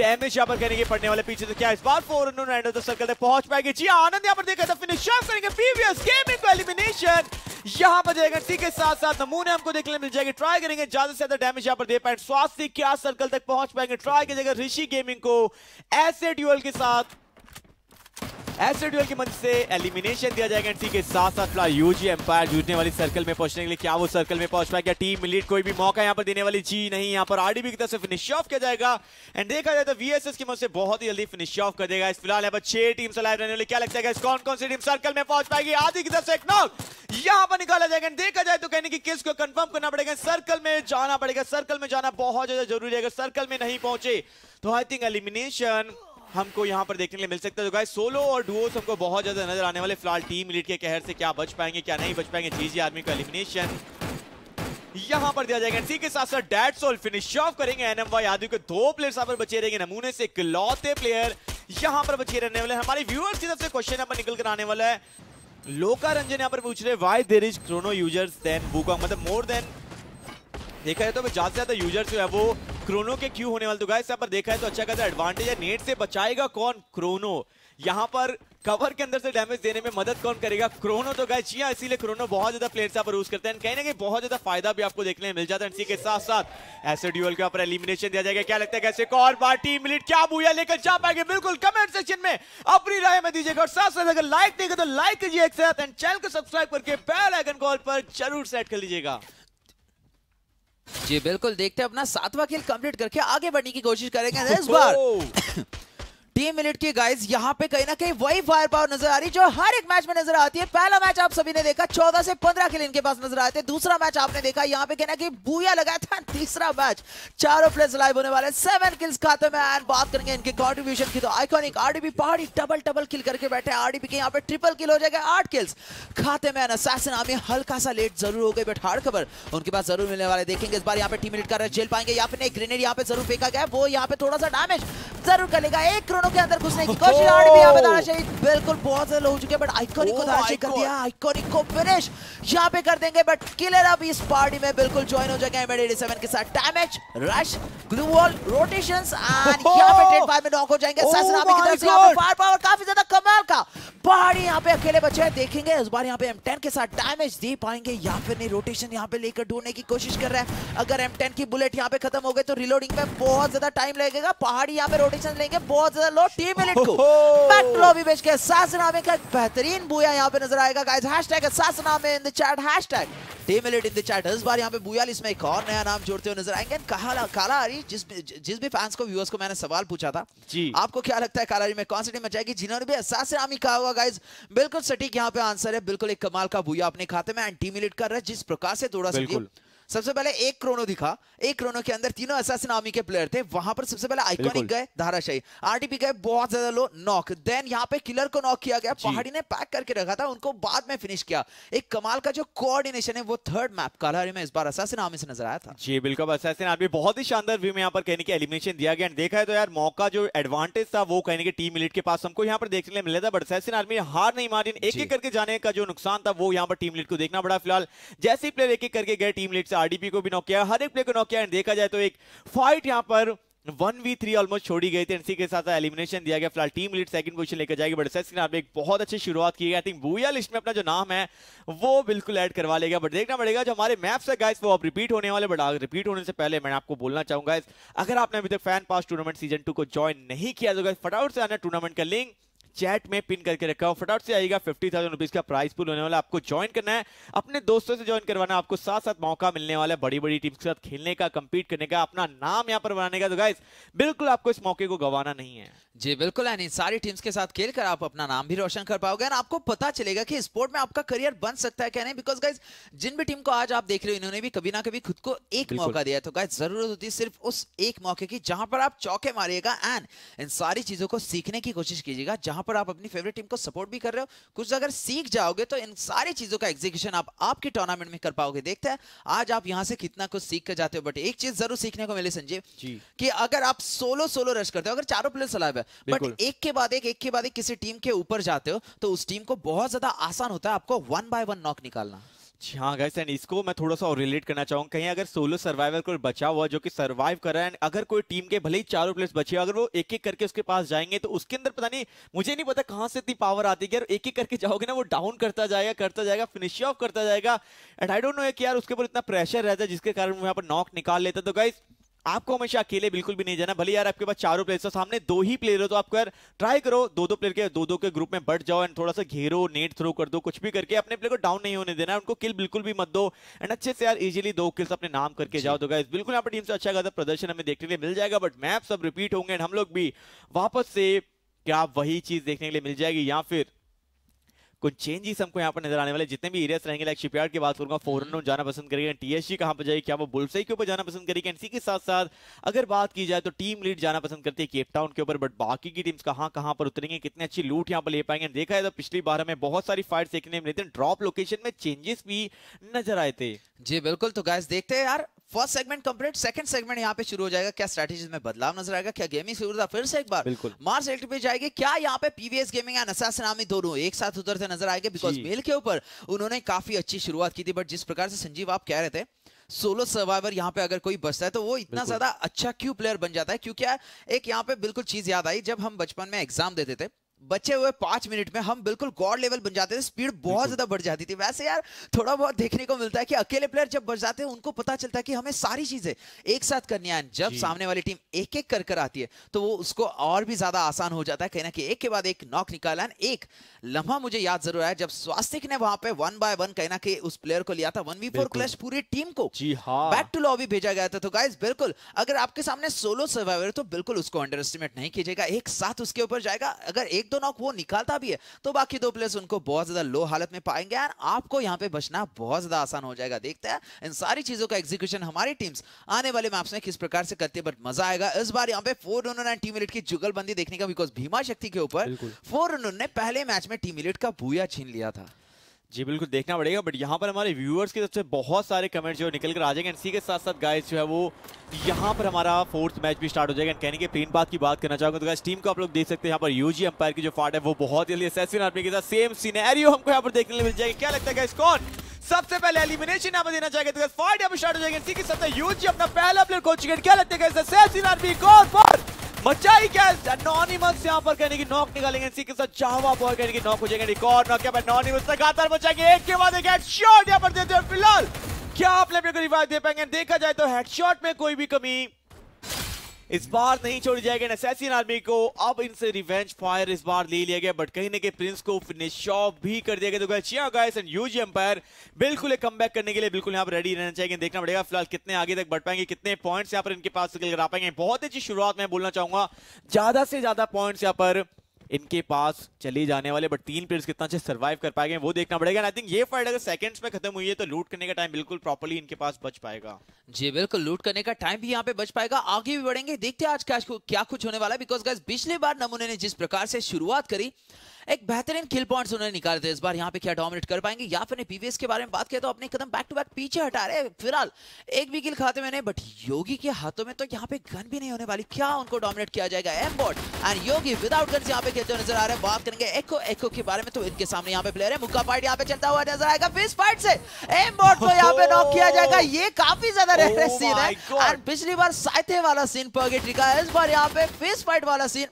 Speaker 1: डैमेज यहाँ पर करने के पड़ने वाले पीछे से क्या इस बार फोर उन्होंने एंड ऑफ द सर्कल तक पहुंच पाएंगे जी हाँ, आनंद यहाँ पर देखा था फिनिश ऑफ करेंगे पीवीएस गेमिंग को एलिमिनेशन यहाँ पर जाएगा टी के साथ साथ नमूने हमको देखने मिल जाएगी ट्राई करेंगे ज्यादा से ज्यादा डैमेज यहाँ पर दे पाए स्वास्थ्य क्या सर्कल तक पहुंच पाएंगे ट्राई की ऋषि गेमिंग को ऐसे ड्यूएल के साथ एस्टर ड्यूल की मदद से एलिमिनेशन दिया जाएगा इसी के साथ साथ फिलहाल यूजी एम्पायर जूझने वाली सर्कल में पहुंचने के लिए क्या वो सर्कल में पहुंच पाएगा टीम लीड कोई भी मौका यहां पर देने वाली जी नहीं यहां पर आरडीबी की तरफ से फिनिश ऑफ किया जाएगा एंड देखा जाए तो वीएसएस की मंच से बहुत ही जल्दी फिनिश ऑफ कर देगा इस फिलहाल यहाँ पर छह टीम लाइव रहने वाली क्या लगता है कौन कौन सी टीम सर्कल में पहुंच पाएगी आदि की तरफ से एक नॉक यहाँ पर निकाला जाएगा देखा जाए तो कहने की किस को कंफर्म करना पड़ेगा सर्कल में जाना पड़ेगा सर्कल में जाना बहुत ज्यादा जरूरी है अगर सर्कल में नहीं पहुंचे तो आई थिंक एलिमिनेशन हमको यहाँ पर देखने के लिए मिल सकता है तो सोलो और डुओस हमको बहुत ज्यादा नजर आने वाले फिलहाल टीम लीड के कहर से क्या बच पाएंगे क्या नहीं बच पाएंगे जी आर्मी का एलिमिनेशन यहाँ पर दिया जाएगा इसी के साथ साथ डेट सोल फिनिश ऑफ करेंगे एनएमवाई आदि के दो प्लेयर यहाँ पर बचे रहेंगे नमूने से इकलौते प्लेयर यहाँ पर बचे रहने वाले हमारे व्यूअर्स की तरफ से क्वेश्चन यहाँ पर निकल कर आने वाला है लोका रंजन यहाँ पर पूछ रहे why there is chrono users then बुकॉन्ग मतलब मोर देन देखा जाए तो ज़्यादा से ज़्यादा यूजर जो है वो क्रोनो के क्यू होने वाले तो गाइस यहाँ पर देखा है तो अच्छा खासा एडवांटेज है नेट से बचाएगा कौन क्रोनो यहाँ पर कवर के अंदर से डैमेज देने में मदद कौन करेगा क्रोनो तो गाइस जी हाँ, इसीलिए क्रोनो बहुत ज्यादा प्लेयर्स यहाँ पर यूज करते हैं कहीं ना कहीं बहुत ज्यादा फायदा भी आपको देखने मिल जाता है इसी के साथ साथ ऐसे ड्यूल के ऊपर एलिमिनेशन दिया जाएगा क्या लगता है कैसे और मिलिट क्या बुआ लेकर जा पाएंगे बिल्कुल कमेंट सेक्शन में अपनी राय में दीजिएगा और साथ साथ अगर लाइक देगा तो लाइक कीजिए एक साथ एंड चैनल को सब्सक्राइब करके बेल आइकन कॉल पर जरूर सेट कर लीजिएगा जी
Speaker 2: बिल्कुल देखते हैं अपना सातवां खेल कंप्लीट करके आगे बढ़ने की कोशिश करेंगे इस बार टीम मिनट की गाइस यहाँ पे कहीं ना कहीं वही फायर पावर नजर आ रही जो हर एक मैच में नजर आती है पहला मैच आप सभी ने देखा 14 से 15 खेल इनके पास नजर आए थे दूसरा मैच आपने देखा यहाँ पे कहना कि बुया लगा था तीसरा मैच चारों प्लेयर्स लाइव होने वाले सेवन किल्स खाते में एंड बात करेंगे इनके कॉन्ट्रीब्यूशन की तो आइकॉनिक आरडीबी पहाड़ी डबल डबल किल करके बैठे आरडीबी के यहाँ पे ट्रिपल किल हो जाएगा आठ किल्स खाते में अनसासन आमी हल्का सा लेट जरूर हो गई बट हार्ड खबर उनके पास जरूर मिलने वाले देखेंगे इस बार यहाँ पे टीम मिनट कर झेल पाएंगे यहाँ पे ग्रेनेड यहाँ पे जरूर फेंका गया वो यहाँ पे थोड़ा सा डैमेज जरूर करेगा एक के अंदर घुसने की कोशिश आर भी यहाँ पे दारा शहीद बिल्कुल बहुत से हो चुके बट आइकॉनिक को दारा oh शहीद कर दिया आइकॉनिक को फिनिश यहाँ पे कर देंगे बट किलर अब इस पार्टी में बिल्कुल ज्वाइन हो जाएगा एमएड 87 के साथ damage rush glue wall rotations and यहाँ पे ट्रेड फाइव में नॉक हो जाएंगे ससरामी oh की तरफ से यहाँ पे फायर पावर काफी ज्यादा कमाल का पहाड़ी यहाँ पे अकेले बचे हैं देखेंगे इस बार यहाँ पे M10 के साथ डैमेज दे पाएंगे या फिर नहीं रोटेशन यहाँ पे लेकर ढूंढने की कोशिश कर रहे हैं अगर M10 की बुलेट यहाँ पे खत्म हो गई तो रिलोडिंग में बहुत ज्यादा टाइम लगेगा पहाड़ी यहाँ पे रोटेशन लेंगे बहुत ज्यादा लो टीम मिलिट को मेट्रो विवेश के सासनामे का बेहतरीन बुया यहां पे नजर आएगा गाइस हैशटैग सासनामे in the chat hashtag team मिलिट इन द चैट इस बार यहां पे बुयाल इसमें एक और नया नाम जोड़ते हुए नजर आएंगे काला काला हरी जिस जिस भी फैंस को व्यूअर्स को मैंने सवाल पूछा था जी आपको क्या लगता है काला हरी में कौन सी टीम मचाएगी जिन्होंने भी सासनामी कहा हुआ गाइस बिल्कुल सटीक यहां पे आंसर है बिल्कुल एक कमाल का बुया अपने खाते में एंड टीम मिलिट कर रहा है जिस प्रकार से दौड़ा सके सबसे पहले एक क्रोनो दिखा एक क्रोनो के अंदर तीनों असासिन नामी के प्लेयर थे वहां पर सबसे पहले आइकॉनिक गए धाराशाही आरटीपी गए बहुत ज्यादा लो नॉक देन यहाँ पे किलर को नॉक किया गया पहाड़ी ने पैक करके रखा था उनको बाद में फिनिश किया एक कमाल का जो कोऑर्डिनेशन है वो थर्ड मैप कालाहारी में इस बार असासिन आर्मी से नजर
Speaker 1: आया था जी बिल्कुल असासिन आर्मी बहुत ही शानदार व्यू में यहाँ पर कहने की एलिमिनेशन दिया गया देखा है तो यार मौका जो एडवांटेज था वो कहने के टीम मिलिट के पास हमको यहाँ पर देखने मिला था बट असासिन आर्मी हार नहीं मारी एक एक करके जाने का जो नुकसान था वो यहाँ पर टीम लीड को देखना पड़ा फिलहाल जैसे ही प्लेयर एक एक करके गए टीम लीड से आरडीपी को भी नॉक किया हर एक प्लेयर को नॉक किया एंड देखा जाए तो एक फाइट यहाँ पर वन वी थ्री ऑलमोस्ट छोड़ी गई थी एनसी के साथ एलिमिनेशन दिया गया फिलहाल टीम लीड सेकंड पोजीशन लेकर जाएगी बट सेक्स ने एक बहुत अच्छी शुरुआत की आई थिंक बुया लिस्ट में अपना जो नाम है वो बिल्कुल ऐड करवा लेगा बट देखना पड़ेगा जो हमारे मैप्स है गाइस वो अब रिपीट होने वाले बट रिपीट होने से पहले मैं आपको बोलना चाहूंगा अगर आपने अभी तक fan pass tournament season two को ज्वाइन नहीं किया तो गाइस फटाफट से आना टूर्नामेंट का लिंक चैट में पिन करके रखा हूँ फटाफट से आएगा फिफ्टी थाउजेंड रुपीज का प्राइस पुल होने वाला आपको ज्वाइन करना है अपने दोस्तों से ज्वाइन करवाना आपको साथ साथ मौका मिलने वाला है बड़ी बड़ी टीम के साथ खेलने का कम्पीट करने का अपना नाम यहाँ पर बनाने का तो गाइस बिल्कुल आपको इस मौके को गवाना नहीं है जी बिल्कुल है नहीं सारी टीम्स के साथ खेल कर
Speaker 2: आप अपना नाम भी रोशन कर पाओगे और आपको पता चलेगा कि स्पोर्ट में आपका करियर बन सकता है क्या नहीं बिकॉज गाइज जिन भी टीम को आज आप देख रहे हो इन्होंने भी कभी ना कभी खुद को एक मौका दिया तो गाइज जरूरत होती है सिर्फ उस एक मौके की जहां पर आप चौके मारिएगा एंड इन सारी चीजों को सीखने की कोशिश कीजिएगा जहां जहां पर आप अपनी फेवरेट टीम को सपोर्ट भी कर रहे हो कुछ अगर सीख जाओगे तो इन सारी चीजों का एग्जीक्यूशन आप आपके टूर्नामेंट में कर पाओगे देखते हैं आज आप यहाँ से कितना कुछ सीख कर जाते हो बट एक चीज जरूर सीखने को मिले संजीव कि अगर आप सोलो सोलो रश करते हो अगर चारों प्लेयर सलाब है बट एक के बाद एक एक के बाद एक किसी टीम के ऊपर जाते हो तो उस टीम को बहुत ज्यादा आसान होता है आपको वन बाय वन नॉक निकालना
Speaker 1: हाँ गैस एंड इसको मैं थोड़ा सा और रिलेट करना चाहूंगा कहीं अगर सोलो सर्वाइवर को बचा हुआ जो कि सर्वाइव कर रहा है अगर कोई टीम के भले ही चारों प्लेयर्स बचे अगर वो एक एक करके उसके पास जाएंगे तो उसके अंदर पता नहीं मुझे नहीं पता कहाँ से इतनी पावर आती है एक एक करके जाओगे ना वो डाउन करता जाएगा करता जाएगा फिनिश ऑफ करता जाएगा एंड आई डोंट नो कि यार उसके ऊपर इतना प्रेशर रहता है जिसके कारण वो यहाँ पर नॉक निकाल लेता तो गाइस आपको हमेशा अकेले बिल्कुल भी नहीं जाना भले यार आपके पास चारों प्लेयर तो सामने दो ही प्लेयर हो तो आपको यार ट्राई करो दो दो प्लेयर के दो दो के ग्रुप में बढ़ जाओ एंड थोड़ा सा घेरो नेट थ्रो कर दो कुछ भी करके अपने प्लेयर को डाउन नहीं होने देना उनको किल बिल्कुल भी मत दो एंड अच्छे से यार इजिली दो किल्स अपने नाम करके जाओ तो गाइज बिल्कुल यहाँ पर टीम से अच्छा खासा प्रदर्शन हमें देखने के लिए मिल जाएगा बट मैप सब रिपीट होंगे एंड हम लोग भी वापस से क्या वही चीज देखने के लिए मिल जाएगी या फिर कुछ चेंजेस हमको यहाँ पर नजर आने वाले जितने भी एरियाज रहेंगे लाइक शिपयार्ड की बात करूंगा फोरन हम्म। जाना पसंद करेगा टीएससी कहाँ पर जाएगी क्या वो बुलसई के ऊपर जाना पसंद करेगी इसी के साथ साथ अगर बात की जाए तो टीम लीड जाना पसंद करती है केपटाउन के ऊपर बट बाकी की टीम्स कहाँ कहाँ पर उतरेंगे कितनी अच्छी लूट यहाँ पर ले पाएंगे देखा है तो पिछली बार हमें बहुत सारी फाइट देखने मिली थी ड्रॉप लोकेशन में चेंजेस भी नजर आए थे जी बिल्कुल तो गैस देखते हैं यार first segment complete second segment यहाँ पे शुरू हो जाएगा क्या
Speaker 2: स्ट्रैटेजी में बदलाव नजर आएगा क्या गेमिंग शुरू था फिर से एक बार बिल्कुल मार्स एल्ट पे जाएगी क्या यहाँ पे पीवीएस गेमिंग एंड असासनामी दोनों एक साथ उतरते नजर आएंगे बिकॉज मेल के ऊपर उन्होंने काफी अच्छी शुरुआत की थी बट जिस प्रकार से संजीव आप कह रहे थे सोलो सर्वाइवर यहाँ पे अगर कोई बचता है तो वो इतना ज्यादा अच्छा क्यों प्लेयर बन जाता है क्योंकि एक यहाँ पे बिल्कुल चीज याद आई जब हम बचपन में एग्जाम देते थे बचे हुए पांच मिनट में हम बिल्कुल गॉड लेवल बन जाते थे स्पीड बहुत ज्यादा बढ़ जाती थी वैसे यार थोड़ा बहुत देखने को मिलता है कि अकेले प्लेयर जब बढ़ जाते हैं उनको पता चलता है कि हमें सारी चीजें एक साथ करनी है जब सामने वाली टीम एक एक कर कर आती है तो वो उसको और भी ज्यादा आसान हो जाता है कहीं ना कहीं एक के बाद एक नॉक निकाला एक लम्हा मुझे याद जरूर आया जब स्वास्तिक ने वहां पे वन बाय वन कहना ना उस प्लेयर को लिया था वन वी फोर क्लश पूरी टीम को
Speaker 1: बैक
Speaker 2: टू लॉबी भेजा गया था तो गाइज बिल्कुल अगर आपके सामने सोलो सर्वाइवर तो बिल्कुल उसको अंडर एस्टिमेट नहीं कीजिएगा एक साथ उसके ऊपर जाएगा अगर एक दो तो नॉक वो निकालता भी है तो बाकी दो प्लेयर्स उनको बहुत ज्यादा लो हालत में पाएंगे यार आपको यहाँ पे बचना बहुत ज्यादा आसान हो जाएगा देखते हैं इन सारी चीजों का एग्जीक्यूशन हमारी टीम्स आने वाले मैप्स में किस प्रकार से करती है बट मजा आएगा इस बार यहाँ पे four run and team elite की जुगलबंदी देखने का बिकॉज भीमा शक्ति के ऊपर फोर रन
Speaker 1: ने पहले मैच में टीम इलेट का भूया छीन लिया था जी बिल्कुल देखना पड़ेगा बट यहाँ पर हमारे व्यूअर्स की तरफ से बहुत सारे कमेंट्स जो निकल कर आ जाएंगे इसी के साथ साथ गाइस जो है वो यहाँ पर हमारा फोर्थ मैच भी स्टार्ट हो जाएगा कहने के प्रीन बात की बात करना चाहूंगा तो गाइस टीम को आप लोग देख सकते हैं यहाँ पर यूजी अंपायर की जो फाट है वो बहुत जल्दी एसेसिन आर्मी के साथ सेम सीनेरियो हमको यहाँ पर देखने मिल जाएगा क्या लगता है गाइस कौन सबसे पहले एलिमिनेशन यहाँ देना चाहेंगे तो गाइस फाइट यहाँ पर स्टार्ट तो हो जाएगा इसी के साथ यूजी अपना पहला प्लेयर खोल चुके क्या लगता है गाइस एसेसिन आर्मी कौन बच्चा ही क्या नॉनिमस यहाँ पर कहने की नॉक निकालेंगे इसी के साथ चाहवा बॉय कहने की नॉक हो जाएंगे एक और नॉक पर नॉनिमस लगातार बच्चा के एक के बाद एक हेडशॉट यहाँ पर देते हैं फिलहाल क्या आप लोग रिवाइव दे पाएंगे देखा जाए तो हेडशॉट में कोई भी कमी इस बार नहीं छोड़ी जाएगी एसेसिन आर्मी को अब इनसे रिवेंज फायर इस बार ले लिया गया बट कहीं ना कहीं प्रिंस को फिनिश ऑफ भी कर दिया गया तो चिया गाइस एंड यूजी एम्पायर बिल्कुल कम करने के लिए बिल्कुल यहाँ पर रेडी रहना चाहिए देखना पड़ेगा फिलहाल कितने आगे तक बढ़ पाएंगे कितने पॉइंट्स यहाँ पर इनके पास निकल कर आ पाएंगे बहुत अच्छी शुरुआत मैं बोलना चाहूंगा ज्यादा से ज्यादा पॉइंट्स यहाँ पर इनके पास चले जाने वाले बट तीन प्लेयर्स कितना अच्छे सर्वाइव कर पाएंगे वो देखना पड़ेगा आई थिंक ये फाइट अगर सेकंड्स में खत्म हुई है तो लूट करने का टाइम बिल्कुल प्रॉपरली इनके पास बच पाएगा जी बिल्कुल लूट करने
Speaker 2: का टाइम भी यहाँ पे बच पाएगा आगे भी बढ़ेंगे देखते हैं आज क्या कुछ होने वाला है बिकॉज पिछले बार नमूने ने जिस प्रकार से शुरुआत करी एक बेहतरीन किल पॉइंट उन्होंने निकाले थे इस बार यहाँ पे क्या डोमिनेट कर पाएंगे या फिर पीवीएस के बारे में बात किया तो अपने कदम बैक टू बैक पीछे हटा रहे फिलहाल एक भी किल खाते हुए नहीं बट योगी के हाथों में तो यहाँ पे गन भी नहीं होने वाली क्या उनको डोमिनेट किया जाएगा M bot and Yogi without gun यहाँ पे खेलते नजर आ रहे हैं बात करेंगे एको एको के बारे में तो इनके सामने यहाँ पे प्लेयर है मुक्का फाइट यहाँ पे चलता हुआ नजर आएगा फिस फाइट से एम बॉट को यहाँ पे नॉक किया जाएगा oh! ये काफी ज्यादा रेयर सीन है और oh पिछली बार साइथे वाला सीन पर्गेट्री का इस बार यहाँ पे फिस फाइट वाला सीन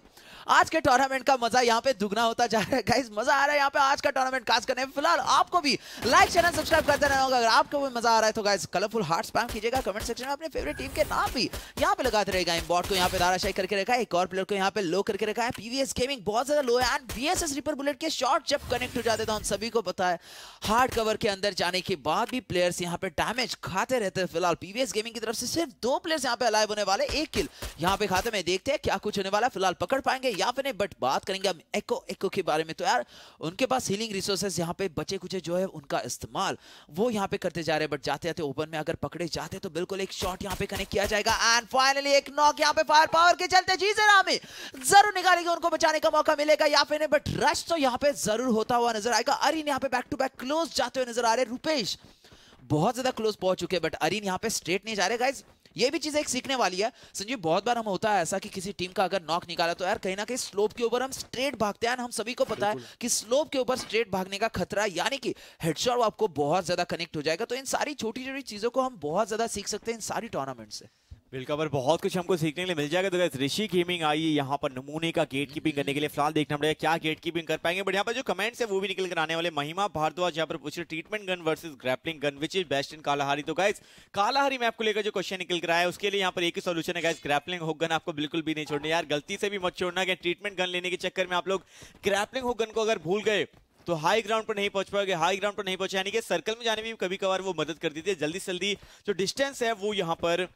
Speaker 2: आज के टूर्नामेंट का मजा यहाँ पे दुगना होता जा रहा है गाइज मजा आ रहा है यहाँ पे आज का टूर्नामेंट कास्ट करने में फिलहाल आपको भी लाइक चैनल सब्सक्राइब करते रहना होगा अगर आपको भी मजा आ रहा है तो गाइज कलरफुल हार्ट स्पैम कीजिएगा कमेंट सेक्शन में अपने फेवरेट टीम के नाम भी यहाँ पे लगाते रहेगा बॉट को यहाँ पे दाराशाही करके रखा है एक और प्लेयर को यहाँ पे लो करके रखा है पीवीएस गेमिंग बहुत ज्यादा लो है एंड बीएसएस रिपर बुलेट के शॉट जब कनेक्ट हो जाते तो हम सभी को पता है हार्ड कवर के अंदर जाने के बाद भी प्लेयर्स यहाँ पे डैमेज खाते रहते हैं फिलहाल पीवीएस गेमिंग की तरफ से सिर्फ दो प्लेयर्स यहाँ पे अलाइव होने वाले एक किल यहाँ पे खाते में देखते हैं क्या कुछ होने वाला फिलहाल पकड़ पाएंगे यहाँ पे नहीं बट बात करेंगे हम एको एको के बारे में तो यार उनके पास हीलिंग रिसोर्सेज यहाँ पे बचे कुचे जो है उनका इस्तेमाल वो यहाँ पे करते जा रहे हैं बट जाते जाते ओपन में अगर पकड़े जाते तो बिल्कुल एक शॉट यहाँ पे कनेक्ट किया जाएगा एंड फाइनली एक नॉक यहाँ पे फायर पावर के चलते जी जरामी जरूर निकालेगी उनको बचाने का मौका मिलेगा या फिर बट रश तो यहाँ पे जरूर होता हुआ नजर आएगा अरिन यहाँ पे बैक टू बैक क्लोज जाते हुए नजर आ रहे रूपेश बहुत ज्यादा क्लोज पहुंच चुके हैं बट अरिन यहाँ पे स्ट्रेट नहीं जा रहे गाइज ये भी चीज एक सीखने वाली है संजीव बहुत बार हम होता है ऐसा कि किसी टीम का अगर नॉक निकाला तो यार कहीं ना कहीं स्लोप के ऊपर हम स्ट्रेट भागते हैं हम सभी को पता है कि स्लोप के ऊपर स्ट्रेट भागने का खतरा यानी कि हेडशॉट आपको बहुत ज्यादा कनेक्ट हो जाएगा तो इन सारी छोटी छोटी चीजों को हम बहुत ज्यादा सीख सकते हैं इन सारी टूर्नामेंट से
Speaker 1: बिल्कुल पर बहुत कुछ हमको सीखने के लिए मिल जाएगा तो गैस ऋषि गेमिंग आई है यहाँ पर नमूने का गेट कीपिंग करने के लिए फिलहाल देखना पड़ेगा क्या गेट कीपिंग कर पाएंगे बट यहाँ पर जो कमेंट्स है वो भी निकल कर आने वाले महिमा भारद्वाज यहाँ पर पूछ रहे treatment gun versus grappling gun which is best in Kalahari तो गैस कालाहारी में आपको लेकर जो क्वेश्चन निकल कर आया उसके लिए यहाँ पर एक ही सोल्यूशन है गैस ग्रैपलिंग हुक गन आपको बिल्कुल भी नहीं छोड़ना यार गलती से भी मत छोड़ना क्या ट्रीटमेंट गन लेने के चक्कर में आप लोग ग्रैपलिंग हुक गन को अगर भूल गए तो हाई ग्राउंड पर नहीं पहुंच पाओगे हाई ग्राउंड पर नहीं पहुंचे यानी कि सर्कल में जाने में भी कभी कभार वो मदद कर थी जल्दी से जल्दी जो डिस्टेंस है वो यहाँ पर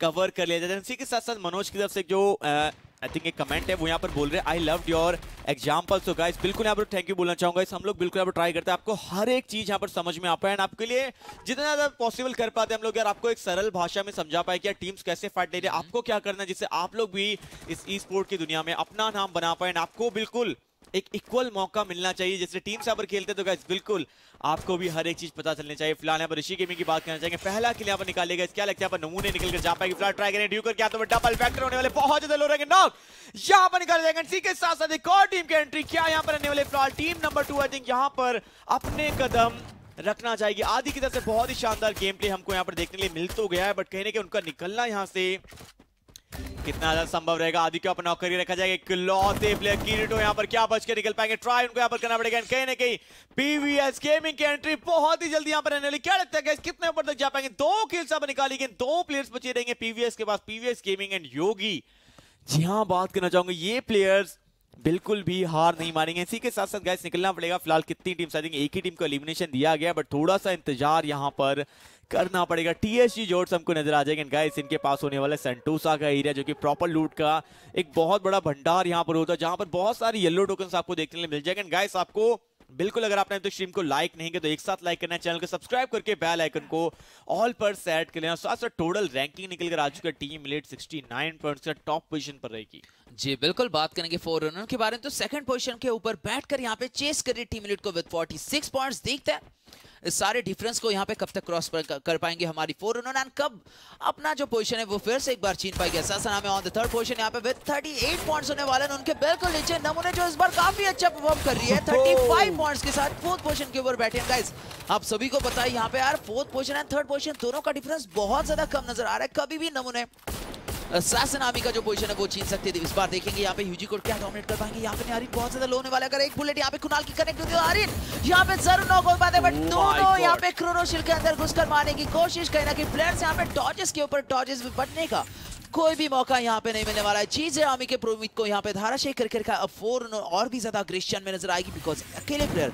Speaker 1: कवर कर लिया जाता है इसी के साथ साथ मनोज की तरफ से जो आई थिंक एक कमेंट है वो यहाँ पर बोल रहे हैं I love your example so guys बिल्कुल यहाँ पर थैंक यू बोलना चाहूंगा हम लोग बिल्कुल यहाँ पर ट्राई करते हैं आपको हर एक चीज यहाँ पर समझ में आ पाए एंड आपके लिए जितना ज्यादा पॉसिबल कर पाते हैं हम लोग यार आपको एक सरल भाषा में समझा पाए कि यार टीम्स कैसे फाइट ले रहे आपको क्या करना है जिससे आप लोग भी इस ई स्पोर्ट की दुनिया में अपना नाम बना पाए एंड आपको बिल्कुल एक इक्वल मौका मिलना चाहिए जैसे टीम से पर खेलते तो गैस बिल्कुल आपको भी हर एक चीज पता चलनी चाहिए फिलहाल यहाँ पर ऋषि गेमिंग की बात करना चाहेंगे पहला किल यहाँ पर निकालेगा क्या लगता है यहाँ पर नमूने निकल कर जा पाएगी फिलहाल ट्राई करें ड्यू करके आते हुए डबल फैक्टर होने वाले बहुत ज्यादा लो रहेंगे नॉक यहाँ पर निकाल जाएगा इसी के साथ साथ एक और टीम की एंट्री क्या यहाँ पर रहने वाले फिलहाल team number two I think यहाँ पर अपने कदम रखना चाहिए आदि की तरफ से बहुत ही शानदार गेम प्ले हमको यहाँ पर देखने के लिए मिल तो गया है बट कहने के उनका निकलना यहाँ से कितना ज्यादा संभव रहेगा आदि को अपना नौकरी रखा जाएगा इकलौते प्लेयर किरीटो यहाँ पर क्या बच के निकल पाएंगे ट्राई उनको यहाँ पर करना पड़ेगा कहीं ना कहीं पीवीएस गेमिंग की एंट्री बहुत ही जल्दी यहाँ पर रहने वाली क्या लगता है कितने ऊपर तक जा पाएंगे दो खेल यहाँ निकाली गए दो प्लेयर्स बचे रहेंगे पीवीएस के पास PVS gaming and Yogi ji हाँ बात करना चाहूंगा ये प्लेयर्स बिल्कुल भी हार नहीं मानेंगे इसी के साथ साथ गैस निकलना पड़ेगा फिलहाल कितनी टीम्स आई थिंक एक ही टीम को एलिमिनेशन दिया गया बट थोड़ा सा इंतजार यहाँ पर करना पड़ेगा टीएसजी जोर्स हमको नजर आ जाएगा गाइस इनके पास होने वाला सेंटोसा का एरिया जो कि प्रॉपर लूट का एक बहुत बड़ा भंडार यहाँ पर होता है जहाँ पर बहुत सारे येलो टोकन आपको देखने लिए मिल जाएंगे गाइस आपको बिल्कुल अगर आपने तो स्ट्रीम को लाइक नहीं किया तो एक साथ लाइक करना है चैनल को सब्सक्राइब करके बेल आइकन को ऑल पर सेट कर लेना साथ साथ टोटल रैंकिंग निकल कर आ चुका team late sixty nine point top position पर रहेगी जी बिल्कुल बात करेंगे फोर रनर के बारे में तो सेकंड पोजीशन के
Speaker 2: ऊपर बैठकर यहाँ पे चेस कर रही टीम यूनिट को विद 46 पॉइंट्स देखते हैं इस सारे डिफरेंस को यहाँ पे कब तक क्रॉस कर पाएंगे हमारी फोर रनर एंड कब अपना जो पोजीशन है वो फिर से एक बार छीन पाएगी सासना में ऑन द थर्ड पोजीशन यहाँ पे विद 38 पॉइंट्स होने वाले उनके बिल्कुल नीचे नमूने जो इस बार काफी अच्छा परफॉर्म कर रही है 35 पॉइंट्स के साथ फोर्थ पोजीशन के ऊपर बैठे गाइस आप सभी को पता है यहाँ पे यार fourth position and third position दोनों का डिफरेंस बहुत ज्यादा कम नजर आ रहा है कभी भी नमूने सासनामी का जो पोजीशन है वो छीन सकते थे इस बार देखेंगे यहाँ पे यूजी को क्या डोमिनेट कर पाएंगे यहाँ पे आरिन बहुत ज्यादा लो होने वाला अगर एक बुलेट यहाँ पे कुनाल की कनेक्ट होती है आरिन यहाँ पे जरूर नॉक हो पाते बट दोनों यहाँ पे क्रोनोशिल के अंदर घुसकर मारने की कोशिश कहीं ना कि प्लेयर्स यहाँ पे टॉर्चेस के ऊपर टॉर्चेस भी बटने का कोई भी मौका यहाँ पे नहीं मिलने वाला है चीज है आमी के प्रोमित को यहाँ पे धारा धाराशेखर का फोर और भी ज्यादा क्रिश्चियन में नजर आएगी बिकॉज अकेले प्लेयर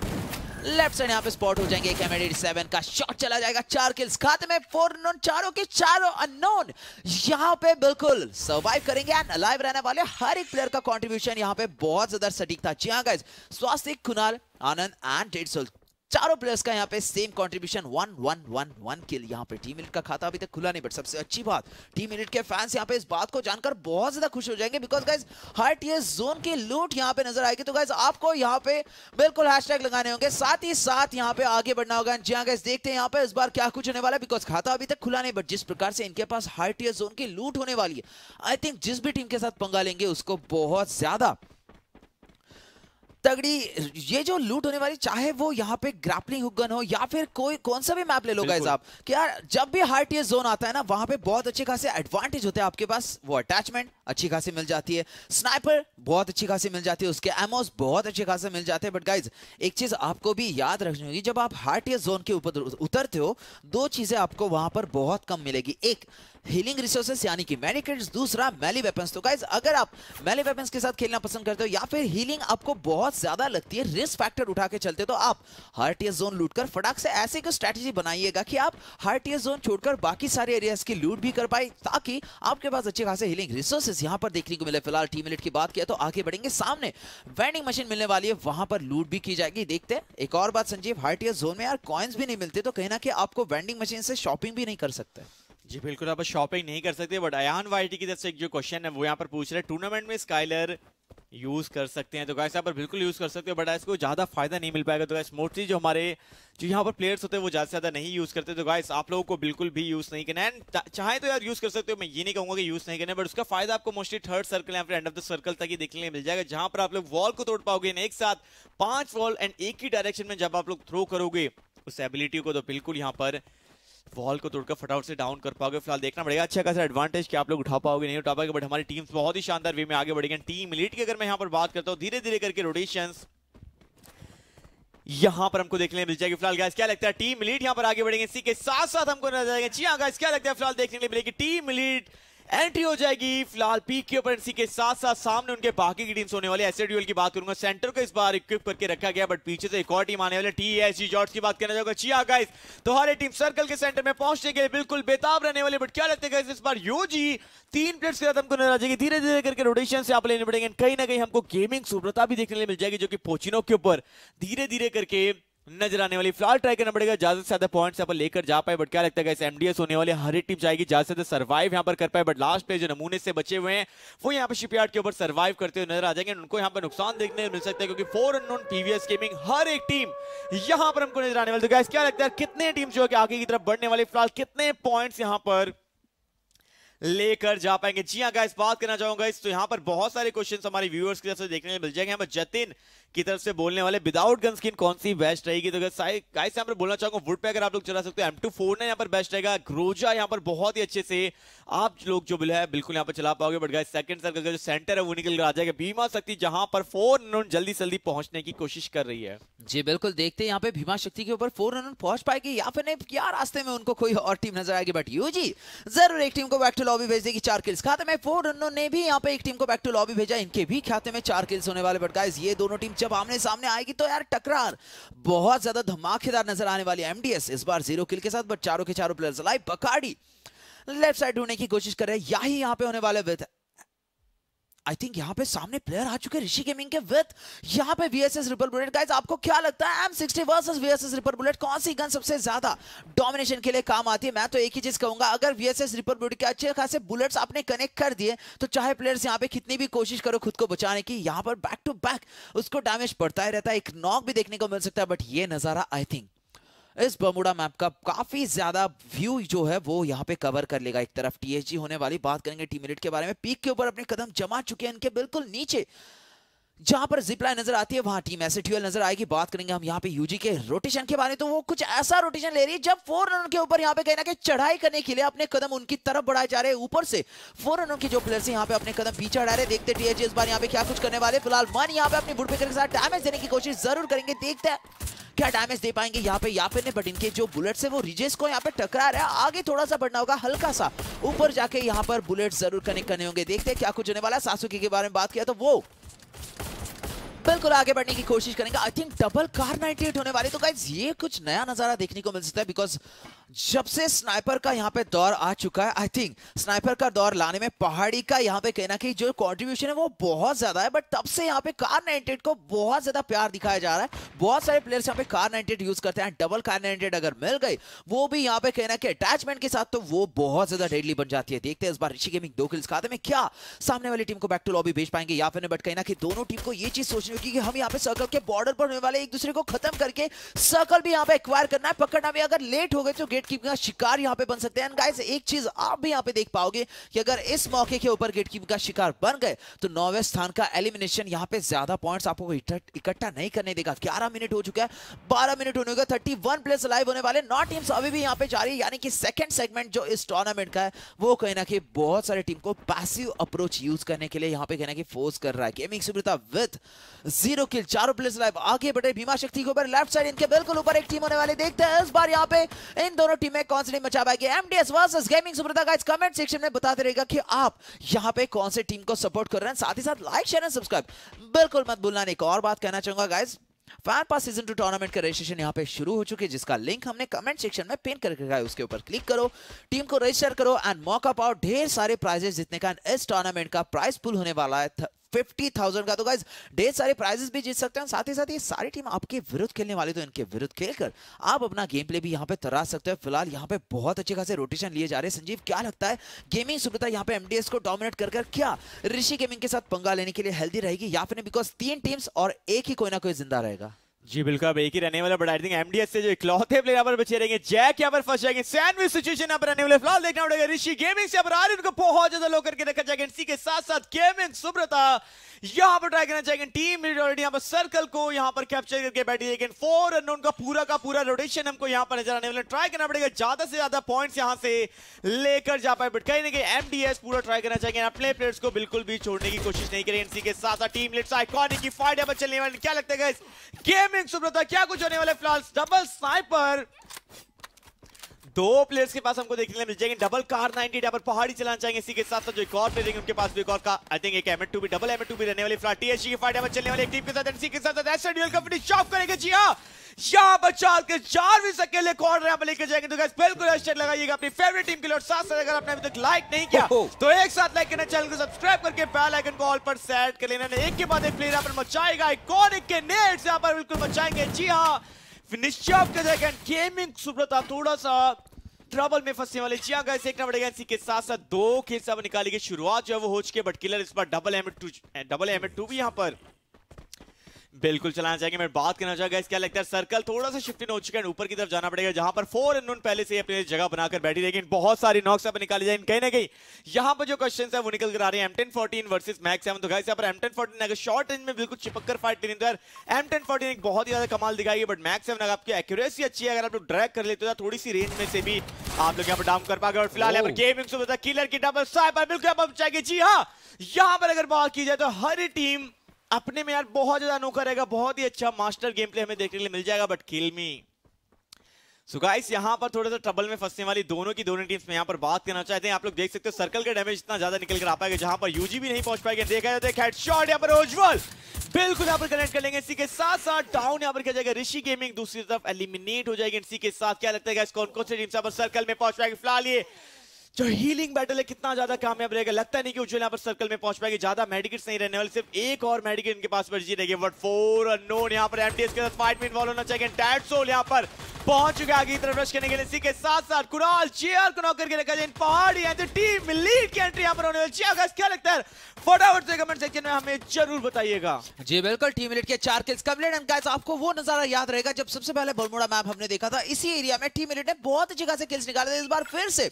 Speaker 2: लेफ्ट साइड यहाँ पे स्पॉट हो जाएंगे कैमेडेट सेवन का शॉट चला जाएगा चार किल्स खाते में फोर नोन चारों के चारों अनोन यहाँ पे बिल्कुल सर्वाइव करेंगे एंड अलाइव रहने वाले हर एक प्लेयर का कॉन्ट्रीब्यूशन यहाँ पे बहुत ज्यादा सटीक था जी हाँ गाइज स्वास्थ्य कुनाल आनंद एंड डेढ़ चारों प्लेयर्स का यहाँ पे same contribution one one one one kill यहाँ पे टीम इलिट का खाता अभी तक खुला नहीं बट सबसे अच्छी बात टीम इलिट के फैंस यहाँ पे इस बात को जानकर बहुत ज्यादा खुश हो जाएंगे बिकॉज गाइज हर टी जोन की लूट यहाँ पे नजर आएगी तो गाइज आपको यहाँ पे बिल्कुल हैश लगाने होंगे साथ ही साथ यहाँ पे आगे बढ़ना होगा जी हाँ गाइज देखते हैं यहाँ पे इस बार क्या कुछ होने वाला है बिकॉज खाता अभी तक खुला नहीं बट जिस प्रकार से इनके पास हर टी जोन की लूट होने वाली है आई थिंक जिस भी टीम के साथ पंगा लेंगे उसको बहुत ज्यादा तगड़ी ये जो लूट होने वाली चाहे वो यहाँ पे ग्रैपलिंग हुक गन हो या फिर कोई कौन सा भी मैप ले लो गाइस आप कि यार जब भी हार्ड टीयर जोन आता है ना वहां पे बहुत अच्छे खासे एडवांटेज होते हैं आपके पास वो अटैचमेंट अच्छी खासी मिल जाती है स्नाइपर बहुत अच्छी खासी मिल जाती है उसके एमोस बहुत अच्छे खासे मिल जाते हैं बट गाइज एक चीज आपको भी याद रखनी होगी जब आप हार्ड टीयर जोन के ऊपर उतरते हो दो चीजें आपको वहां पर बहुत कम मिलेगी एक हीलिंग रिसोर्सेस यानी कि मेडिकेट्स दूसरा मेली वेपन्स तो गाइज अगर आप मेली वेपन्स के साथ खेलना पसंद करते हो या फिर हीलिंग आपको बहुत ज्यादा लगती है रिस्क फैक्टर उठा के चलते तो आप हार्टियस जोन लूट कर फटाक से ऐसे एक स्ट्रैटेजी बनाइएगा कि आप हार्टियस जोन छोड़कर बाकी सारे एरियाज की लूट भी कर पाए ताकि आपके पास अच्छे खासे हीलिंग रिसोर्सेस यहाँ पर देखने को मिले फिलहाल टीम मिनट की बात किया तो आगे बढ़ेंगे सामने वेंडिंग मशीन मिलने वाली है वहां पर लूट भी की जाएगी देखते हैं एक और बात संजीव हार्टियस जोन में यार कॉइन्स भी नहीं मिलते तो कहना कि आपको वेंडिंग मशीन से शॉपिंग भी नहीं कर सकते
Speaker 1: जी बिल्कुल आप शॉपिंग नहीं कर सकते बट अयान वाइटी की तरफ से एक जो क्वेश्चन है वो यहाँ पर पूछ रहे हैं टूर्नामेंट में स्काइलर यूज कर सकते हैं तो गाइस यहाँ पर बिल्कुल यूज कर सकते हो बट इसको ज्यादा फायदा नहीं मिल पाएगा तो गाइस मोस्टली जो हमारे जो यहाँ पर प्लेयर्स होते हैं वो ज्यादा से ज्यादा नहीं यूज करते तो गाइस आप लोगों को बिल्कुल भी यूज नहीं करना एंड चाहे तो यार यूज कर सकते हो मैं ये नहीं कहूंगा कि यूज नहीं करना बट उसका फायदा आपको मोस्टली थर्ड सर्कल या फिर एंड ऑफ द सर्कल तक ही देखने मिल जाएगा जहां पर आप लोग वॉल को तोड़ पाओगे एक साथ पांच वॉल एंड एक ही डायरेक्शन में जब आप लोग थ्रो करोगे उस एबिलिटी को तो बिल्कुल यहाँ पर वॉल को तोड़कर फटाफट से डाउन कर पाओगे फिलहाल देखना पड़ेगा अच्छा खासा एडवांटेज कि आप लोग उठा पाओगे नहीं उठा पाओगे बट हमारी टीम्स बहुत ही शानदार वे में आगे बढ़ेगी टीम लीड की अगर मैं यहाँ पर बात करता हूँ धीरे धीरे करके रोटेशन यहाँ पर हमको देखने मिल जाएगी फिलहाल गाइस क्या लगता है टीम लीड यहाँ पर आगे बढ़ेंगे इसी के साथ साथ हमको नजर आएंगे जी हाँ गाइस क्या लगता है फिलहाल देखने के लिए मिलेगी टीम लीड एंट्री हो जाएगी फिलहाल पीक ऊपर एनसी के साथ साथ सामने उनके बाकी की टीम्स होने वाले ऐसे ड्यूल की बात करूंगा सेंटर को इस बार इक्विप करके रखा गया बट पीछे से एक और टीम आने वाले टी एस जी जॉर्ज की बात करना चाहूंगा चिया गाइस तो हर टीम सर्कल के सेंटर में पहुंचने के लिए बिल्कुल बेताब रहने वाले बट क्या लगते हैं इस बार यूजी तीन प्लेट्स के साथ हमको नजर आ जाएगी धीरे धीरे करके रोटेशन से आप लेने पड़ेंगे कहीं ना कहीं हमको गेमिंग सुब्रता भी देखने मिल जाएगी जो कि पोचिनो के ऊपर धीरे धीरे करके नजर आने वाली फिलहाल ट्राई करना पड़ेगा ज्यादा से ज्यादा पॉइंट्स यहाँ पर लेकर जा पाए बट क्या लगता है एमडीएस होने वाले हर एक टीम चाहेगी ज्यादा से ज्यादा सर्वाइव यहाँ पर कर पाए बट लास्ट पे जो नमूने से बचे हुए हैं वो यहाँ पर शिपयार्ड के ऊपर सर्वाइव करते हुए नजर आ जाएंगे उनको यहाँ पर नुकसान देखने मिल सकता है क्योंकि फोर अनोन पीवीएस गेमिंग हर एक टीम यहाँ पर हमको नजर आने वाली तो गैस क्या लगता है कितने टीम जो है आगे की तरफ बढ़ने वाले फिलहाल कितने पॉइंट्स यहाँ पर लेकर जा पाएंगे जी हाँ गाइस बात करना चाहूंगा इस तो यहाँ पर बहुत सारे क्वेश्चन हमारे व्यूअर्स की तरफ से देखने में मिल जाएंगे यहाँ पर जतिन की तरफ से बोलने वाले विदाउट गन स्किन कौन सी बेस्ट रहेगी तो गाइस यहाँ पर बोलना चाहूंगा वुड पे अगर आप लोग चला सकते हैं एम टू फोर ना यहाँ पर बेस्ट रहेगा ग्रोजा यहाँ पर बहुत ही अच्छे से आप लोग जो बिल है बिल्कुल यहाँ पर चला पाओगे बट गाय सेकंड सर्कल का जो सेंटर है वो निकल कर आ जाएगा भीमा शक्ति जहां पर फोर रन जल्दी जल्दी पहुंचने की कोशिश कर रही है जी बिल्कुल देखते हैं यहाँ पे भीमा शक्ति के ऊपर फोर रन पहुंच पाएगी या फिर नहीं
Speaker 2: क्या रास्ते में उनको कोई और टीम नजर आएगी बट यू जी जरूर एक टीम को बैक टू लॉबी भेज देगी चार किल्स खाते में फोर रनों ने भी यहाँ पे एक टीम को बैक टू लॉबी भेजा इनके भी खाते में चार किल्स होने वाले बट गाइज ये दोनों टीम जब आमने सामने आएगी तो यार टकरार बहुत ज्यादा धमाकेदार नजर आने वाली एस इस बार जीरो किल के साथ बट चारों के चारों प्लेयर्स लाइव बकाड़ी लेफ्ट साइड ढूंढने की कोशिश कर रहे हैं यही यहां पे होने वाले विद आई थिंक यहाँ पे सामने प्लेयर आ चुके ऋषि गेमिंग के विथ यहाँ पे V S S ripple bullet guys आपको क्या लगता है M sixty versus V S S ripple bullet कौन सी गन सबसे ज्यादा डोमिनेशन के लिए काम आती है मैं तो एक ही चीज कहूंगा अगर V S S ripple bullet के अच्छे खासे बुलेट्स आपने कनेक्ट कर दिए तो चाहे प्लेयर्स यहाँ पे कितनी भी कोशिश करो खुद को बचाने की यहाँ पर बैक टू बैक उसको डैमेज पड़ता ही रहता है एक नॉक भी देखने को मिल सकता है बट ये नजारा आई थिंक इस बमुड़ा मैप का काफी ज्यादा व्यू जो है वो यहाँ पे कवर कर लेगा एक तरफ टीएचजी होने वाली बात करेंगे टीम के बारे में पीक के ऊपर अपने कदम जमा चुके हैं इनके बिल्कुल नीचे जहां पर जिपलाइन नजर आती है वहां टीम ऐसे ट्यूएल नजर आएगी बात करेंगे हम यहाँ पे यूजी के रोटेशन के बारे तो वो कुछ ऐसा रोटेशन ले रही है जब फोर रन के ऊपर यहाँ पे कहना कि चढ़ाई करने के लिए अपने कदम उनकी तरफ बढ़ाए जा रहे हैं ऊपर से फोर रनों के जो प्लेयर्स यहाँ पे अपने कदम पीछे हटा रहे देखते टीएच इस बार यहाँ पे क्या कुछ करने वाले फिलहाल मन यहाँ पे अपने बुढ़पे के साथ डैमेज देने की कोशिश जरूर करेंगे देखते हैं क्या डैमेज दे पाएंगे यहाँ पे या फिर बट इनके जो बुलेट्स है वो रिजेस को यहाँ पे टकरा रहा है आगे थोड़ा सा बढ़ना होगा हल्का सा ऊपर जाके यहाँ पर बुलेट जरूर कनेक्ट करने होंगे देखते हैं क्या कुछ होने वाला सासुकी के बारे में बात किया तो वो बिल्कुल आगे बढ़ने की कोशिश करेंगे आई थिंक डबल कार 98 होने वाली तो गाइज ये कुछ नया नजारा देखने को मिल सकता है बिकॉज जब से स्नाइपर का यहाँ पे दौर आ चुका है आई थिंक स्नाइपर का दौर लाने में पहाड़ी का यहाँ पे कहना कि जो कंट्रीब्यूशन है वो बहुत ज्यादा है बट तब से यहाँ पे कार नाइनटेड को बहुत ज्यादा प्यार दिखाया जा रहा है बहुत सारे प्लेयर्स यहाँ पे कार नाइनटेड यूज करते हैं डबल कार नाइनटेड अगर मिल गई वो भी यहाँ पे कहना कि अटैचमेंट के साथ तो वो बहुत ज्यादा डेडली बन जाती है देखते हैं इस बार ऋषि गेमिंग दो किल्स खाते में क्या सामने वाली टीम को बैक टू लॉबी भेज पाएंगे या फिर बट कहना कि दोनों टीम को ये चीज सोचनी होगी कि हम यहाँ पे सर्कल के बॉर्डर पर होने वाले एक दूसरे को खत्म करके सर्कल भी यहाँ पे एक्वायर करना है पकड़ना भी अगर लेट हो गए तो गेट गेट कीपिंग का शिकार यहाँ पे बन सकते हैं गाइस एक चीज आप भी यहाँ पे देख पाओगे कि अगर इस मौके के ऊपर गेट कीपिंग का शिकार बन गए तो नौवे स्थान का एलिमिनेशन यहाँ पे ज्यादा पॉइंट्स आपको इकट्ठा नहीं करने देगा ग्यारह मिनट हो चुका है बारह मिनट होने का थर्टी वन प्लेस लाइव होने वाले नौ टीम्स अभी भी यहाँ पे जा रही है यानी कि सेकंड सेगमेंट जो इस टूर्नामेंट का है वो कहीं ना कहीं बहुत सारे टीम को पैसिव अप्रोच यूज करने के लिए यहाँ पे कहना ना फोर्स कर रहा है gaming Subrata with zero kill चारों प्लेस लाइव आगे बढ़े भीमा शक्ति के ऊपर लेफ्ट साइड इनके बिल्कुल ऊपर एक टीम होने वाले देखते हैं इस बार यहाँ पे इन दोनों दोनों टीमें कौन सी टीम में पाएगी MDS versus gaming Subrata guys comment section में बताते रहेगा कि आप यहां पे कौन से टीम को सपोर्ट कर रहे हैं साथ ही साथ लाइक शेयर एंड सब्सक्राइब बिल्कुल मत भूलना एक और बात कहना चाहूंगा guys fan pass season two tournament का रजिस्ट्रेशन यहाँ पे शुरू हो चुकी है जिसका लिंक हमने कमेंट सेक्शन में पिन करके रखा है उसके ऊपर क्लिक करो टीम को रजिस्टर करो एंड मौका पाओ ढेर सारे प्राइजेस जीतने का इस टूर्नामेंट का प्राइस पुल होने वाला है फिफ्टी थाउजेंड का तो गाइज ढेर सारे प्राइजेस भी जीत सकते हैं साथ ही साथ ये सारी टीम आपके विरुद्ध खेलने वाली तो इनके विरुद्ध खेलकर आप अपना गेम प्ले भी यहाँ पे तरा सकते हो फिलहाल यहाँ पे बहुत अच्छे खासे रोटेशन लिए जा रहे हैं संजीव क्या लगता है गेमिंग सुब्रता यहाँ पे एमडीएस को डोमिनेट कर कर क्या ऋषि गेमिंग के साथ पंगा लेने के लिए हेल्दी रहेगी या फिर बिकॉज तीन टीम्स और एक ही कोई ना
Speaker 1: कोई जिंदा रहेगा जी बिल्कुल अब एक ही रहने वाला बट आई थिंक एमडीएस से जो इकलौते प्लेयर यहाँ पर बचे रहेंगे जैक यहाँ पर फंस जाएंगे सैंडविच सिचुएशन यहाँ पर रहने वाले फिलहाल देखना पड़ेगा ऋषि गेमिंग से पर आर्यन को बहुत ज्यादा लो करके रखा जाएगा इसी के साथ साथ गेमिंग सुब्रता यहाँ पर ट्राई करना चाहिए टीम ऑलरेडी यहाँ पर सर्कल को यहाँ पर कैप्चर करके बैठी है लेकिन फोर रन उनका पूरा का पूरा रोटेशन हमको यहाँ पर नजर आने वाले ट्राई करना पड़ेगा ज्यादा से ज्यादा पॉइंट्स यहाँ से लेकर जा पाए बट कहीं ना कहीं एमडीएस पूरा ट्राई करना चाहिए अपने प्लेयर्स को बिल्कुल भी छोड़ने की कोशिश नहीं करेंगे इसी के साथ साथ टीम लेट्स आइकॉनिक की फाइट यहाँ पर चलने वाली क्या लगता है गेम गेमिंग सुब्रता क्या कुछ होने वाले फिलहाल डबल स्नाइपर दो प्लेयर्स के पास हमको देखने के मिल जाएंगे डबल कार 90 डबल पहाड़ी चलाना चाहेंगे इसी के साथ साथ तो जो एक और प्लेयर उनके पास भी एक और का आई थिंक एक एमएट टू भी डबल एमएट टू भी रहने वाली फ्लाट टीएससी की फाइट एमएट चलने वाले एक टीम के साथ एंड एनसी के साथ एस डुअल का फिनिश ऑफ करेंगे जी हां यहां पर चार के चार चारवीं अकेले कॉर्नर यहां पर लेके जाएंगे तो गैस बिल्कुल हैशटैग लगाइएगा अपनी फेवरेट टीम के लिए और साथ साथ अगर आपने अभी तक लाइक नहीं किया तो एक साथ लाइक करना चैनल को सब्सक्राइब करके बेल आइकन को ऑल पर सेट कर लेना एक के बाद एक प्लेयर यहां पर मचाएगा आइकॉनिक के नेट्स यहां पर बिल्कुल मचाएंगे जी हां फिनिश ऑफ कर जाएगा गेमिंग सुब्रता थोड़ा सा ट्रबल में फंसने वाले जिया हाँ, गाइस एक नंबर इसी के साथ साथ दो खेल साहब निकाली की शुरुआत जो है वो हो चुकी है बट किलर इस बार double M two double M two भी यहाँ पर बिल्कुल चलाना चाहेंगे मैं बात करना चाहूंगा इस क्या लगता है सर्कल थोड़ा सा शिफ्टिंग हो चुका है ऊपर की तरफ जाना पड़ेगा जहां पर फोर इन पहले से अपनी जगह बनाकर बैठी लेकिन बहुत सारी नॉक्स पर निकाली जाए कहीं ना कहीं यहाँ पर जो क्वेश्चन है वो निकल कर आ रहे हैं M ten fourteen versus max seven तो गाइस पर एम टेन फोर्टीन अगर शॉर्ट रेंज में बिल्कुल चिपक कर फाइट देने तो यार टेन फोर्टीन एक बहुत ही ज्यादा कमाल दिखाई बट मैक्स सेवन अगर आपकी एक्यूरेसी अच्छी है अगर आप लोग ड्रैक कर लेते हो तो थोड़ी सी रेंज में से भी आप लोग यहाँ पर डाउन कर पाएंगे और फिलहाल यहाँ पर गेमिंग सुविधा किलर की डबल साइपर बिल्कुल जी हाँ यहाँ पर अगर बात की जाए तो हर टीम अपने में यार बहुत ज्यादा अनोखा रहेगा बहुत ही अच्छा मास्टर गेम प्ले हमें देखने के लिए मिल जाएगा but kill me so guys यहां पर थोड़ा सा ट्रबल में फंसने वाली दोनों की दोनों टीम्स में यहां पर बात करना चाहते हैं आप लोग देख सकते हो सर्कल का डैमेज इतना ज्यादा निकल कर आ पाएगा जहां पर यूजी भी नहीं पहुंच पाएगा देखा जाता है हेडशॉट यहां पर उज्जवल बिल्कुल यहाँ पर कनेक्ट कर लेंगे इसी के साथ साथ डाउन यहाँ पर किया जाएगा ऋषि गेमिंग दूसरी तरफ एलिमिनेट हो जाएगी इसी के साथ क्या लगता है कौन कौन से टीम यहाँ पर सर्कल में पहुंच पाएगी फिलहाल ये जो हीलिंग बैटल है कितना ज्यादा कामयाब रहेगा लगता नहीं कि उज्जवल यहाँ पर सर्कल में पहुंच पाएगी ज्यादा मेडिकेट्स नहीं रहने वाले सिर्फ एक और मेडिकेट इनके पास बची रहेगी वट फोर अनोन यहाँ पर एमटीएस के साथ फाइट में इन्वॉल्व होना चाहिए डैड सोल यहाँ पर पहुंच चुके आगे तरफ रश करने के लिए इसी के साथ साथ कुराल चेयर को नौकर के रखा जाए पहाड़ी है तो टीम लीड की एंट्री यहाँ पर होने वाली चेयर क्या लगता है फटाफट से कमेंट सेक्शन में हमें जरूर बताइएगा जी बिल्कुल टीम लीड के चार किल्स
Speaker 2: कम्प्लीट एंड गाइस आपको वो नजारा याद रहेगा जब सबसे पहले बरमुड़ा मैप हमने देखा था इसी एरिया में टीम लीड ने बहुत जगह से किल्स निकाले थे इस बार फिर से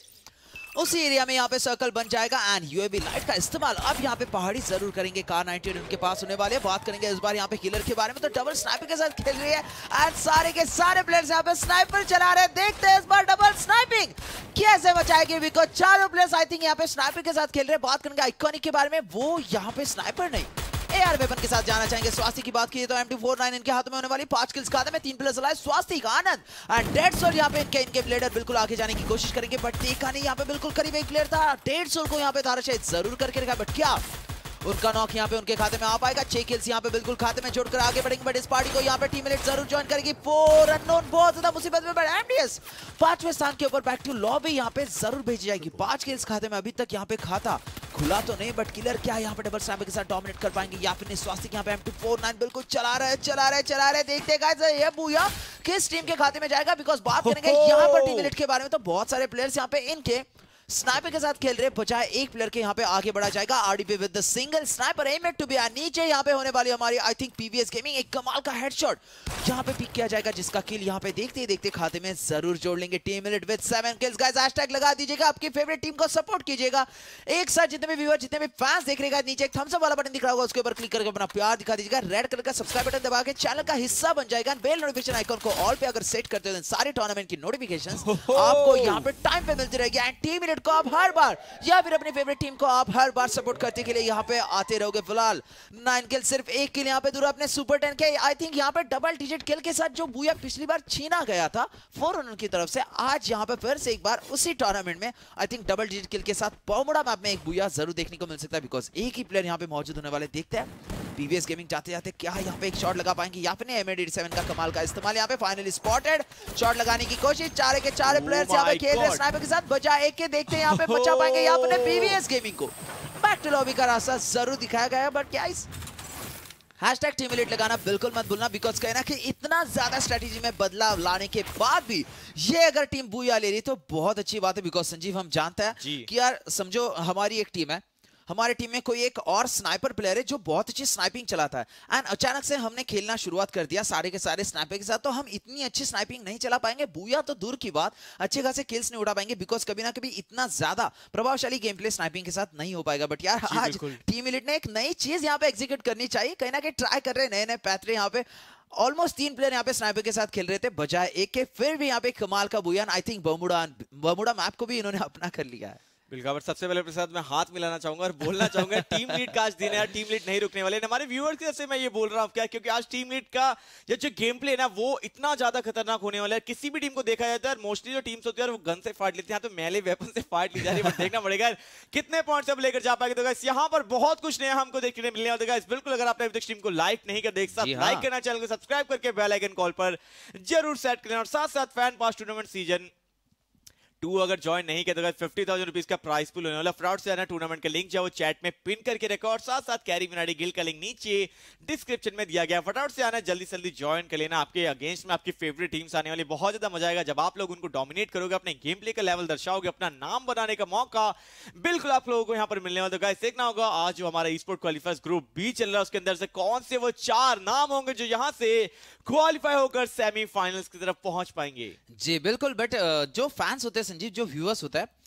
Speaker 2: उसी एरिया में यहाँ पे सर्कल बन जाएगा एंड यूएवी लाइट का इस्तेमाल अब यहाँ पे पहाड़ी जरूर करेंगे कार 98 उनके पास होने वाले बात करेंगे इस बार यहाँ पे किलर के बारे में तो डबल स्नाइपर के साथ खेल रही है एंड सारे के सारे प्लेयर्स यहाँ पे स्नाइपर चला रहे हैं देखते हैं इस बार डबल स्नाइपिंग कैसे बचाएगी वी को चारों प्लेयर्स आई थिंक यहाँ पे स्नाइपर के साथ खेल रहे हैं बात करेंगे आइकॉनिक के बारे में वो यहाँ पे स्नाइपर नहीं के साथ जाना चाहेंगे स्वास्थ्य की बात की तो एमडी49 इनके हाथ में होने वाली पांच किल्स खाते में तीन प्लस लाए स्वास्थ्य का आनंद एंड डेढ़ सौ यहाँ पे इनके इनके प्लेयर बिल्कुल आगे जाने की कोशिश करेंगे बट देखा नहीं यहाँ पे बिल्कुल करीब एक प्लेयर था डेढ़ सौ को यहाँ पे धारा शायद जरूर करके रखा बट क्या उनका नॉक यहाँ पे उनके खाते में आ पाएगा छह किल्स यहाँ पे बिल्कुल खाते में छोड़कर आगे बढ़ेंगे बट इस पार्टी को यहाँ पे टीम जरूर ज्वाइन करेगी फोर अनोन बहुत ज्यादा मुसीबत में बढ़ा एमडीएस पांचवें स्थान के ऊपर बैक टू लॉ भी यहाँ पे जरूर भेजी जाएगी पांच किल्स खाते में अभी तक यहाँ पे खाता खुला तो नहीं बट किलर क्या यहाँ पे डबल स्टैम्प के साथ डोमिनेट कर पाएंगे या फिर स्वास्तिक यहाँ पे एम टू फोर नाइन बिल्कुल चला रहे चला रहे चला रहे देखते हैं ये बूया किस टीम के खाते में जाएगा बिकॉज बात करेंगे यहाँ पर टीम के बारे में तो बहुत सारे प्लेयर्स यहाँ पे इनके स्नाइपर के साथ खेल रहे बचाए एक प्लेयर के यहाँ पे आगे बढ़ा जाएगा RDP with the single sniper M aimed to be नीचे यहाँ पे होने वाली हमारी आई थिंक पीवीएस गेमिंग एक कमाल का हेडशॉट यहाँ पे पिक किया जाएगा जिसका किल यहाँ पे देखते ही देखते खाते में जरूर जोड़ लेंगे team minute with seven kills guys hashtag लगा दीजिएगा आपकी फेवरेट टीम को सपोर्ट कीजिएगा एक साथ जितने भी व्यूअर जितने भी फैंस देख रहेगा नीचे एक थम्स अप वाला बटन दिख रहा होगा उसके ऊपर क्लिक करके अपना प्यार दिखा दीजिएगा रेड कलर का सब्सक्राइब बटन दबा के चैनल का हिस्सा बन जाएगा बेल नोटिफिकेशन आइकॉन को ऑल पे अगर सेट करते हो सारे टूर्नामेंट की नोटिफिकेशन आपको यहाँ पे टाइम पे मिलती रहेगी एंड टीम मिनट फेवरेट को आप हर बार या फिर अपनी फेवरेट टीम को आप हर बार सपोर्ट करते के लिए यहाँ पे आते रहोगे फिलहाल नाइन किल सिर्फ एक किल यहाँ पे दूर अपने सुपर टेन के आई थिंक यहाँ पे डबल डिजिट किल के साथ जो बुया पिछली बार छीना गया था फोर रनर की तरफ से आज यहाँ पे फिर से एक बार उसी टूर्नामेंट में I think double digit kill के साथ पौमुड़ा मैप में एक बुया जरूर देखने को मिल सकता है बिकॉज एक ही प्लेयर यहाँ पे मौजूद होने वाले देखते हैं PBS Gaming जाते जाते क्या यहाँ पे एक शॉट लगा पाएंगे या फिर एमएडी सेवन का कमाल का इस्तेमाल यहाँ पे फाइनली स्पॉटेड शॉट लगाने की कोशिश चारे के चारे प्लेयर्स oh यहाँ पे खेल रहे स्नाइपर के साथ बजा एक के देख देखते हैं यहाँ पे बचा पाएंगे यहाँ अपने पीवीएस गेमिंग को बैक टू लॉबी का रास्ता जरूर दिखाया गया बट क्या इस हैशटैग टीम एलिट लगाना बिल्कुल मत भूलना बिकॉज कहना कि इतना ज्यादा स्ट्रेटेजी में बदलाव लाने के बाद भी ये अगर टीम बुया ले रही तो बहुत अच्छी बात है बिकॉज संजीव हम जानते हैं कि यार समझो हमारी एक टीम है हमारे टीम में कोई एक और स्नाइपर प्लेयर है जो बहुत अच्छी स्नाइपिंग चलाता है एंड अचानक से हमने खेलना शुरुआत कर दिया सारे के सारे स्नाइपर के साथ तो हम इतनी अच्छी स्नाइपिंग नहीं चला पाएंगे बुया तो दूर की बात अच्छे खासे किल्स नहीं उठा पाएंगे बिकॉज कभी ना कभी इतना ज्यादा प्रभावशाली गेम प्ले स्नाइपिंग के साथ नहीं हो पाएगा बट यार आज टीम इलिट ने एक नई चीज यहाँ पे एग्जीक्यूट करनी चाहिए कहीं ना कहीं ट्राई कर रहे नए नए पैतरे यहाँ पे ऑलमोस्ट तीन प्लेयर यहाँ पे स्नाइपर के साथ खेल रहे थे बजाय एक के फिर भी यहाँ पे कमाल का बुयान आई थिंक बमुडा बमुडा मैप को भी इन्होंने अपना कर लिया है
Speaker 1: बिल्कावर सबसे पहले अपने साथ मैं हाथ मिलाना चाहूंगा और बोलना चाहूंगा टीम लीड का आज दिन है टीम लीड नहीं रुकने वाले हमारे व्यूअर्स की तरफ से मैं ये बोल रहा हूँ क्या क्योंकि आज टीम लीड का जो जो गेम प्ले है ना वो इतना ज्यादा खतरनाक होने वाला है किसी भी टीम को देखा जाता है मोस्टली जो टीम्स होती है वो गन से फाट लेती है तो मेले वेपन से फाट ली जा रही है देखना पड़ेगा कितने पॉइंट अब लेकर जा पाएंगे तो गैस यहाँ पर बहुत कुछ नया हमको देखने मिलने वाले गैस तो बिल्कुल अगर आपने अभी टीम को लाइक नहीं कर देख सकते लाइक हाँ। करना चैनल को सब्सक्राइब करके बेलाइकन कॉल पर जरूर सेट करें और साथ साथ fan pass tournament season two अगर ज्वाइन नहीं किया तो फिफ्टी थाउजेंड रुपीज का प्राइस पुल होने वाला फ्रॉड से टूर्नामेंट का लिंक जो चैट में पिन करके रखा और साथ साथ कैरी मिनाडी गिल का लिंक नीचे डिस्क्रिप्शन में दिया गया फटाउट से आना जल्दी जल्दी ज्वाइन कर लेना आपके अगेंस्ट में आपकी फेवरेट टीम्स आने वाली बहुत ज्यादा मजा आएगा जब आप लोग उनको डोमिनेट करोगे अपने गेम प्ले का लेवल दर्शाओगे अपना नाम बनाने का मौका बिल्कुल आप लोगों को यहाँ पर मिलने वाला होगा देखना होगा आज जो हमारा स्पोर्ट क्वालिफायर ग्रुप बी चल रहा है उसके अंदर से कौन से वो चार नाम होंगे जो यहाँ से क्वालिफाई होकर सेमीफाइनल्स की तरफ पहुंच पाएंगे जी बिल्कुल बट uh, जो
Speaker 2: फैंस होते हैं संजीव जो व्यूअर्स होता है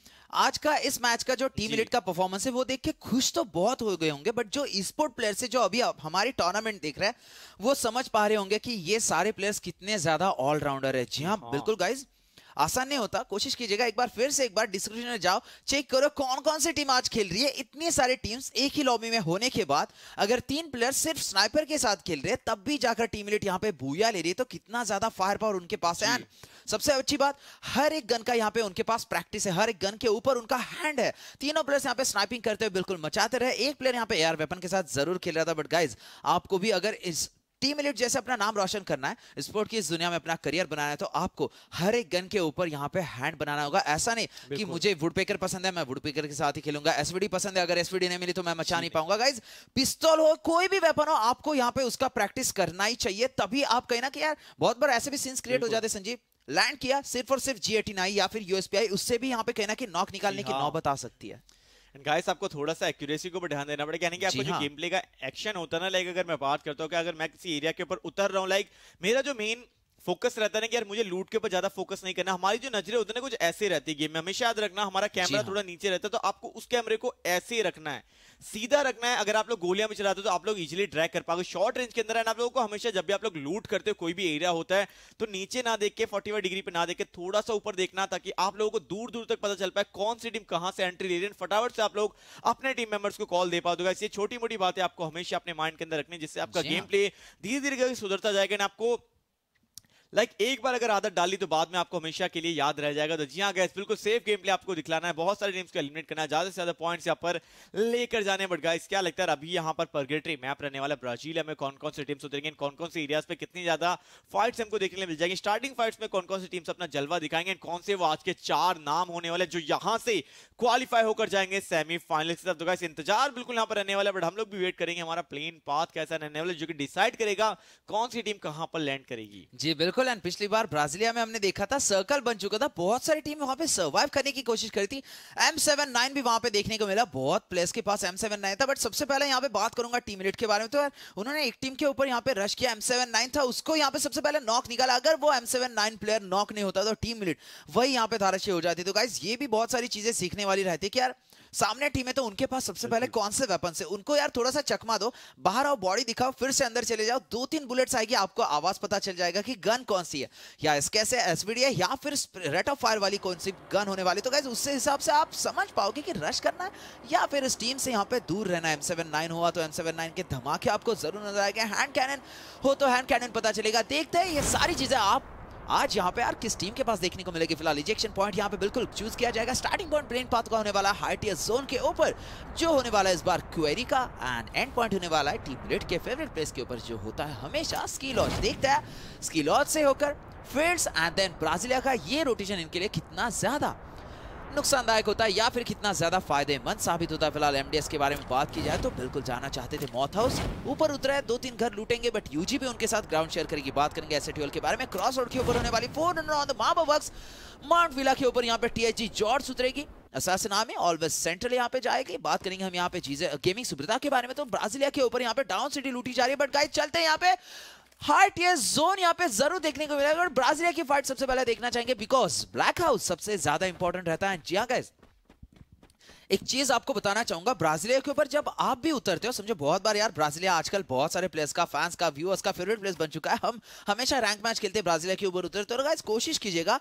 Speaker 2: आज का इस मैच का जो टीम इलेट का परफॉर्मेंस है वो देख के खुश तो बहुत हो गए होंगे बट जो स्पोर्ट प्लेयर से जो अभी हमारी टूर्नामेंट देख रहे हैं वो समझ पा रहे होंगे कि ये सारे प्लेयर्स कितने ज्यादा ऑलराउंडर है जी हाँ, हाँ। बिल्कुल गाइज आसान नहीं होता कोशिश कीजिएगा एक बार फिर से एक बार डिस्क्रिप्शन में जाओ चेक करो कौन कौन सी टीम आज खेल रही है इतनी सारी टीम्स एक ही लॉबी में होने के बाद अगर तीन प्लेयर सिर्फ स्नाइपर के साथ खेल रहे हैं तब भी जाकर टीम एलिट यहाँ पे भूया ले रही है तो कितना ज्यादा फायर पावर उनके पास है सबसे अच्छी बात हर एक गन का यहाँ पे उनके पास प्रैक्टिस है हर एक गन के ऊपर उनका हैंड है तीनों प्लेयर्स यहाँ पे स्नाइपिंग करते हुए बिल्कुल मचाते रहे एक प्लेयर यहाँ पे एयर वेपन के साथ जरूर खेल रहा था बट गाइज आपको भी अगर इस टीम एलिट जैसे अपना नाम रोशन करना है स्पोर्ट की इस दुनिया में अपना करियर बनाना है तो आपको हर एक गन के ऊपर यहाँ पे हैंड बनाना होगा ऐसा नहीं कि मुझे वुडपेकर पसंद है मैं वुडपेकर के साथ ही खेलूंगा एसवीडी पसंद है अगर एसवीडी नहीं मिली तो मैं मचा नहीं पाऊंगा गाइज पिस्तौल हो कोई भी वेपन हो आपको यहाँ पे उसका प्रैक्टिस करना ही चाहिए तभी आप कहीं ना कि यार बहुत बार ऐसे भी सीन्स क्रिएट हो जाते संजीव लैंड किया सिर्फ और सिर्फ जी एटीन या फिर यूएसपीआई उससे भी यहाँ पे कहना कि नॉक निकालने की हाँ। नौबत
Speaker 1: आ सकती है एंड गाइस आपको थोड़ा सा एक्यूरेसी को ध्यान देना पड़ेगा यानी कि आपको जो गेम हाँ। प्ले का एक्शन होता है ना लाइक अगर मैं बात करता हूँ कि अगर मैं किसी एरिया के ऊपर उतर रहा हूँ लाइक मेरा जो मेन फोकस रहता है कि यार मुझे लूट के ऊपर ज्यादा फोकस नहीं करना हमारी जो नजरें होती है ना कुछ ऐसे रहती है गेम में हमेशा याद रखना हमारा कैमरा हाँ। थोड़ा नीचे रहता है तो आपको उस कैमरे को ऐसे रखना है सीधा रखना है अगर आप लोग गोलियां भी चलाते हो तो आप लोग इजिली ट्रैक कर पाओगे शॉर्ट रेंज के अंदर है आप लोगों को हमेशा जब भी आप लोग लूट करते हो कोई भी एरिया होता है तो नीचे ना देख के फोर्टी डिग्री पे ना देख के थोड़ा सा ऊपर देखना ताकि आप लोगों को दूर दूर तक पता चल पाए कौन सी टीम कहां से एंट्री ले रही है फटाफट से आप लोग अपने टीम मेंबर्स को कॉल दे पा दोगे तो ऐसी छोटी मोटी बातें आपको हमेशा अपने माइंड के अंदर रखनी जिससे आपका गेम प्ले धीरे धीरे सुधरता जाएगा आपको लाइक एक बार अगर आदत डाली तो बाद में आपको हमेशा के लिए याद रह जाएगा तो जी हाँ गैस बिल्कुल सेफ गेम प्ले आपको दिखलाना है बहुत सारे टीम्स को एलिमिनेट करना है ज्यादा से ज्यादा पॉइंट्स यहाँ पर लेकर जाने बट गाइस क्या लगता है अभी यहाँ पर परगेटरी मैप रहने वाला ब्राजील में कौन कौन से टीम्स उतरेंगे कौन कौन से एरियाज पर कितनी ज्यादा फाइट्स हमको देखने में मिल जाएंगे स्टार्टिंग फाइट्स में कौन कौन सी टीम्स अपना जलवा दिखाएंगे कौन से वो आज के चार नाम होने वाले जो यहाँ से क्वालिफाई होकर जाएंगे सेमीफाइनल की तरफ तो गाइस इंतजार बिल्कुल यहाँ पर रहने वाला है बट हम लोग भी वेट करेंगे हमारा प्लेन पाथ कैसा रहने वाला जो कि डिसाइड करेगा कौन सी टीम कहाँ पर लैंड करेगी जी
Speaker 2: बिल्कुल बिल्कुल एंड पिछली बार ब्राजीलिया में हमने देखा था सर्कल बन चुका था बहुत सारी टीम वहां पे सर्वाइव करने की कोशिश करी थी एम सेवन नाइन भी वहां पे देखने को मिला बहुत प्लेयर्स के पास एम सेवन नाइन था बट सबसे पहले यहाँ पे बात करूंगा टीम इलेट के बारे में तो यार उन्होंने एक टीम के ऊपर यहाँ पे रश किया एम सेवन नाइन था उसको यहाँ पे सबसे पहले नॉक निकाला अगर वो M seven nine player knock नहीं होता तो टीम इलेट वही यहाँ पे धाराशी हो जाती तो गाइज ये भी बहुत सारी चीजें सीखने वाली रहती कि यार सामने टीम है तो उनके पास सबसे पहले कौन से वेपन है उनको यार थोड़ा सा चकमा दो बाहर आओ बॉडी दिखाओ फिर से अंदर चले जाओ दो तीन बुलेट्स आएगी आपको आवाज पता चल जाएगा कि गन कौन सी है या इसके से एसबीडी है या फिर रेट ऑफ फायर वाली कौन सी गन होने वाली तो गैस उससे हिसाब से आप समझ पाओगे कि रश करना है या फिर इस टीम से यहाँ पे दूर रहना एम सेवन नाइन हुआ तो एम सेवन नाइन के धमाके आपको जरूर नजर आएगा हैंड कैनन हो तो हैंड कैनन पता चलेगा देखते हैं ये सारी चीजें आप आज यहाँ पे यार किस टीम के पास देखने को मिलेगी फिलहाल इजेक्शन पॉइंट यहाँ पे बिल्कुल चूज किया जाएगा स्टार्टिंग पॉइंट ब्रेन पाथ का होने वाला हाई टीएस जोन के ऊपर जो होने वाला है इस बार क्वेरी का एंड एंड पॉइंट होने वाला है टीम रेड के फेवरेट प्लेस के ऊपर जो होता है हमेशा स्की लॉज देखता है स्की लॉज से होकर फील्ड्स एंड देन ब्राजीलिया का ये रोटेशन इनके लिए कितना ज्यादा नुकसानदायक होता है या फिर कितना ज्यादा फायदेमंद साबित होता है फिलहाल एमडीएस के बारे में बात की जाए तो बिल्कुल जाना चाहते थे मौत हाउस ऊपर उतरा है दो तीन घर लूटेंगे बट यूजी भी उनके साथ ग्राउंड शेयर करेगी बात करेंगे एस के बारे में क्रॉस रोड के ऊपर होने वाली फोर रन ऑन द मामा बक्स माउंट के ऊपर यहाँ पे टीएचजी जॉर्ज उतरेगी असास ऑलवेज सेंट्रल यहाँ पे जाएगी बात करेंगे हम यहाँ पे चीजें गेमिंग सुब्रता के बारे में तो ब्राजीलिया के ऊपर यहाँ पे डाउन सिटी लूटी जा रही है बट गाइस चलते हैं यहाँ पे हार्ट या जोन यहाँ पे जरूर देखने को मिलेगा और ब्राजीलिया की फाइट सबसे पहले देखना चाहेंगे बिकॉज ब्लैक हाउस सबसे ज्यादा इंपॉर्टेंट रहता है जी हाँ गैस एक चीज आपको बताना चाहूंगा ब्राजीलिया के ऊपर जब आप भी उतरते हो समझो बहुत बार यार ब्राजीलिया आजकल बहुत सारे प्लेयर्स का फैंस का व्यूअर्स का फेवरेट प्लेस बन चुका है हम हमेशा रैंक मैच खेलते हैं ब्राजीलिया के ऊपर उतरते हो कोशिश कीजिएगा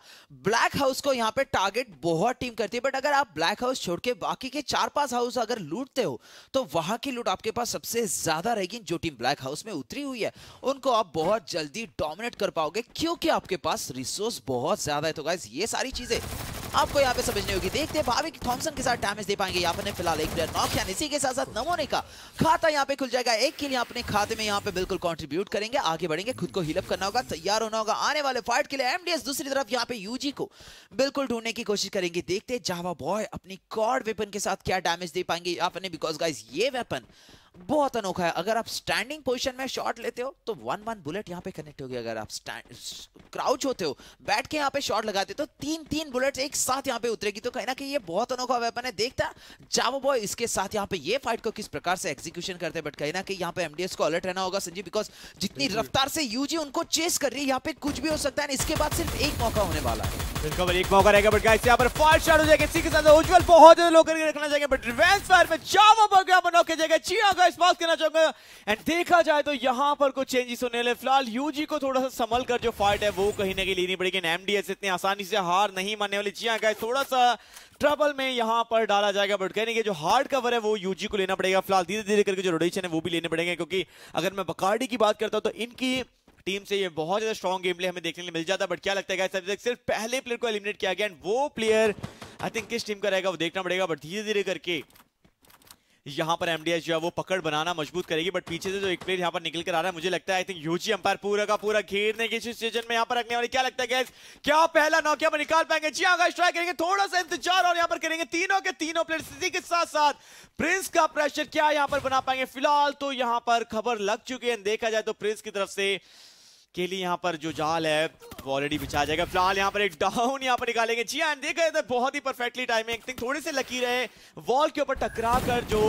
Speaker 2: ब्लैक हाउस को यहाँ पे टारगेट बहुत टीम करती है बट अगर आप ब्लैक हाउस छोड़ के बाकी के चार पांच हाउस अगर लूटते हो तो वहां की लूट आपके पास सबसे ज्यादा रहेगी जो टीम ब्लैक हाउस में उतरी हुई है उनको आप बहुत जल्दी डोमिनेट कर पाओगे क्योंकि आपके पास रिसोर्स बहुत ज्यादा है तो गाइज ये सारी चीजें आपको यहाँ पे समझनी होगी देखते हैं भाविक थॉमसन के साथ डैमेज दे पाएंगे यहाँ पर फिलहाल एक प्लेयर नॉक यानी इसी के साथ साथ नमोने का खाता यहाँ पे खुल जाएगा एक के लिए अपने खाते में यहाँ पे बिल्कुल कॉन्ट्रीब्यूट करेंगे आगे बढ़ेंगे खुद को हिलअप करना होगा तैयार होना होगा आने वाले फाइट के लिए एमडीएस दूसरी तरफ यहाँ पे यूजी को बिल्कुल ढूंढने की कोशिश करेंगे देखते जावा बॉय अपनी कॉड वेपन के साथ क्या डैमेज दे पाएंगे यहाँ पर बिकॉज गाइज ये वेपन बहुत अनोखा है अगर आप स्टैंडिंग पोजीशन में शॉट लेते हो तो वन वन बुलेट यहाँ पे कनेक्ट होगी अगर आप क्राउच होते हो बैठ के यहाँ पे शॉट लगाते हो तो तीन तीन बुलेट एक साथ यहाँ पे उतरेगी तो कहीं ना कहीं ये बहुत अनोखा वेपन है देखता जावो बॉय इसके साथ यहाँ पे ये फाइट को किस प्रकार से एग्जीक्यूशन करते हैं बट कहीं ना कहीं यहाँ पे एमडीएस को अलर्ट रहना होगा संजीव बिकॉज जितनी रफ्तार से यूजी उनको चेस कर रही है यहाँ पे कुछ भी हो सकता है इसके बाद सिर्फ एक मौका होने वाला
Speaker 1: है एक मौका रहेगा बट गाइस यहां पर फास्ट शॉट हो जाएगा इसी के साथ उज्जवल बहुत ज्यादा लोग करके रखना चाहिए बट रिवेंज फायर में चावा बग यहाँ पर नॉक किया जाएगा जी का इस पास करना चाहूंगा एंड देखा जाए तो यहां पर कुछ चेंजेस होने लगे फिलहाल यूजी को थोड़ा सा संभल कर जो फाइट है वो कहीं ना कहीं लेनी पड़ेगी एमडीएस इतने आसानी से हार नहीं मानने वाली जी हाँ थोड़ा सा ट्रबल में यहां पर डाला जाएगा बट कहने के जो हार्ड कवर है वो यूजी को लेना पड़ेगा फिलहाल धीरे धीरे करके जो रोडेशन है वो भी लेने पड़ेंगे क्योंकि अगर मैं बकार्डी की बात करता हूं तो इनकी टीम से ये बहुत ज्यादा स्ट्रॉन्ग गेम प्ले हमें देखने के लिए मिल जाता है बट क्या लगता है तक सिर्फ पहले प्लेयर को एलिमिनेट किया गया एंड वो प्लेयर आई थिंक किस टीम का रहेगा वो देखना पड़ेगा बट धीरे धीरे करके यहाँ पर एमडीएस जो है वो पकड़ बनाना मजबूत करेगी बट पीछे से जो एक प्लेयर यहाँ पर निकल कर आ रहा है मुझे लगता है आई थिंक यूजी अंपायर पूरा का पूरा घेरने की सिचुएशन में यहाँ पर रखने वाली क्या लगता है क्या पहला नौकिया पर निकाल पाएंगे जी हाँ स्ट्राइक करेंगे थोड़ा सा इंतजार और यहाँ पर करेंगे तीनों के तीनों प्लेयर इसी के साथ साथ प्रिंस का प्रेशर क्या यहाँ पर बना पाएंगे फिलहाल तो यहाँ पर खबर लग चुकी है देखा जाए तो प्रिंस की तरफ से के लिए यहाँ पर जो जाल है वो ऑलरेडी बिछा जाएगा फिलहाल यहाँ पर एक डाउन यहाँ पर निकालेंगे जी एंड हाँ, देख रहे थे बहुत ही परफेक्टली टाइमिंग थोड़े से लकी रहे वॉल के ऊपर टकरा कर जो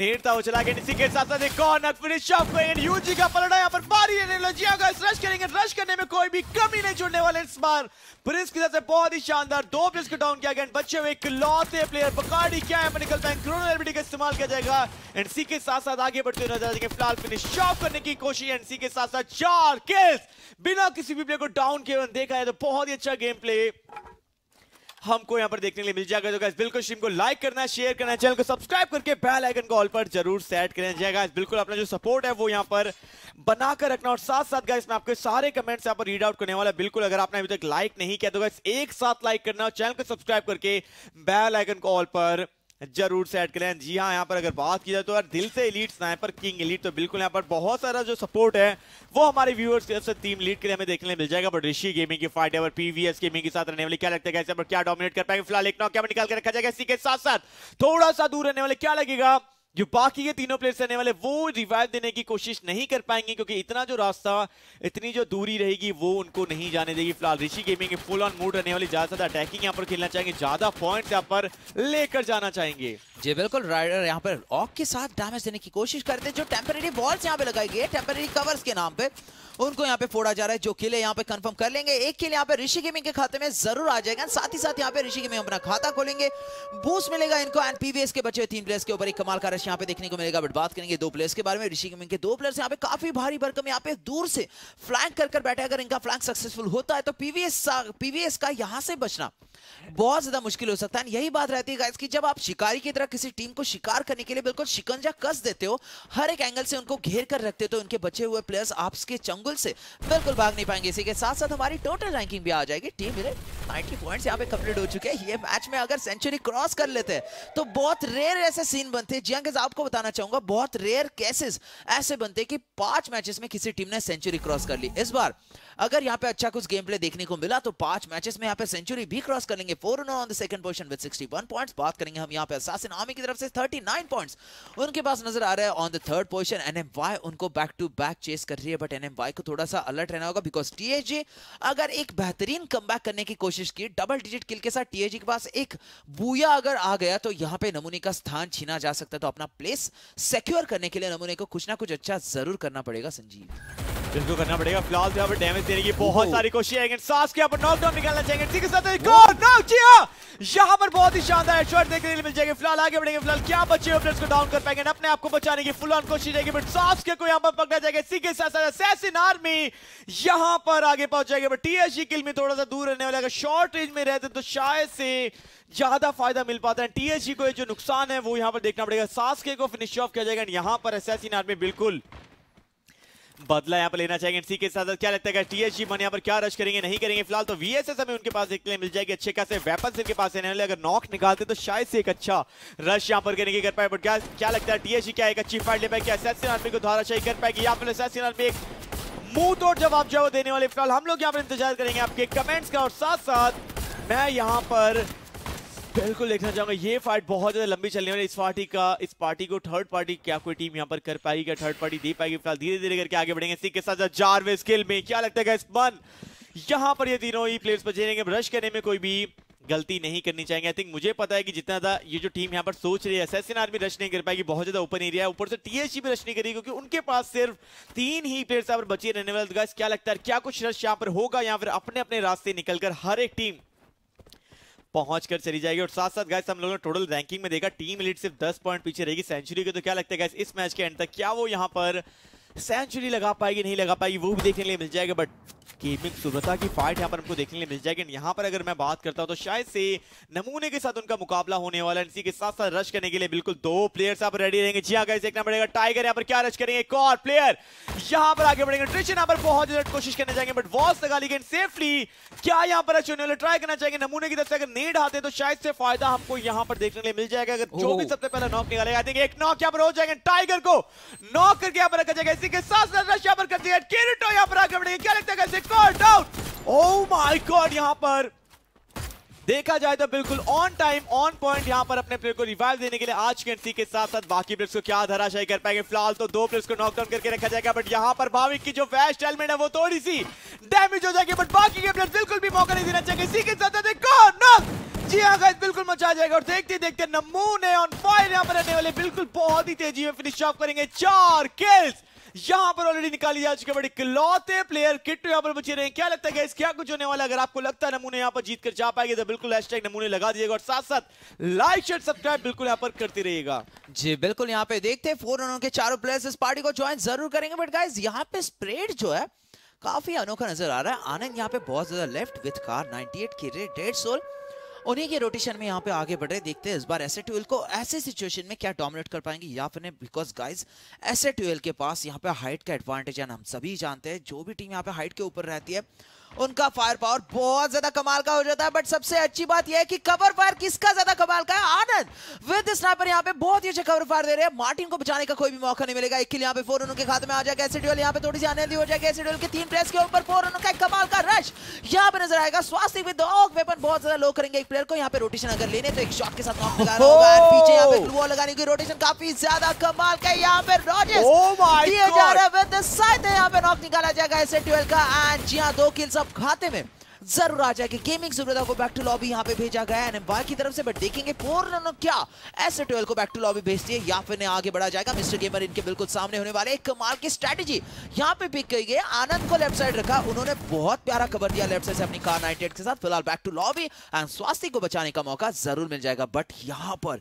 Speaker 1: नेट था वो चला गया इसी के साथ साथ एक corner finish off and UG का पलड़ा यहां पर भारी एनर्जी होगा रश करेंगे रश करने में कोई भी कमी नहीं छोड़ने वाले इस बार प्रिंस की तरफ से बहुत ही शानदार दो प्लेयर्स को डाउन किया गया एंड बच्चे हुए इकलौते प्लेयर बकाडी क्या है मेडिकल बैंक क्रोनो एलबीडी का इस्तेमाल किया जाएगा एंड सी के साथ साथ आगे बढ़ते हुए नजर आएंगे फिलहाल फिनिश ऑफ करने की कोशिश एंड सी के साथ साथ चार किल्स बिना किसी भी प्लेयर को डाउन किए देखा है तो बहुत ही अच्छा गेम प्ले हमको यहाँ पर देखने के लिए मिल जाएगा तो बिल्कुल स्ट्रीम को लाइक करना शेयर करना चैनल को सब्सक्राइब करके बेल आइकन को ऑल पर जरूर सेट करें जाएगा बिल्कुल अपना जो सपोर्ट है वो यहाँ पर बनाकर रखना और साथ साथ गाइस मैं आपके सारे कमेंट्स यहाँ पर रीड आउट करने वाला बिल्कुल अगर आपने अभी तक लाइक नहीं किया तो गाइस एक साथ लाइक करना और चैनल को सब्सक्राइब करके बेल आइकन को ऑल पर जरूर से ऐड करें जी हाँ यहाँ पर अगर बात की जाए तो यार दिल से इलीट स्नाइपर किंग इलीट तो बिल्कुल यहाँ पर बहुत सारा जो सपोर्ट है वो हमारे व्यूअर्स की तरफ से टीम लीड के लिए हमें देखने मिल जाएगा बट ऋषि गेमिंग की फाइट है पीवीएस गेमिंग के साथ रहने वाले क्या लगता है कैसे क्या डोमिनेट कर पाएंगे फिलहाल एक नौ क्या निकाल के रखा जाएगा इसी के साथ साथ थोड़ा सा दूर रहने वाले क्या लगेगा जो बाकी के तीनों प्लेयर्स रहने वाले वो रिवाइव देने की कोशिश नहीं कर पाएंगे क्योंकि इतना जो रास्ता इतनी जो दूरी रहेगी वो उनको नहीं जाने देगी फिलहाल Rishi gaming full on mood रहने वाली ज्यादा ज्यादा अटैकिंग यहाँ पर खेलना चाहेंगे ज्यादा पॉइंट यहाँ पर लेकर जाना चाहेंगे
Speaker 2: जी बिल्कुल राइडर यहाँ पर ऑक के साथ डैमेज देने की कोशिश करते हैं जो टेम्पररी बॉल्स यहाँ पे लगाई गई है टेम्पररी कवर्स के नाम पे उनको यहाँ पे फोड़ा जा रहा है जो किले यहाँ पे कंफर्म कर लेंगे एक किले यहाँ पे ऋषि गेमिंग के खाते में जरूर आ जाएगा साथ ही साथ यहाँ पे ऋषि गेमिंग अपना खाता खोलेंगे बूस्ट मिलेगा इनको एंड पीवीएस के बचे तीन प्लेयर्स के ऊपर एक कमाल का रश यहाँ पे देखने को मिलेगा बट बात करेंगे दो प्लेयर्स के बारे में ऋषि गेमिंग के दो प्लेयर्स यहाँ पे काफी भारी भरकम यहाँ पे दूर से फ्लैंक कर कर बैठे अगर इनका फ्लैंक सक्सेसफुल होता है तो पीवीएस पीवीएस का यहाँ से बचना बहुत ज्यादा मुश्किल हो सकता है यही बात रहती है जब आप शिकारी की तरह किसी टीम को शिकार करने के लिए बिल्कुल शिकंजा कस देते हो हर एक एंगल से उनको घेर कर रखते हो तो उनके बचे हुए प्लेयर्स आपके चंगुल से बिल्कुल भाग नहीं पाएंगे इसी के साथ साथ हमारी टोटल रैंकिंग भी आ जाएगी टीम मेरे नाइनटी पॉइंट यहाँ पे कंप्लीट हो चुके हैं ये मैच में अगर सेंचुरी क्रॉस कर लेते हैं तो बहुत रेयर ऐसे सीन बनते हैं जिया आपको बताना चाहूंगा बहुत रेयर केसेस ऐसे बनते हैं कि पांच मैचेस में किसी टीम ने सेंचुरी क्रॉस कर ली इस बार अगर यहाँ पे अच्छा कुछ गेम प्ले देखने को मिला तो पांच मैचेस में यहाँ पे सेंचुरी भी क्रॉस कर लेंगे four on the second position with 61 points बात करेंगे हम यहाँ पे असासिन नामी की तरफ से 39 पॉइंट्स उनके पास नजर आ रहा है on the third position NMY उनको बैक टू बैक चेस कर रही है बट एनएमवाई को थोड़ा सा अलर्ट रहना होगा बिकॉज टीएजी अगर एक बेहतरीन कमबैक करने की कोशिश की डबल डिजिट किल के साथ टीएजी के पास एक बूया अगर आ गया तो यहाँ पे नमूने का स्थान छीना जा सकता है तो अपना प्लेस सिक्योर करने के लिए नमूने को कुछ ना कुछ अच्छा जरूर करना पड़ेगा संजीव
Speaker 1: जिनको करना पड़ेगा फिलहाल तो यहाँ पर डैमेज देने की बहुत सारी कोशिश आएंगे सास के ऊपर नॉकडाउन निकालना चाहेंगे इसी के साथ एक और नॉक किया हाँ! यहाँ पर बहुत ही शानदार हेडशॉट देखने के लिए मिल जाएगा फिलहाल आगे बढ़ेंगे फिलहाल क्या बचे को डाउन कर पाएंगे अपने आप को बचाने की फुल ऑन कोशिश रहेगी बट सॉफ्ट के कोई यहाँ पर पकड़ा जाएगा सी के साथ साथ असैसिन आर्मी यहाँ पर आगे पहुंच जाएगा बट टीएसजी किल में थोड़ा सा दूर रहने वाला शॉर्ट रेंज में रहते तो शायद से ज्यादा फायदा मिल पाता है टीएसजी को जो नुकसान है वो यहाँ पर देखना पड़ेगा सासके को फिनिश ऑफ किया जाएगा यहाँ पर एसएससी आर्मी बिल्कुल बदला यहाँ पर लेना चाहेंगे इसी के साथ क्या लगता है टीएसजी मन यहाँ पर क्या रश करेंगे नहीं करेंगे फिलहाल तो वीएसएस हमें उनके पास देखने मिल जाएगी अच्छे खासे वेपन इनके पास रहने वाले अगर नॉक निकालते तो शायद से एक अच्छा रश यहाँ पर करेंगे कर पाए बट क्या क्या लगता है टीएसजी क्या एक अच्छी फाइट ले पाएगी असैसिन आर्मी को धारा धाराशाही कर पाएगी या फिर असैसिन आर्मी एक मुंह तोड़ जवाब जो देने वाले फिलहाल हम लोग यहाँ पर इंतजार करेंगे आपके कमेंट्स का और साथ साथ मैं यहाँ पर बिल्कुल देखना चाहूंगा ये फाइट बहुत ज्यादा लंबी चलने वाली इस पार्टी का इस पार्टी को थर्ड पार्टी क्या कोई टीम यहाँ पर कर पाएगी क्या थर्ड पार्टी दे पाएगी फिलहाल धीरे धीरे करके आगे बढ़ेंगे इसी के साथ जारवे स्किल में क्या लगता है इस मन यहाँ पर ये तीनों ही प्लेयर्स रहेंगे ब्रश करने में कोई भी गलती नहीं करनी चाहिए आई थिंक मुझे पता है कि जितना था ये जो टीम यहाँ पर सोच रही है एसएसएन आर्मी रश नहीं कर पाएगी बहुत ज्यादा ओपन एरिया है ऊपर से टीएसजी भी रश नहीं करेगी क्योंकि उनके पास सिर्फ तीन ही प्लेयर्स यहाँ पर बचे रहने वाले तो क्या लगता है क्या कुछ रश यहाँ पर होगा या फिर अपने अपने रास्ते निकलकर हर एक टीम पहुंच कर चली जाएगी और साथ साथ गैस हम लोगों ने टोटल रैंकिंग में देखा टीम लीड सिर्फ दस पॉइंट पीछे रहेगी सेंचुरी के तो क्या लगता है गैस इस मैच के एंड तक क्या वो यहाँ पर सेंचुरी लगा पाएगी नहीं लगा पाएगी वो भी देखने के लिए मिल जाएगा बट गेमिंग सुब्रता की फाइट यहाँ पर हमको देखने के लिए मिल जाएगी यहाँ पर अगर मैं बात करता हूँ तो शायद से नमूने के साथ उनका मुकाबला होने वाला है इसी के साथ साथ रश करने के लिए बिल्कुल दो प्लेयर्स यहाँ पर रेडी रहेंगे जी आगे देखना पड़ेगा टाइगर यहाँ पर क्या रश करेंगे एक और प्लेयर यहाँ पर आगे बढ़ेंगे ट्रिश यहाँ पर बहुत ज्यादा कोशिश करने जाएंगे बट वॉस लगा लेकिन सेफली क्या यहाँ पर रश होने वाले ट्राई करना चाहेंगे नमूने की तरफ से अगर नेट आते तो शायद से फायदा हमको यहाँ पर देखने के लिए मिल जाएगा अगर जो भी सबसे पहले नॉक निकालेगा आई थिंक एक नॉक यहाँ पर हो जाएंगे टाइगर को नॉक करके यहाँ पर रखा जाएगा गति के साथ रशिया पर करती है किरिटो यहां पर आगे बढ़ेगी क्या लगता है आउट ओह माय गॉड यहां पर देखा जाए तो बिल्कुल ऑन टाइम ऑन पॉइंट यहां पर अपने प्लेयर को रिवाइव देने के लिए आज के एंट्री के साथ साथ बाकी प्लेयर्स को क्या धराशाई कर पाएंगे फिलहाल तो दो प्लेयर्स को नॉकडाउन करके रखा जाएगा बट यहां पर भाविक की जो वेस्ट हेलमेट है वो थोड़ी सी डैमेज हो जाएगी बट बाकी के प्लेयर बिल्कुल भी मौका नहीं देना चाहिए इसी के साथ जी हाँ गाइस बिल्कुल मचा जाएगा और देखते देखते नमूने ऑन फायर यहां पर रहने वाले बिल्कुल बहुत ही तेजी में फिनिश ऑफ करेंगे चार किल्स यहां पर ऑलरेडी निकाली जा चुकी है बट इकलौते प्लेयर किट तो यहां पर बचे रहे क्या लगता है गैस? क्या कुछ होने वाला अगर आपको लगता है नमूने यहां पर जीत कर जा पाएंगे तो बिल्कुल हैशटैग नमूने लगा दिएगा और साथ साथ लाइक शेयर सब्सक्राइब बिल्कुल यहां पर करती रहेगा जी बिल्कुल यहां पर देखते
Speaker 2: हैं फोर के चारों प्लेयर इस पार्टी को ज्वाइन जरूर करेंगे बट गाइज यहाँ पे स्प्रेड जो है काफी अनोखा नजर आ रहा है आनंद यहाँ पे बहुत ज्यादा लेफ्ट विथ कार 98 की रेट डेढ़ सोल उन्हीं के रोटेशन में यहाँ पे आगे बढ़ रहे देखते हैं इस बार ऐसे ट्वेल्व को ऐसे सिचुएशन में क्या डोमिनेट कर पाएंगे या फिर बिकॉज गाइज ऐसे ट्वेल्व के पास यहाँ पे हाइट का एडवांटेज है हम सभी जानते हैं जो भी टीम यहाँ पे हाइट के ऊपर रहती है उनका फायर पावर बहुत ज्यादा कमाल का हो जाता है बट सबसे अच्छी बात यह है कि कवर फायर किसका ज्यादा कमाल का है आनंद विद स्नाइपर यहाँ पे बहुत ही अच्छे कवर फायर दे रहे हैं मार्टिन को बचाने का कोई भी मौका नहीं मिलेगा एक किल यहाँ पे फोर उनके खाते में आ जाएगा एसिड्यूल यहाँ पे थोड़ी सी अनहेल्दी हो जाएगा एसिड्यूल के तीन प्रेस के ऊपर फोर उनका कमाल का रश यहाँ पे नजर आएगा स्वास्थ्य विद वेपन बहुत ज्यादा लो करेंगे एक प्लेयर को यहाँ पे रोटेशन अगर लेने तो एक शॉट के साथ पीछे यहाँ पे ग्लू लगाने की रोटेशन काफी ज्यादा कमाल का यहाँ पे रॉजेस जा रहा है यहाँ पे नॉक oh निकाला जाएगा एसिड्यूल का एंड जी हाँ दो किल्स खाते में जरूर आ जाएगी गेमिंग जुबेदा को बैक टू लॉबी यहाँ पे भेजा गया है एम्पायर की तरफ से बट देखेंगे पूर्ण क्या ऐसे ट्वेल्व को बैक टू लॉबी भेजती है या फिर ने आगे बढ़ा जाएगा मिस्टर गेमर इनके बिल्कुल सामने होने वाले एक कमाल की स्ट्रेटेजी यहाँ पे पिक गई है आनंद को लेफ्ट साइड रखा उन्होंने बहुत प्यारा कवर दिया लेफ्ट साइड से अपनी कार नाइटेड के साथ फिलहाल बैक टू लॉबी एंड स्वास्थ्य को बचाने का मौका जरूर मिल जाएगा बट यहाँ पर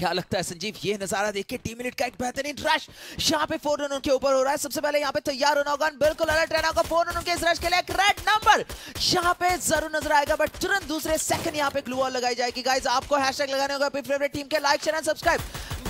Speaker 2: क्या लगता है संजीव ये नजारा देख के टीम मिनट का एक बेहतरीन रश यहाँ पे फोर रन उनके ऊपर हो रहा है सबसे पहले यहाँ पे तैयार होना होगा बिल्कुल अलर्ट रहना होगा फोर रन उनके इस रश के लिए रेड नंबर यहाँ पे जरूर नजर आएगा बट तुरंत दूसरे सेकंड यहाँ पे ग्लू लगाई जाएगी गाइज आपको हैशटैग लगाने होगा अपनी फेवरेट टीम के लाइक चैनल सब्सक्राइब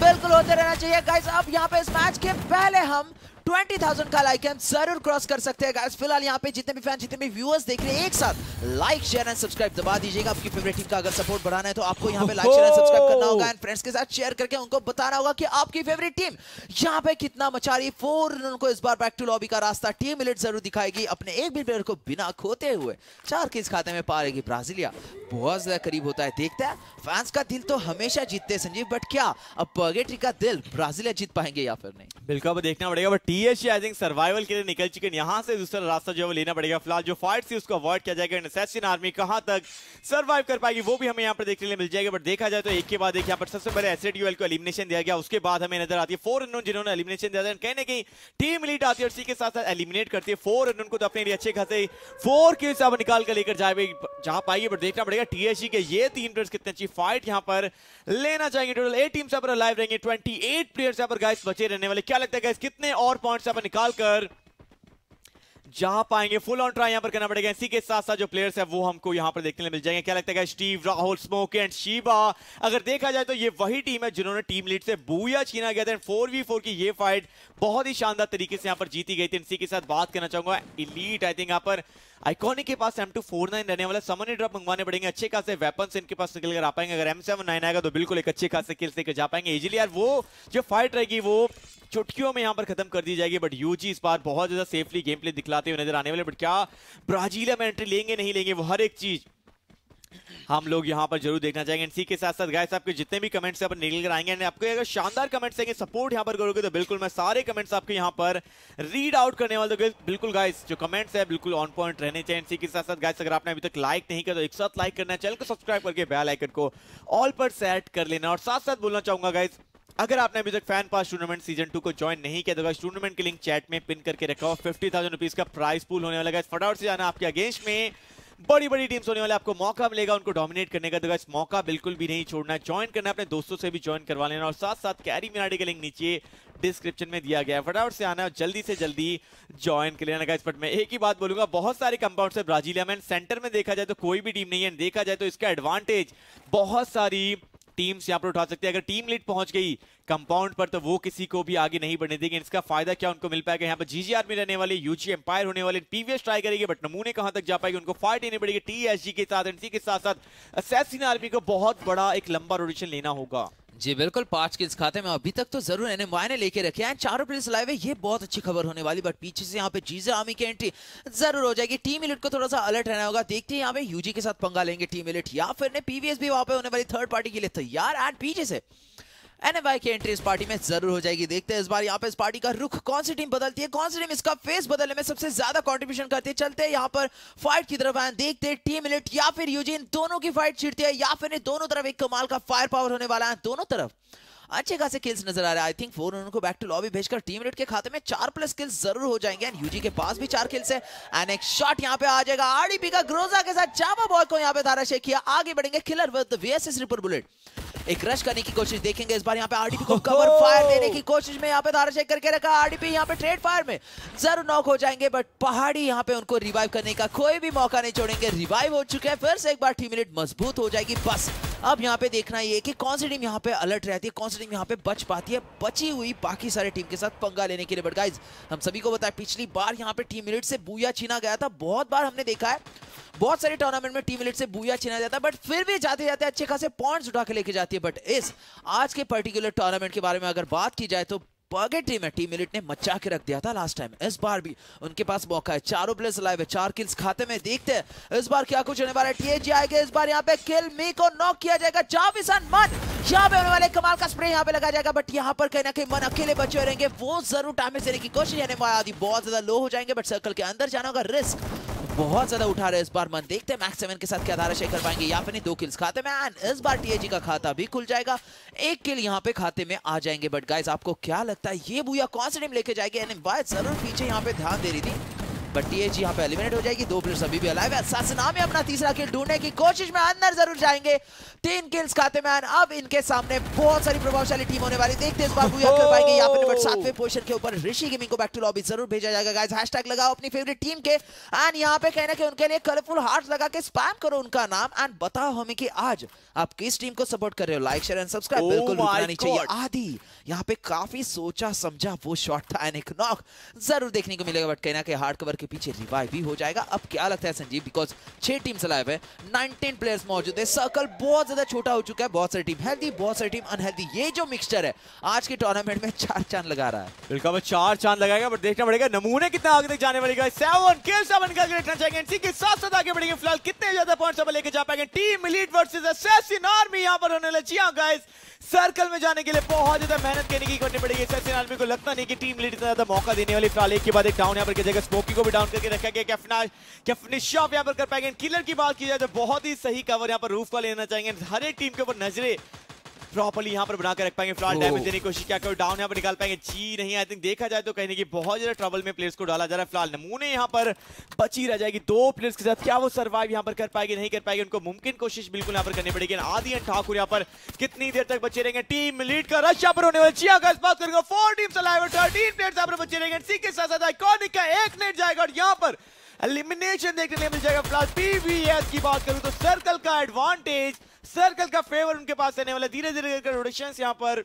Speaker 2: बिल्कुल होते रहना चाहिए गाइज अब यहाँ पे इस मैच के पहले हम ट्वेंटी थाउजेंड का लाइक जरूर क्रॉस कर सकते हैं फिलहाल यहाँ पे जितने भी फैन जितने भी व्यूअर्स देख रहे हैं एक साथ लाइक शेयर एंड सब्सक्राइब दबा दीजिएगा आपकी फेवरेट टीम का अगर सपोर्ट बढ़ाना है तो आपको यहाँ पे लाइक शेयर एंड सब्सक्राइब करना होगा एंड फ्रेंड्स के साथ शेयर करके उनको बताना होगा कि आपकी फेवरेट टीम यहाँ पे कितना मचा रही फोर उनको इस बार बैक टू लॉबी का रास्ता टीम मिलिट जरूर दिखाएगी अपने एक भी प्लेयर को बिना खोते हुए चार के इस खाते में पा रहेगी ब्राजीलिया बहुत ज्यादा करीब होता है देखते हैं फैंस का दिल तो हमेशा जीतते संजीव बट क्या अब पगेट्री का दिल ब्राजीलिया जीत पाएंगे या फिर नहीं
Speaker 1: बिल्कुल देखना पड़ेगा but team DH I think survival के लिए निकल चुके हैं यहां से दूसरा रास्ता जो है वो लेना पड़ेगा फिलहाल जो फाइट थी उसको अवॉइड किया जाएगा असैसिन आर्मी कहां तक सर्वाइव कर पाएगी वो भी हमें यहां पर देखने लिए मिल जाएगा बट देखा जाए तो एक के बाद एक यहां पर सबसे पहले एसएड यूएल को एलिमिनेशन दिया गया उसके बाद हमें नजर आती है फोर अनोन जिन्होंने एलिमिनेशन दिया था कहीं ना कहीं टीम लीड आती है और के साथ साथ एलिमिनेट करती है फोर अनोन को तो अपने लिए अच्छे खासे फोर के साथ निकाल कर लेकर जहां पाएगी बट देखना पड़ेगा टीएससी के ये तीन प्लेयर्स कितनी अच्छी फाइट यहां पर लेना चाहेंगे टोटल एट टीम्स यहाँ पर लाइव रहेंगे ट्वेंटी प्लेयर्स यहां पर गाइस बचे रहने वाले क्या लगता है गाइस कितने और पॉइंट यहां पर निकालकर जा पाएंगे फुल ऑन ट्राई यहां पर करना पड़ेगा इसी के साथ साथ जो प्लेयर्स है वो हमको यहां पर देखने मिल जाएंगे क्या लगता है Steve Rahul smoke and Shiva अगर देखा जाए तो ये वही टीम है जिन्होंने टीम लीड से बूया छीना गया था फोर वी फोर की ये फाइट बहुत ही शानदार तरीके से यहां पर जीती गई थी इसी के साथ बात करना चाहूंगा इलीट आई थिंक यहां पर आइकॉनिक के पास एम टू फोर नाइन रहने वाला समन ड्रॉप मंगवाने पड़ेंगे अच्छे खासे वेपन इनके पास निकल कर आ पाएंगे अगर एम सेवन नाइन आएगा तो बिल्कुल एक अच्छे खासे किल लेकर जा पाएंगे इजिली यार वो जो फाइट रहेगी वो चुटकियों में यहाँ पर खत्म कर दी जाएगी बट यू इस बार बहुत ज्यादा सेफली गेम प्ले दिखलाते हुए नजर आने वाले बट क्या ब्राजीलिया में एंट्री लेंगे नहीं लेंगे वो हर एक चीज हम लोग यहाँ पर जरूर देखना चाहेंगे इसी के साथ साथ गाइस आपके जितने भी कमेंट्स यहाँ पर निकल कर आएंगे आपको अगर शानदार कमेंट्स देंगे सपोर्ट यहाँ पर करोगे तो बिल्कुल मैं सारे कमेंट्स आपके यहाँ पर रीड आउट करने वाले तो बिल्कुल गाइस जो कमेंट्स है बिल्कुल ऑन पॉइंट रहने चाहिए इसी के साथ साथ गाइस अगर आपने अभी तक लाइक नहीं किया तो एक साथ लाइक करना चैनल को सब्सक्राइब करके बेल आइकन को ऑल पर सेट कर लेना और साथ साथ बोलना चाहूंगा गाइस अगर आपने अभी तक fan pass tournament season two को ज्वाइन नहीं किया तो गाइस टूर्नामेंट की लिंक चैट में पिन करके रखा हो फिफ्टी थाउजेंड रुपीज का प्राइस पूल होने वाला गाइस फटाफट से जाना आपके अगेंस्ट में बड़ी बड़ी टीम्स होने वाले आपको मौका मिलेगा उनको डोमिनेट करने का तो इस मौका बिल्कुल भी नहीं छोड़ना ज्वाइन करना अपने दोस्तों से भी ज्वाइन करवा लेना और साथ साथ कैरी मिनाडी का लिंक नीचे डिस्क्रिप्शन में दिया गया है फटाफट से आना और जल्दी से जल्दी ज्वाइन कर लेना इस बट मैं एक ही बात बोलूंगा बहुत सारे कंपाउंड है ब्राजीलिया में सेंटर में देखा जाए तो कोई भी टीम नहीं है देखा जाए तो इसका एडवांटेज बहुत सारी टीम्स यहाँ पर उठा सकते हैं अगर टीम लीड पहुंच गई कंपाउंड पर तो वो किसी को भी आगे नहीं बढ़ने देंगे इसका फायदा क्या उनको मिल पाएगा यहाँ पर जी में रहने वाले यूजी एम्पायर होने वाले पीवीएस ट्राई करेंगे बट नमूने कहां तक जा पाएगी उनको फाइट लेनी पड़ेगी टी के साथ एनसी के साथ साथ आर्मी को बहुत बड़ा एक लंबा रोडिशन लेना होगा
Speaker 2: जी बिल्कुल पांच किल्स खाते में अभी तक तो जरूर इन्हें मायने लेके रखे हैं चारों प्लेस लाइव है ये बहुत अच्छी खबर होने वाली बट पीछे से यहाँ पे जीजा आर्मी की एंट्री जरूर हो जाएगी टीम इलिट को थोड़ा सा अलर्ट रहना होगा देखते हैं यहाँ पे यूजी के साथ पंगा लेंगे टीम इलिट या फिर ने पीवीएस भी वहां पे होने वाली थर्ड पार्टी के लिए तैयार एंड पीछे से एनएफआई की एंट्री इस पार्टी में जरूर हो जाएगी देखते हैं इस बार यहाँ पे इस पार्टी का रुख कौन सी टीम बदलती है कौन सी टीम इसका फेस बदलने में सबसे ज्यादा कॉन्ट्रीब्यूशन करती है चलते हैं यहाँ पर फाइट की तरफ आए देखते हैं टीम इलेट या फिर यूजीन दोनों की फाइट छिड़ती है या फिर दोनों तरफ एक कमाल का फायर पावर होने वाला है दोनों तरफ अच्छे खासे किल्स नजर आ रहे हैं आई थिंक फोर उनको बैक टू लॉबी भेजकर टीम रेट के खाते में चार प्लस किल्स जरूर हो जाएंगे एंड यूजी के पास भी चार किल्स है एंड एक शॉट यहाँ पे आ जाएगा आरडीपी का ग्रोजा के साथ जामा बॉय को यहाँ पे धारा शेख किया आगे बढ़ेंगे killer with VSS report bullet एक रश करने की कोशिश देखेंगे इस बार यहाँ पे आरडीपी को कवर फायर देने की कोशिश में यहाँ पे धारा चेक करके रखा आरडीपी यहाँ पे ट्रेड फायर में जरूर नॉक हो जाएंगे बट पहाड़ी यहाँ पे उनको रिवाइव करने का कोई भी मौका नहीं छोड़ेंगे रिवाइव हो चुके हैं फिर से एक बार टीम यूनिट मजबूत हो जाएगी बस अब यहाँ पे देखना ये कि कौन सी टीम यहाँ पे अलर्ट रहती है कौन सी टीम यहाँ पे बच पाती है बची हुई बाकी सारे टीम के साथ पंगा लेने के लिए बट गाइज हम सभी को बताया पिछली बार यहाँ पे टीम यूनिट से बुया छीना गया था बहुत बार हमने देखा है बहुत सारे टूर्नामेंट में टीम यूनिट से बूया छीना जाता है बट फिर भी जाते जाते अच्छे खासे पॉइंट्स उठा के लेके जाते जाती है बट इस आज के पर्टिकुलर टूर्नामेंट के बारे में अगर बात की जाए तो टीम है टीम मिलिट ने मचा के रख दिया था लास्ट टाइम इस बार भी उनके पास मौका है चारों प्लेयर्स लाइव है चार किल्स खाते में देखते हैं इस बार क्या कुछ होने वाला है टीएच आएगा इस बार यहाँ पे किल मी को नॉक किया जाएगा जाविसन मन यहाँ पे होने वाले कमाल का स्प्रे यहाँ पे लगाया जाएगा बट यहाँ पर कहीं ना कहीं मन अकेले बचे रहेंगे वो जरूर टाइम देने की कोशिश बहुत ज्यादा लो हो जाएंगे बट सर्कल के अंदर जाना होगा रिस्क बहुत ज्यादा उठा रहे इस बार मन देखते हैं मैक्सिमन के साथ क्या धारा शेयर कर पाएंगे या फिर नहीं दो किल्स खाते में एंड इस बार टी का खाता भी खुल जाएगा एक किल यहाँ पे खाते में आ जाएंगे बट गाइज आपको क्या लगता है ये बुया कौन सी टीम लेके जाएगी एंड जरूर पीछे यहाँ पे ध्यान दे रही थी बट टी एच यहाँ पे एलिमिनेट हो जाएगी दो प्लेयर्स अभी भी अलाइव है में अपना तीसरा किल ढूंढने की कोशिश में अंदर जरूर जाएंगे तीन किल्स खाते में अब इनके सामने बहुत सारी प्रभावशाली टीम होने वाली देखते इस बार कर पाएंगे यहाँ पर नंबर सातवें पोजीशन के ऊपर ऋषि गेमिंग को बैक टू लॉबी जरूर भेजा जाएगा गाइस हैश लगाओ अपनी फेवरेट टीम के एंड यहाँ पे कहना कि उनके लिए कलरफुल हार्ट लगा के स्पैम करो उनका नाम एंड बताओ हमें कि आज आप किस टीम को सपोर्ट कर रहे हो लाइक शेयर एंड सब्सक्राइब बिल्कुल नहीं चाहिए आदि यहाँ पे काफी सोचा समझा वो शॉर्ट था एंड एक नॉक जरूर देखने को मिलेगा बट कहना के हार्ड कवर के पीछे रिवाइव भी हो जाएगा अब क्या लगता है संजीव बिकॉज छह टीम अलाइव है नाइनटीन प्लेयर्स मौजूद है सर्कल बहुत ज्यादा छोटा हो चुका है बहुत सारी टीम हेल्थी बहुत सारी टीम अनहेल्दी ये जो मिक्सचर है आज के टूर्नामेंट
Speaker 1: में चार चांद लगा रहा है बिल्कुल चार चांद लगाएगा बट देखना पड़ेगा नमूने कितना आगे तक जाने वाले सेवन के सेवन का रखना चाहेंगे साथ साथ आगे बढ़ेंगे फिलहाल कितने ज्यादा पॉइंट्स लेके जा पाएंगे team lead versus assassin army यहाँ पर होने लगी हां गाइस सर्कल में जाने के लिए बहुत ज्यादा मेहनत करने की करनी पड़ेगी आर्मी को लगता नहीं कि टीम लीड इतना ज्यादा मौका देने वाली फिलहाल एक के बाद एक डाउन यहाँ पर कीजिएगा स्मोकी को भी डाउन करके रखा गया कैफना कैफनिश ऑफ यहाँ पर कर पाएंगे किलर की बात की जाए तो बहुत ही सही कवर यहाँ पर रूफ का लेना चाहेंगे हर एक टीम के ऊपर नजरें प्रॉपरली यहाँ पर बना के रख पाएंगे फिलहाल डैमेज oh. देने की कोशिश क्या करो डाउन यहाँ पर निकाल पाएंगे जी नहीं आई थिंक देखा जाए तो कहने की बहुत ज्यादा ट्रबल में प्लेयर्स को डाला जा रहा है फिलहाल नमूने यहाँ पर बची रह जाएगी दो प्लेयर्स के साथ क्या वो सर्वाइव यहाँ पर कर पाएगी नहीं कर पाएगी उनको मुमकिन कोशिश बिल्कुल यहाँ पर करनी पड़ेगी आदि ठाकुर यहाँ पर कितनी देर तक बचे रहेंगे टीम लीड का रश यहाँ पर होने वाला चिया हाँ, का बात करेंगे four team alive thirteen player यहाँ पर बचे रहेंगे सी के साथ साथ आइकॉनिक का एक मिनट जाएगा और यहाँ पर एलिमिनेशन देखने मिल जाएगा फिलहाल पीवीएस की बात करूं तो सर्कल का एडवांटेज सर्कल का फेवर उनके पास रहने वाला धीरे धीरे करके रोटेशन यहाँ पर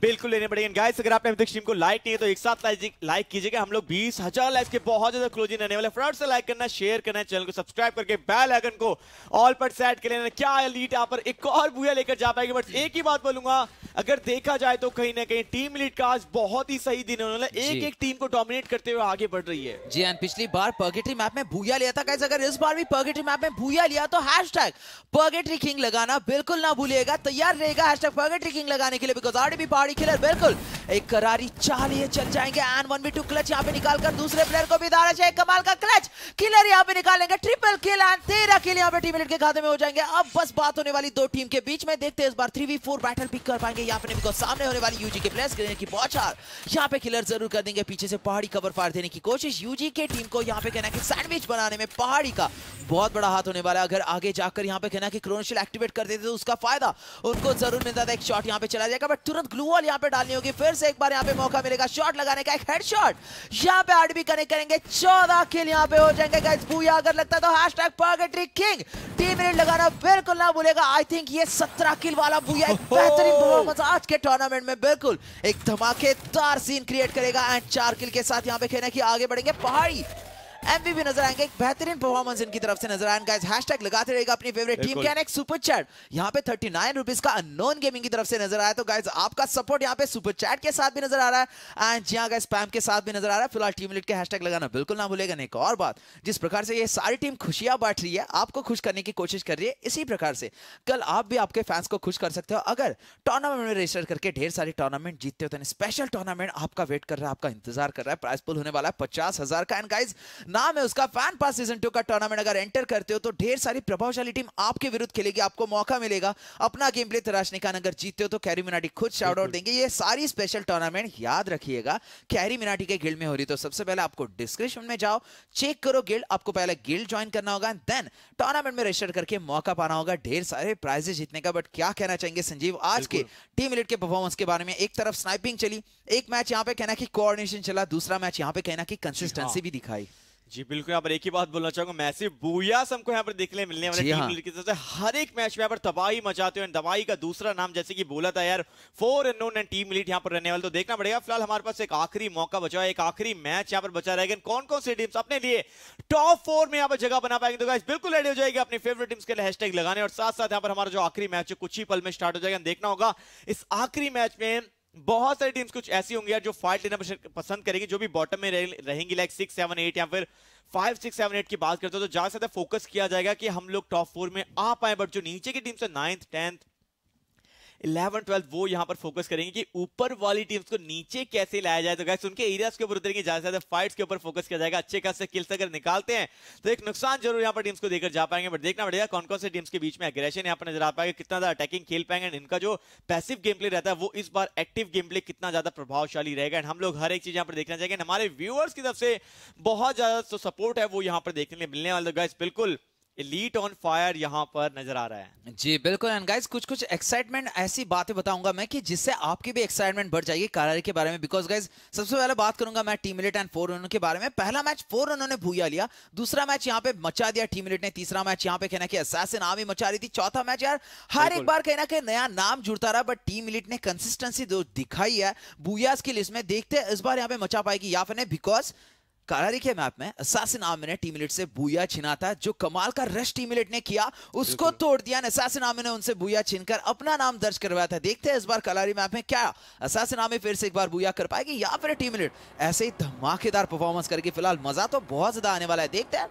Speaker 1: बिल्कुल लेने पड़ेंगे गाइस अगर आपने अभी तक स्ट्रीम को लाइक नहीं है तो एक साथ लाइक कीजिएगा हम लोग बीस हजार लाइक के बहुत ज्यादा क्लोजिंग रहने वाले फ्रॉड से लाइक करना शेयर करना चैनल को सब्सक्राइब करके बेल आइकन को ऑल पर सेट कर लेना क्या लीड यहाँ पर एक और बुआ लेकर जा पाएगी बट एक ही बात बोलूंगा अगर देखा जाए तो कहीं ना कहीं टीम लीड का आज बहुत ही सही दिन होने एक एक टीम को डोमिनेट करते हुए आगे बढ़ रही है
Speaker 2: जी एंड पिछली बार पर्गेटरी मैप में भूया लिया था गाइस अगर इस बार भी पर्गेटरी मैप में भूया लिया तो हैशटैग पॉकेटरी किंग लगाना बिल्कुल ना भूलिएगा तैयार रहेगा हैशटैग पॉकेटरी किंग लगाने के लिए बिकॉज़ आर आरडीपी पहाड़ी खिलर बिल्कुल एक करारी चाल ये चल जाएंगे and one B two clutch यहाँ पे निकालकर दूसरे प्लेयर को भी दारा चाहिए कमाल का क्लच खिलर यहाँ पे निकालेंगे ट्रिपल खिल एंड तेरह खिल यहाँ पे टीम के खाते में हो जाएंगे अब बस बात होने वाली दो टीम के बीच में देखते हैं इस बार three v four battle pick कर पाएंगे यहाँ पे बिकॉज सामने होने वाली यूजी के प्लेयर्स ग्रेनेड की बौछार यहाँ पे खिलर जरूर कर देंगे पीछे से पहाड़ी कवर फायर देने की कोशिश यूजी के टीम को यहाँ पे कहना की सैंडविच बनाने में पहाड़ी का बहुत बड़ा हाथ होने वाला है अगर आगे जाकर यहाँ पे कहना की क्रोनशियल एक्टिवेट कर देते तो उसका फायदा उनको जरूर मिलता था एक शॉट यहाँ पे चला जाएगा बट तुरंत ग्लू वॉल यहाँ पे डालनी होगी फिर से एक बार यहाँ पे मौका मिलेगा शॉट लगाने का एक हेड शॉट यहाँ पे आठ भी कनेक्ट करेंगे चौदह खेल यहाँ पे हो जाएंगे अगर लगता तो हैश टैग पॉकेट्री किंग टीम मिनट लगाना बिल्कुल ना भूलेगा आई थिंक ये सत्रह किल वाला भूया एक बेहतरीन परफॉर्मेंस आज के टूर्नामेंट में बिल्कुल एक धमाकेदार सीन क्रिएट करेगा एंड चार किल के साथ यहाँ पे खेलने की आगे बढ़ेंगे पहाड़ी एमवी भी नजर आएंगे एक बेहतरीन परफॉर्मेंस इनकी तरफ से नजर आएंगे गाइस हैशटैग लगाते रहेगा अपनी फेवरेट टीम के एक सुपर चैट यहाँ पे थर्टी नाइन रुपीज का अननोन गेमिंग की तरफ से नजर आया तो गाइस आपका सपोर्ट यहाँ पे सुपर चैट के साथ भी नजर आ रहा है एंड जी हाँ गाइस पैम के साथ भी नजर आ रहा है फिलहाल टीम लिट के हैशटैग लगाना बिल्कुल ना भूलेगा एक और बात जिस प्रकार से ये सारी टीम खुशियां बांट रही है आपको खुश करने की कोशिश कर रही है इसी प्रकार से कल आप भी आपके फैंस को खुश कर सकते हो अगर टूर्नामेंट में रजिस्टर करके ढेर सारी टूर्नामेंट जीतते हो तो स्पेशल टूर्नामेंट आपका वेट कर रहा है आपका इंतजार कर रहा है प्राइस पुल होने वाला है पचास हजार का एंड गाइज नाम है उसका फैन पास सीजन टू का टूर्नामेंट अगर एंटर करते हो तो ढेर सारी प्रभावशाली टीम आपके विरुद्ध खेलेगी आपको मौका मिलेगा अपना गेम प्ले तराशने का अगर जीतते हो तो कैरी मिनाटी खुद शाउट आउट देंगे ये सारी स्पेशल टूर्नामेंट याद रखिएगा कैरी मिनाटी के गिल्ड में हो रही तो सबसे पहले आपको डिस्क्रिप्शन में जाओ चेक करो गिल्ड आपको पहले गिल्ड ज्वाइन करना होगा देन टूर्नामेंट में रजिस्टर करके मौका पाना होगा ढेर सारे प्राइजेस जीतने का बट क्या कहना चाहेंगे संजीव आज के टीम इलेट के परफॉर्मेंस के बारे में एक तरफ स्नाइपिंग चली एक मैच यहाँ पे कहना कि कोऑर्डिनेशन चला दूसरा मैच यहाँ पे कहना कि कंसिस्टेंसी हाँ। भी दिखाई
Speaker 1: जी बिल्कुल यहाँ पर एक ही बात बोलना चाहूंगा मैसी बुयास हमको यहाँ पर देखने मिलने वाले हाँ। की तरफ से हर एक मैच में यहाँ पर तबाही मचाते हैं दवाई का दूसरा नाम जैसे कि बोला था यार four unknown and team lead यहाँ पर रहने वाले तो देखना पड़ेगा फिलहाल हमारे पास एक आखिरी मौका बचा है एक आखिरी मैच यहाँ पर बचा रहेगा कौन कौन सी टीम्स अपने लिए टॉप फोर में यहाँ पर जगह बना पाएंगे तो गाइस बिल्कुल रेडी हो जाएगी अपनी फेवरेट टीम्स के लिए हैशटैग लगाने और साथ साथ यहाँ पर हमारा जो आखिरी मैच है कुछ ही पल में स्टार्ट हो जाएगा देखना होगा इस आखिरी मैच में बहुत सारी टीम्स कुछ ऐसी होंगी यार जो फाइट लेना पसंद करेंगी जो भी बॉटम में रहेंगी लाइक सिक्स सेवन एट या फिर फाइव सिक्स सेवन एट की बात करते हो तो ज्यादा से ज्यादा फोकस किया जाएगा कि हम लोग टॉप फोर में आ पाए बट जो नीचे की टीम से नाइन्थ टेंथ इलेवन ट्वेल्थ वो यहाँ पर फोकस करेंगे कि ऊपर वाली टीम्स को नीचे कैसे लाया जाए तो गैस उनके एरियाज के ऊपर उतरेंगे ज्यादा से ज्यादा फाइट्स के ऊपर फोकस किया जाएगा अच्छे खास किल्स अगर निकालते हैं तो एक नुकसान जरूर यहाँ पर टीम्स को देकर जा पाएंगे बट देखना पड़ेगा कौन कौन से टीम्स के बीच में अग्रेशन यहाँ पर नजर आ पाएगा कितना ज्यादा अटैकिंग खेल पाएंगे इनका जो पैसिव गेम प्ले रहता है वो इस बार एक्टिव गेम प्ले कितना ज्यादा प्रभावशाली रहेगा एंड हम लोग हर एक चीज यहाँ पर देखना चाहेंगे हमारे व्यूअर्स की तरफ से बहुत ज्यादा सपोर्ट है वो यहाँ पर देखने मिलने वाले गैस तो बिल्कुल एलीट ऑन फायर यहाँ पर नजर आ रहा है
Speaker 2: जी बिल्कुल एंड गाइस कुछ कुछ एक्साइटमेंट ऐसी बातें बताऊंगा मैं कि जिससे आपकी भी एक्साइटमेंट बढ़ जाएगी कारारी के बारे में बिकॉज गाइस सबसे पहले बात करूंगा मैं टीम इलेट एंड फोर रनों के बारे में पहला मैच फोर रनों ने भूया लिया दूसरा मैच यहाँ पे मचा दिया टीम इलेट ने तीसरा मैच यहाँ पे कहना कि असैसिन आर्मी मचा रही थी चौथा मैच यार हर एक बार कहना ना नया नाम जुड़ता रहा बट टीम इलेट ने कंसिस्टेंसी जो तो दिखाई है बुयास की लिस्ट में देखते इस बार यहाँ पे मचा पाएगी या फिर बिकॉज काला देखिए मैप में असासिन आमिर ने टीम टीममेट से बुया छिना था जो कमाल का रश टीम टीममेट ने किया उसको तोड़ दिया असासिन आमिर ने उनसे बुया छिनकर अपना नाम दर्ज करवाया था देखते हैं इस बार कलारी मैप में क्या असासिन आमिर फिर से एक बार बुया कर पाएगी या फिर टीम टीममेट ऐसे ही धमाकेदार परफॉर्मेंस करके फिलहाल मजा तो बहुत ज्यादा आने वाला है देखते हैं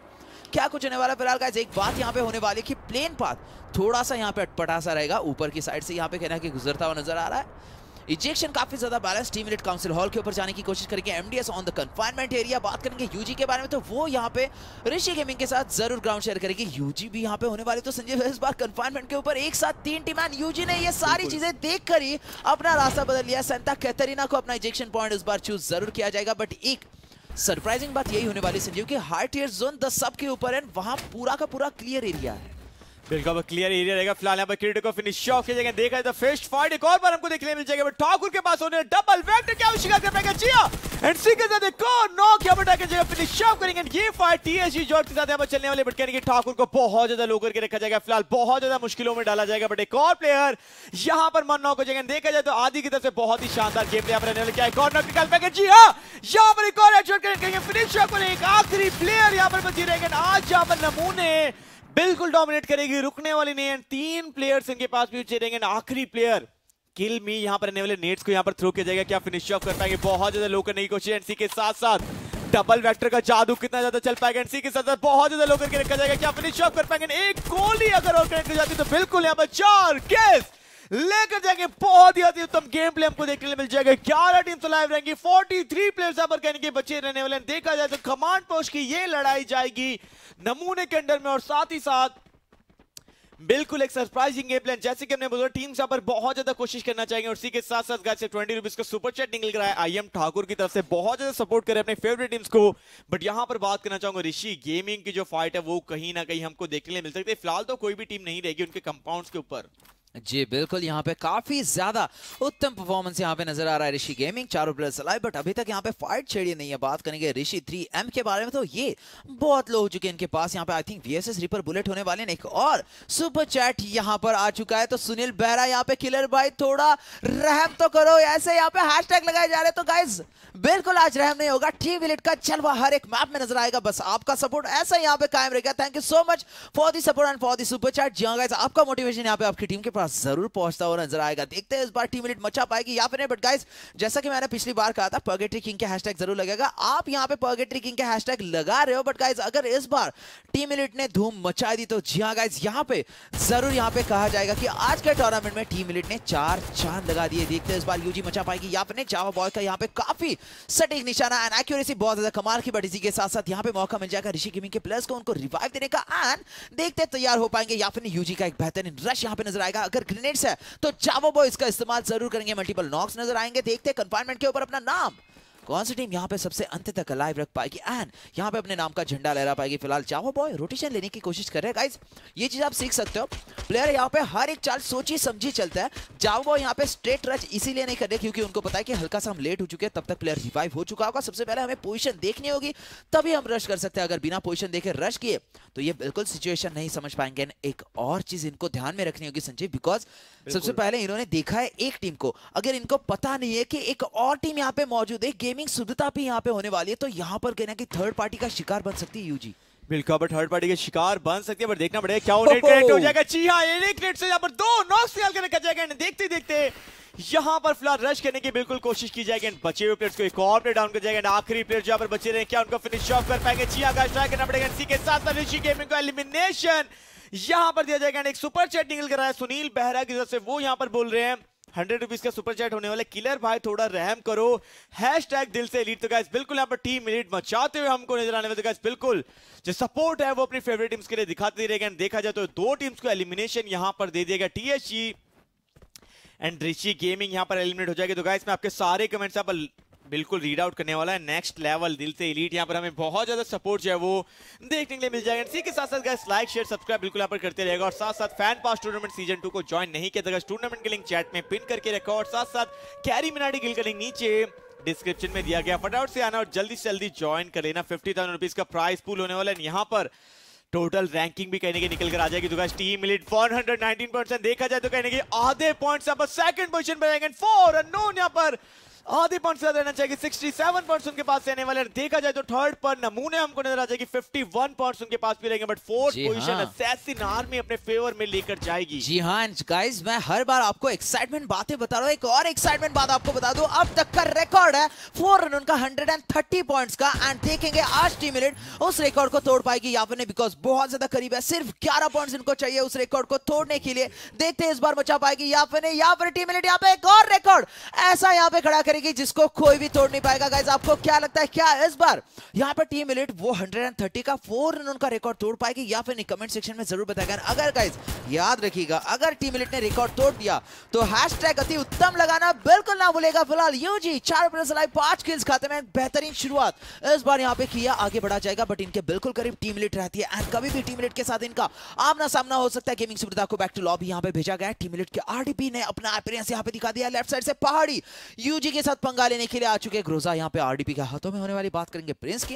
Speaker 2: क्या कुछ होने वाला फिलहाल का एक बात यहाँ पे होने वाली है कि प्लेन पाथ थोड़ा सा यहाँ पे अटपटा सा रहेगा ऊपर की साइड से यहाँ पे कहना कि गुजरता हुआ नजर आ रहा है इजेक्शन काफी ज्यादा balance team unit council hall के ऊपर जाने की कोशिश करेंगे MDS on the confinement area बात करेंगे यूजी के बारे में तो वो यहाँ पे ऋषि गेमिंग के साथ जरूर ग्राउंड शेयर करेगी यूजी भी यहाँ पे होने वाले तो संजय इस बार कन्फाइनमेंट के ऊपर एक साथ तीन टीम एन यूजी ने ये सारी चीजें देख ही अपना रास्ता बदल लिया सेंता कैथरीना को अपना इजेक्शन पॉइंट इस बार चूज जरूर किया जाएगा बट एक सरप्राइजिंग बात यही होने वाली संजीव की heart air zone the sub के ऊपर है वहां पूरा का पूरा क्लियर एरिया है
Speaker 1: बिल्कुल क्लियर एरिया रहेगा फिलहाल यहाँ पर क्रिकेट को फिनिश ऑफ की जगह देखा तो फिस्ट फाइट एक और बार हमको देखने मिल जाएगा ठाकुर के पास होने डबल वेक्टर क्या शिकार कर पाएगा जिया एंड सी के साथ एक और नौ क्या बटा के जगह फिनिश ऑफ करेंगे ये फाइट टीएसजी जॉर्ज के साथ यहाँ पर चलने वाले बट कहने की ठाकुर को बहुत ज्यादा लो करके रखा जाएगा फिलहाल बहुत ज्यादा मुश्किलों में डाला जाएगा बट एक और प्लेयर यहाँ पर मन नॉक हो जाएगा देखा जाए तो आदि की तरफ से बहुत ही शानदार गेम यहाँ पर रहने वाले क्या एक और नॉक निकाल पाएंगे जी हाँ यहाँ पर एक और एक्शन करेंगे फिनिश ऑफ करेंगे आखिरी प्लेयर यहाँ पर बची रहेगा आज यहाँ पर नमूने बिल्कुल डोमिनेट करेगी रुकने वाली नहीं एंड तीन प्लेयर्स इनके पास भी उचेरेंगे आखिरी प्लेयर किल मी यहाँ पर रहने वाले नेट्स को यहां पर थ्रो किया जाएगा क्या फिनिश ऑफ कर पाएंगे बहुत ज्यादा लो करने की कोशिश एनसी के साथ साथ डबल वेक्टर का जादू कितना ज्यादा चल पाएगा एनसी के साथ साथ बहुत ज्यादा लोग करके रखा जाएगा क्या फिनिश ऑफ कर पाएंगे एक गोली अगर और कनेक्ट हो जाती है तो बिल्कुल यहाँ पर चार केस लेकर जाएंगे बहुत ही अति उत्तम गेम प्ले हमको देखने मिल जाएगा ग्यारह टीम तो लाइव रहेंगी फोर्टी थ्री प्लेयर कहने के बचे रहने वाले देखा जाए तो कमांड पोस्ट की ये लड़ाई जाएगी नमूने के अंडर में और साथ ही साथ बिल्कुल एक सरप्राइजिंग गेम प्लान जैसे कि हमने बोला टीम यहाँ पर बहुत ज्यादा कोशिश करना चाहेंगे और उसी के साथ साथ गाय से ट्वेंटी रुपीज का सुपर चैट निकल रहा है आई एम ठाकुर की तरफ से बहुत ज्यादा सपोर्ट करें अपने फेवरेट टीम्स को बट यहाँ पर बात करना चाहूंगा ऋषि गेमिंग की जो फाइट है वो कहीं ना कहीं हमको देखने मिल सकती है फिलहाल तो कोई भी टीम नहीं रहेगी उनके कंपाउंड के ऊपर
Speaker 2: जी बिल्कुल यहाँ पे काफी ज्यादा उत्तम परफॉर्मेंस यहाँ पे नजर आ रहा है ऋषि गेमिंग चारों प्लेयर सलाह बट अभी तक यहाँ पे फाइट छेड़ी नहीं है बात करेंगे ऋषि थ्री एम के बारे में तो ये बहुत लो हो चुके हैं इनके पास यहाँ पे I think VSS ripper bullet होने वाले एक और सुपर चैट यहाँ पर आ चुका है तो सुनील बेहरा यहाँ पे किलर भाई थोड़ा रहम तो करो ऐसे यहाँ पे हैश लगाए जा रहे तो गाइज बिल्कुल आज रहम नहीं होगा टीम विलेट का चल वह हर एक मैप में नजर आएगा बस आपका सपोर्ट ऐसा यहाँ पे कायम रहेगा thank you so much for the support and for the super chat जी गाइस हाँ, आपका मोटिवेशन यहाँ पे आपकी टीम के पास जरूर पहुंचता हुआ नजर आएगा देखते हैं इस बार टीम विलेट मचा पाएगी या फिर नहीं बट गाइस जैसा कि मैंने पिछली बार कहा था पर्गेट्री किंग के हैशटैग जरूर लगेगा आप यहाँ पे पर्गेट्री किंग के हैशटैग लगा रहे हो बट गाइज अगर इस बार टीम विलेट ने धूम मचा दी तो जी हाँ गाइज यहाँ पे जरूर यहाँ पे कहा जाएगा कि आज के टूर्नामेंट में टीम विलेट ने चार चांद लगा दिए देखते हैं इस बार यूजी मचा पाएगी या फिर जावा बॉय का यहाँ पे काफी सटीक निशाना एंड एक्यूरेसी बहुत ज्यादा कमाल की बट इसी के साथ साथ यहाँ पे मौका मिल जाएगा ऋषि गेमिंग के प्लस को उनको रिवाइव देने का एंड देखते तैयार हो पाएंगे या फिर यूजी का एक बेहतरीन रश यहाँ पे नजर आएगा अगर ग्रेनेड्स है तो चावो बॉय इसका इस्तेमाल जरूर करेंगे मल्टीपल नॉक्स नजर आएंगे देखते कंफाइनमेंट के ऊपर अपना नाम कौन सी टीम यहाँ पे सबसे अंत तक लाइव रख पाएगी एंड यहाँ पे अपने नाम का झंडा लहरा पाएगी फिलहाल चाहो बॉय रोटेशन लेने की कोशिश कर रहे हैं गाइस ये चीज आप सीख सकते हो प्लेयर यहाँ पे हर एक चाल सोची समझी चलता है जाओ बॉय यहाँ पे स्ट्रेट रच इसीलिए नहीं कर रहे क्योंकि उनको पता है कि हल्का सा हम लेट हो चुके हैं तब तक प्लेयर रिवाइव हो चुका होगा सबसे पहले हमें पोजिशन देखनी होगी तभी हम रश कर सकते हैं अगर बिना पोजिशन देखे रश किए तो ये बिल्कुल सिचुएशन नहीं समझ पाएंगे एक और चीज इनको ध्यान में रखनी होगी संजीव बिकॉज सबसे पहले इन्होंने देखा है एक टीम को अगर इनको पता नहीं है कि एक और टीम यहाँ पे मौजूद है गेम गेमिंग शुद्धता भी यहाँ पे होने वाली है तो यहाँ पर कहना की थर्ड पार्टी का शिकार बन
Speaker 1: सकती है यूजी बिल्कुल बट थर्ड पार्टी के शिकार बन सकती है पर देखना पड़ेगा क्या हो जाएगा जी हाँ से पर दो नॉक कर देखते देखते यहाँ पर फिलहाल रश करने की बिल्कुल कोशिश की जाएगी बचे हुए प्लेयर्स को एक और प्लेयर डाउन कर जाएगा आखिरी प्लेयर जो पर बचे रहे क्या उनको फिनिश ऑफ कर पाएंगे चिया का स्ट्राइक करना पड़ेगा इसी के साथ ऋषि गेमिंग को एलिमिनेशन यहाँ पर दिया जाएगा एक सुपर चैट निकल कर रहा है सुनील बहरा की तरफ से वो यहाँ पर बोल रहे हैं हंड्रेड रुपीज का सुपर चैट होने वाले किलर भाई थोड़ा रहम करो हैश टैग दिल से लीड तो गैस बिल्कुल यहाँ पर टीम लीड मचाते हुए हमको नजर आने वाले गैस तो बिल्कुल जो सपोर्ट है वो अपनी फेवरेट टीम्स के लिए दिखाते रहेगा एंड देखा जाए तो दो टीम्स को एलिमिनेशन यहाँ पर दे दिया गया टीएसजी एंड ऋषि गेमिंग यहाँ पर एलिमिनेट हो जाएगी तो गाइस मैं आपके सारे कमेंट्स यहाँ पर बिल्कुल रीड आउट करने वाला है नेक्स्ट लेवल दिल से इलीट यहाँ पर हमें बहुत ज्यादा सपोर्ट जो है वो देखने के लिए मिल जाएगा इसी के साथ साथ गैस लाइक शेयर सब्सक्राइब बिल्कुल यहाँ पर करते रहेगा और साथ साथ fan pass tournament season two को ज्वाइन नहीं किया था टूर्नामेंट के लिंक चैट में पिन करके रखा और साथ साथ कैरी मिनाडी गिल का लिंक नीचे डिस्क्रिप्शन में दिया गया फटाफट से आना और जल्दी से जल्दी ज्वाइन कर लेना फिफ्टी थाउजेंड रुपीज का प्राइस पूल होने वाला है यहाँ पर टोटल रैंकिंग भी कहने के निकल कर आ जाएगी दुकान टीम मिलिट 119 परसेंट देखा जाए तो कहने के आधे पॉइंट्स यहाँ पर सेकंड पोजीशन पर आएंगे फोर अनोन यहाँ पर आधे पॉइंट से रहना चाहिए सिक्सटी सेवन पॉइंट उनके पास रहने वाले देखा जाए तो थर्ड पर नमूने हमको नजर आ जाएगी फिफ्टी वन पॉइंट उनके पास भी रहेंगे but fourth position assassin army अपने फेवर में लेकर जाएगी जी
Speaker 2: हाँ गाइज मैं हर बार आपको एक्साइटमेंट
Speaker 1: बातें बता रहा हूँ एक और एक्साइटमेंट बात आपको बता दू
Speaker 2: अब तक का रिकॉर्ड है फोर रन उनका हंड्रेड एंड थर्टी पॉइंट का एंड देखेंगे आज टीम मिनट उस रिकॉर्ड को तोड़ पाएगी या फिर बिकॉज बहुत ज्यादा करीब है सिर्फ ग्यारह पॉइंट इनको चाहिए उस रिकॉर्ड को तोड़ने के लिए देखते हैं इस बार बचा पाएगी या फिर या फिर टीम मिनट यहाँ पे एक और रिकॉर्ड ऐसा यहाँ पे खड़ा करेगी रहेगी जिसको कोई भी तोड़ नहीं पाएगा गाइज आपको क्या लगता है क्या इस बार यहाँ पर टीम इलेट वो 130 का फोर रन उनका रिकॉर्ड तोड़ पाएगी या फिर कमेंट सेक्शन में जरूर बताएगा अगर गाइज याद रखिएगा अगर टीम इलेट ने रिकॉर्ड तोड़ दिया तो हैश टैग अति उत्तम लगाना बिल्कुल ना भूलेगा फिलहाल यू जी चार लाइव पांच किल्स खाते में बेहतरीन शुरुआत इस बार यहाँ पे किया आगे बढ़ा जाएगा बट इनके बिल्कुल करीब टीम इलेट रहती है एंड कभी भी टीम इलेट के साथ इनका आमना सामना हो सकता है गेमिंग सुविधा को बैक टू लॉबी यहाँ पे भेजा गया टीम इलेट के आरडीपी ने अपना अपीयरेंस यहाँ पे दिखा दिया लेफ्ट साइड से पहाड़ी यूजी के साथ पंगा लेने के लिए आ चुके ग्रोजा यहाँ पे आरडीपी के हाथों में होने वाली बात करेंगे प्रिंस की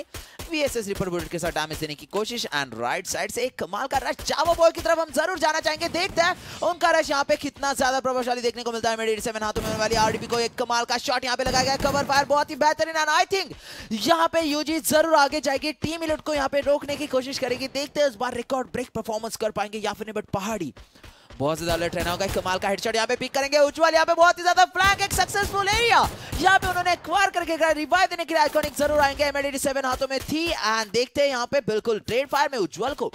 Speaker 2: वीएसएस रिपर बुलेट के साथ डैमेज देने की कोशिश एंड राइट साइड से एक कमाल का रश चावो बॉय की तरफ हम जरूर जाना चाहेंगे देखते हैं उनका रश यहाँ पे कितना ज्यादा प्रभावशाली देखने को मिलता है मेडिट सेवन हाथों में होने वाली आरडीपी को एक कमाल का शॉट यहाँ पे लगाया गया कवर फायर बहुत ही बेहतरीन एंड आई थिंक यहाँ पे यूजी जरूर आगे जाएगी टीम इलेट को यहाँ पे रोकने की कोशिश करेगी देखते हैं उस बार रिकॉर्ड ब्रेक परफॉर्मेंस कर पाएंगे या फिर बट पहाड़ी बहुत ज्यादा अलर्ट रहना होगा कमाल का हेडशॉट यहाँ पे पिक करेंगे उज्जवल यहाँ पे बहुत ही ज्यादा फ्लैग एक सक्सेसफुल एरिया यहाँ पे उन्होंने क्वार करके रिवाइव देने के लिए आइकॉनिक जरूर आएंगे एमएडी सेवन हाथों में थी एंड देखते हैं यहाँ पे बिल्कुल ट्रेड फायर में उज्जवल को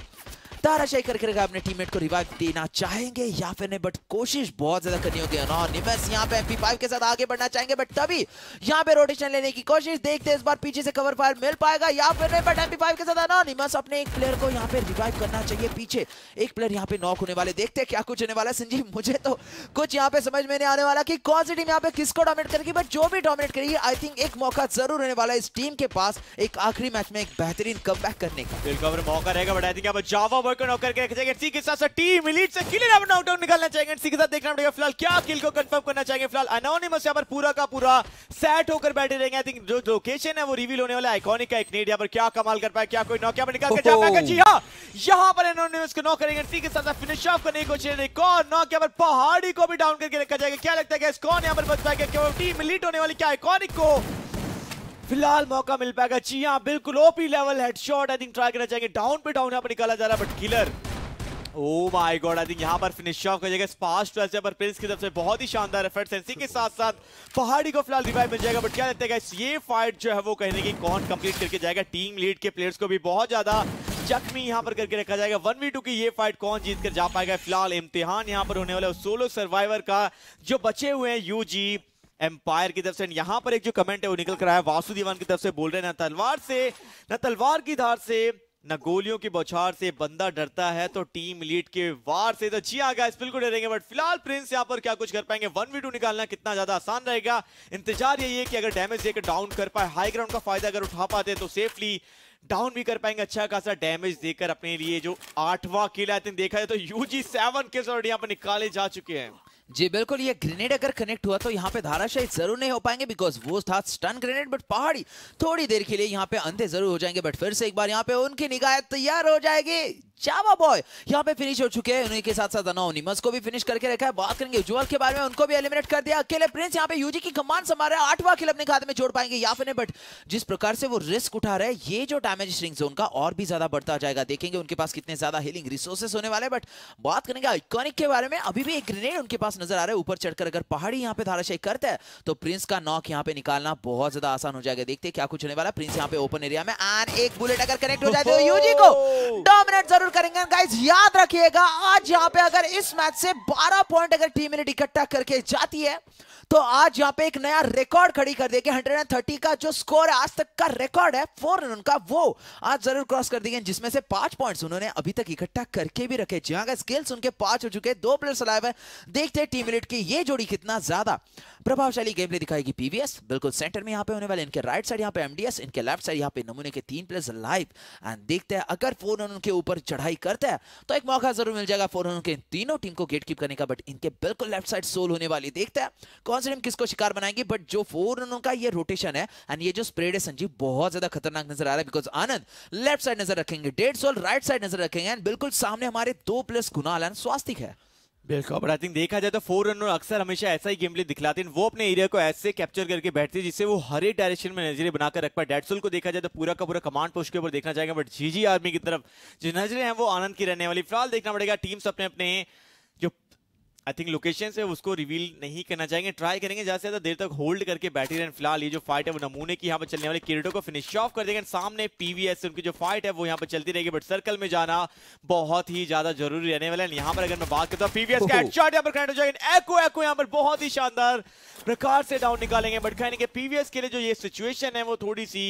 Speaker 2: ताराशाही कर करेगा अपने टीममेट को रिवाइव देना चाहेंगे या फिर नहीं बट कोशिश बहुत ज्यादा करनी होगी और निमस यहाँ पे एमपी फाइव के साथ आगे बढ़ना चाहेंगे बट तभी यहाँ पे रोटेशन लेने की कोशिश देखते इस बार पीछे से कवर फायर मिल पाएगा या फिर नहीं बट एमपी फाइव के साथ अनोनिमस अपने एक प्लेयर को यहाँ पे रिवाइव करना चाहिए पीछे एक प्लेयर यहाँ पे नॉक होने वाले देखते क्या कुछ होने वाला संजीव मुझे तो कुछ यहाँ पे समझ में नहीं आने वाला की कौन सी टीम यहाँ पे किसको डोमिनेट करेगी बट जो भी डोमिनेट करेगी आई थिंक एक मौका जरूर होने वाला इस टीम के पास एक आखिरी मैच में एक बेहतरीन कम
Speaker 1: करने का मौका रहेगा but I think Java boy को नॉक करके रखा एनसी के साथ टीम लीड से किल इलेवन आउट निकालना चाहेंगे एनसी के साथ देखना पड़ेगा फिलहाल क्या किल को कंफर्म करना चाहेंगे फिलहाल अनोनिमस यहाँ पर पूरा का पूरा सेट होकर बैठे रहेंगे आई थिंक जो लोकेशन है वो रिवील होने वाला आइकॉनिक का एक नीड यहाँ पर क्या कमाल कर पाया क्या कोई नॉक यहाँ पर निकाल कर जा पाएगा जी हाँ यहाँ पर एनोनिमस को नॉक करेंगे एनसी के साथ फिनिश ऑफ करने की कोशिश एक और नॉक यहाँ पर पहाड़ी को भी डाउन करके रखा जाएगा क्या लगता है कौन यहाँ पर बच पाएगा टीम लीड होने वाली क्या आइकॉनिक को फिलहाल मौका मिल पाएगा जी हाँ बिल्कुल OP level headshot I think try करना चाहेंगे डाउन पे डाउन यहाँ पर निकाला जा रहा है but killer oh my god I think यहाँ पर फिनिश ऑफ हो जाएगा फास्ट वैसे पर प्रिंस की तरफ से बहुत ही शानदार एफर्ट्स हैं इसी के साथ साथ पहाड़ी को फिलहाल रिवाइव मिल जाएगा बट क्या लगता है ये फाइट जो है वो कहने की कौन कंप्लीट करके जाएगा टीम लीड के प्लेयर्स को भी बहुत ज्यादा जख्मी यहाँ पर करके रखा जाएगा वन वी टू की ये फाइट कौन जीत कर जा पाएगा फिलहाल इम्तिहान यहाँ पर होने वाला सोलो सर्वाइवर का जो बचे हुए हैं यूजी एम्पायर की तरफ से यहां पर एक जो कमेंट है वो निकल कर आया वासुदेवन की तरफ से बोल रहे न तलवार से न तलवार की धार से न गोलियों की बौछार से बंदा डरता है तो टीम लीड के वार से तो जी आगा बिल्कुल डरेंगे बट फिलहाल प्रिंस यहाँ पर क्या कुछ कर पाएंगे वन वी टू निकालना कितना ज्यादा आसान रहेगा इंतजार यही है कि अगर डैमेज देकर डाउन कर पाए हाई ग्राउंड का फायदा अगर उठा पाते तो सेफली डाउन भी कर पाएंगे अच्छा खासा डैमेज देकर अपने लिए जो आठवां किला देखा जाए तो यू जी सेवन के यहाँ पर निकाले जा चुके हैं
Speaker 2: जी बिल्कुल ये ग्रेनेड अगर कनेक्ट हुआ तो यहाँ पे धाराशाही जरूर नहीं हो पाएंगे बिकॉज वो था स्टन ग्रेनेड बट पहाड़ी थोड़ी देर के लिए यहाँ पे अंधे जरूर हो जाएंगे बट फिर से एक बार यहाँ पे उनकी निगाह तैयार हो जाएगी जावा बॉय यहाँ पे फिनिश हो चुके हैं उन्हीं के साथ साथ अनोनिमस को भी फिनिश करके रखा है बात करेंगे उज्जवल के बारे में उनको भी एलिमिनेट कर दिया अकेले प्रिंस यहाँ पे यूजी की कमान संभाल रहे आठवा खेल अपने खाते में जोड़ पाएंगे या फिर बट जिस प्रकार से वो रिस्क उठा रहे हैं ये जो डैमेज स्ट्रिंग जोन का और भी ज्यादा बढ़ता जाएगा देखेंगे उनके पास कितने ज्यादा हिलिंग रिसोर्सेस होने वाले बट बात करेंगे आइकॉनिक के बारे में अभी भी एक ग्रेनेड उनके पास नजर आ रहा है ऊपर चढ़कर अगर पहाड़ी यहाँ पे धाराशाही करता है तो प्रिंस का नॉक यहाँ पे निकालना बहुत ज्यादा आसान हो जाएगा देखते क्या कुछ होने वाला प्रिंस यहाँ पे ओपन एरिया में एंड एक बुलेट अगर कनेक्ट हो जाए तो यूजी को डोमिनेट जरूर करेंगे गाइज याद रखिएगा आज यहाँ पे अगर इस मैच से बारह पॉइंट अगर टीम इकट्ठा करके जाती है तो आज यहाँ पे एक नया रिकॉर्ड खड़ी कर देगी हंड्रेड एंड थर्टी का जो स्कोर है आज तक का रिकॉर्ड है फोर रन का वो आज जरूर क्रॉस कर देंगे जिसमें से पांच पॉइंट्स उन्होंने अभी तक इकट्ठा करके भी रखे जी हाँ स्किल्स उनके पांच हो चुके दो प्लेयर्स अलाइव है देखते हैं टीम मिनट की ये जोड़ी कितना ज्यादा प्रभावशाली गेम प्ले दिखाएगी पीवीएस बिल्कुल सेंटर में यहाँ पे होने वाले इनके राइट साइड यहाँ पे एमडीएस इनके लेफ्ट साइड यहाँ पे नमूने के तीन प्लेयर्स लाइव एंड देखते हैं अगर फोर रन उनके ऊपर चढ़ाई करता है तो एक मौका जरूर मिल जाएगा फोर रन के तीनों टीम को गेट कीप करने का बट इनके बिल्कुल लेफ्ट साइड सोल होने वाली देखते हैं कौन कौन से टीम किसको शिकार बनाएंगी बट जो फोर रनों का ये रोटेशन है एंड ये जो स्प्रेड है संजीव बहुत ज्यादा खतरनाक नजर आ रहा है बिकॉज आनंद लेफ्ट साइड
Speaker 1: नजर रखेंगे डेढ़ सोल राइट साइड नजर रखेंगे एंड बिल्कुल सामने हमारे दो प्लस गुनाल एंड स्वास्थिक है बिल्कुल बट आई थिंक देखा जाए तो फोर रनर अक्सर हमेशा ऐसा ही गेम प्ले दिखलाते हैं वो अपने एरिया को ऐसे कैप्चर करके बैठते हैं जिससे वो हर एक डायरेक्शन में नजरें बनाकर रख पाए डेडसोल को देखा जाए तो पूरा का पूरा कमांड पोस्ट के ऊपर देखना चाहेंगे बट जीजी आर्मी की तरफ जो नजरें हैं वो आनंद की रहने वाली फिलहाल देखना पड़ेगा टीम्स अपने अपने आई थिंक लोकेशन से उसको रिवील नहीं करना चाहेंगे ट्राई करेंगे ज्यादा से ज्यादा देर तक होल्ड करके बैठी रहे फिलहाल ये जो फाइट है वो नमूने की यहाँ पर चलने वाले किरटो को फिनिश ऑफ कर देंगे सामने पीवीएस उनकी जो फाइट है वो यहाँ पर चलती रहेगी बट सर्कल में जाना बहुत ही ज्यादा जरूरी रहने वाला है यहाँ पर अगर मैं बात करता हूँ पीवीएस का यहाँ पर हो एको एको यहाँ पर बहुत ही शानदार प्रकार से डाउन निकालेंगे बट कहने के पीवीएस के लिए जो ये सिचुएशन है वो थोड़ी सी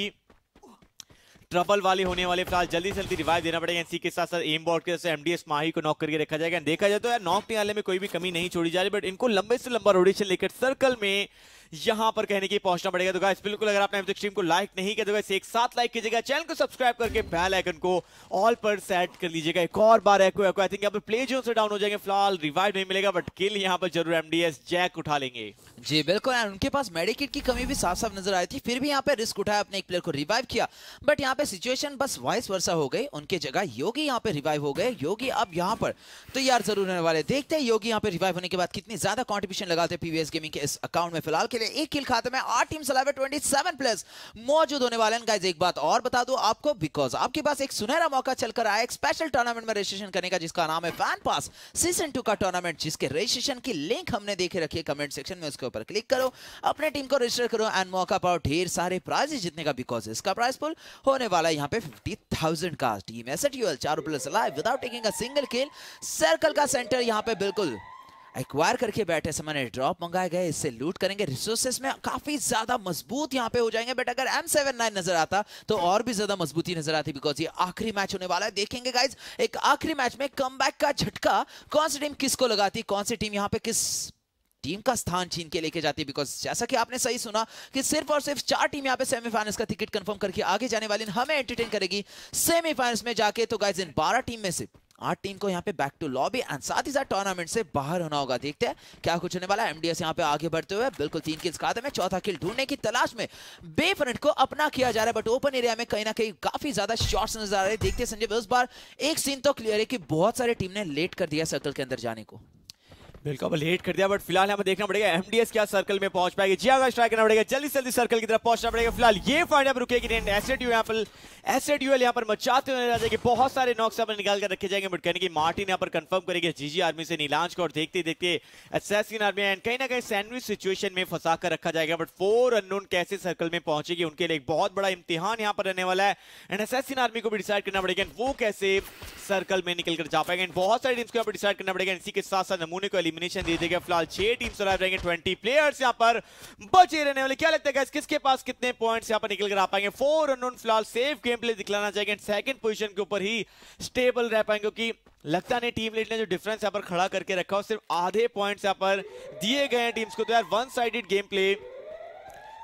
Speaker 1: ट्रबल वाले होने वाले फिलहाल जल्दी से जल्दी रिवाइव देना पड़ेगा एनसी के साथ साथ एम बोर्ड के जैसे एमडीएस माही को नॉक करके रखा जाएगा देखा जाए तो यार नॉक निकालने में कोई भी कमी नहीं छोड़ी जा रही बट इनको लंबे से लंबा रोडेशन लेकर सर्कल में यहां पर कहने की पहुंचना पड़ेगा तो गाइस बिल्कुल अगर आपने स्ट्रीम को लाइक नहीं किया तो गाइस एक साथ लाइक कीजिएगा चैनल को सब्सक्राइब करके बेल आइकन को ऑल पर सेट कर लीजिएगा एक और बार एको एको आई थिंक यहां पर प्ले जोन से डाउन हो जाएंगे फिलहाल रिवाइव नहीं मिलेगा बट किल यहां पर जरूर एमडीएस जैक उठा लेंगे जी बिल्कुल एंड उनके पास मेडिकेट की कमी
Speaker 2: भी साफ साफ नजर आई थी फिर भी यहाँ पे रिस्क उठाया अपने एक प्लेयर को रिवाइव किया बट यहाँ पे सिचुएशन बस वाइस वर्षा हो गई उनके जगह योगी यहाँ पे रिवाइव हो गए योगी अब यहाँ पर तो यार जरूर होने वाले देखते हैं योगी यहाँ पे रिवाइव होने के बाद कितनी ज्यादा कॉन्ट्रीब्यूशन लगाते हैं पीवीएस गेमिंग के इस अकाउंट में फिलहाल के के लिए एक किल खाते में आठ टीम सलावे ट्वेंटी सेवन प्लेयर्स मौजूद होने वाले हैं एक बात और बता दो आपको बिकॉज आपके पास एक सुनहरा मौका चलकर आया एक स्पेशल टूर्नामेंट में रजिस्ट्रेशन करने का जिसका नाम है फैन पास सीजन टू का टूर्नामेंट जिसके रजिस्ट्रेशन की लिंक हमने देखे रखी है कमेंट सेक्शन में उसके ऊपर क्लिक करो अपने टीम को रजिस्टर करो एंड मौका पाओ ढेर सारे प्राइजेस जीतने का बिकॉज इसका प्राइस पुल होने वाला है यहाँ पे फिफ्टी थाउजेंड का टीम एस एट चारों plus live without taking a single खेल सर्कल का सेंटर यहाँ पे बिल्कुल एक्वायर करके बैठे समय ने ड्रॉप मंगाए गए इससे लूट करेंगे रिसोर्सेस में काफी ज्यादा मजबूत यहाँ पे हो जाएंगे बट अगर एम सेवन नाइन नजर आता तो और भी ज्यादा मजबूती नजर आती बिकॉज ये आखिरी मैच होने वाला है देखेंगे गाइज एक आखिरी मैच में कम का झटका कौन सी टीम किसको लगाती कौन सी टीम यहाँ पे किस टीम का स्थान छीन के लेके जाती है बिकॉज जैसा कि आपने सही सुना कि सिर्फ और सिर्फ चार टीम यहाँ पे सेमीफाइनल्स का टिकट कंफर्म करके आगे जाने वाली हमें एंटरटेन करेगी सेमीफाइनल्स में जाके तो गाइज इन बारह टीम में से आठ टीम को यहाँ पे बैक टू लॉबी एंड साथ ही साथ टूर्नामेंट से बाहर होना होगा देखते हैं क्या कुछ होने वाला है एमडीएस यहाँ पे आगे बढ़ते हुए बिल्कुल तीन किल्स खाते में चौथा किल ढूंढने की तलाश में बेफ्रंट को अपना किया जा रहा है बट ओपन एरिया में कहीं ना कहीं काफी ज्यादा शॉर्ट्स नजर आ रहे हैं देखते संजय इस बार एक सीन तो क्लियर है कि बहुत सारी टीम ने लेट कर दिया सर्कल के अंदर जाने को
Speaker 1: बिल्कुल लेट कर दिया बट फिलहाल हमें देखना पड़ेगा एमडीएस क्या सर्कल में पहुंच पाएगी जिया का स्ट्राइक करना पड़ेगा जल्दी से जल्दी सर्कल की तरफ पहुंचना पड़ेगा फिलहाल ये फाइनल पर रुकेगी नहीं ऐसे यहाँ पर ऐसे यूएल यहाँ पर मचाते हुए नजर जाएगी बहुत सारे नॉक्स यहाँ पर निकाल कर रखे जाएंगे बट कहने की मार्टिन यहाँ पर कंफर्म करेगी जीजी आर्मी से नीलांच को और देखते देखते एसेसिन आर्मी एंड कहीं ना कहीं सैंडविच सिचुएशन में फंसा कर रखा जाएगा बट फोर अननोन कैसे सर्कल में पहुंचेगी उनके लिए एक बहुत बड़ा इम्तिहान यहाँ पर रहने वाला है एंड एसेसिन आर्मी को भी डिसाइड करना पड़ेगा वो कैसे सर्कल में निकल कर जा पाएंगे बहुत सारी टीम्स को यहाँ पर डिसाइड करना पड़ेगा इसी के साथ साथ नमूने को एलिमिनेशन दे देगा फिलहाल छह टीम सर्वाइव रहेंगे ट्वेंटी प्लेयर्स यहाँ पर बचे रहने वाले क्या लगता है गैस किसके पास कितने पॉइंट्स यहाँ पर निकल कर आ पाएंगे फोर अनोन फिलहाल सेफ गेम प्ले दिखलाना चाहिए सेकंड पोजिशन के ऊपर ही स्टेबल रह पाएंगे क्योंकि लगता नहीं टीम लीड ने जो डिफरेंस यहाँ पर खड़ा करके रखा हो सिर्फ आधे पॉइंट्स यहाँ पर दिए गए हैं टीम्स को तो यार one sided game play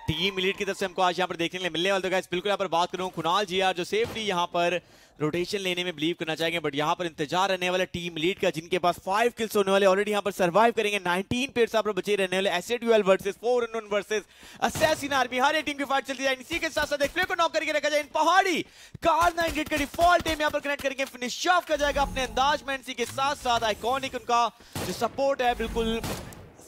Speaker 1: team lead की तरफ से हमको आज यहाँ पर देखने के लिए मिलने वाले तो गाइस बिल्कुल यहाँ पर बात करूँ कुणाल जी यार जो सेफली यहाँ पर रोटेशन लेने में बिलीव करना चाहेंगे बट यहाँ पर इंतजार रहने वाला टीम लीड का जिनके पास फाइव किल्स होने वाले ऑलरेडी यहाँ पर सर्वाइव करेंगे नाइनटीन पेयर्स यहाँ पर बचे रहने वाले asset twelve versus four one versus assassin army हर एक टीम की फाइट चलती जाएगी इसी के साथ साथ को नॉक करके रखा जाए इन पहाड़ी कार नाइन का डिफॉल्ट टीम यहाँ पर कनेक्ट करेंगे फिनिश ऑफ किया जाएगा अपने अंदाज में इसी के साथ साथ आइकॉनिक उनका जो सपोर्ट है बिल्कुल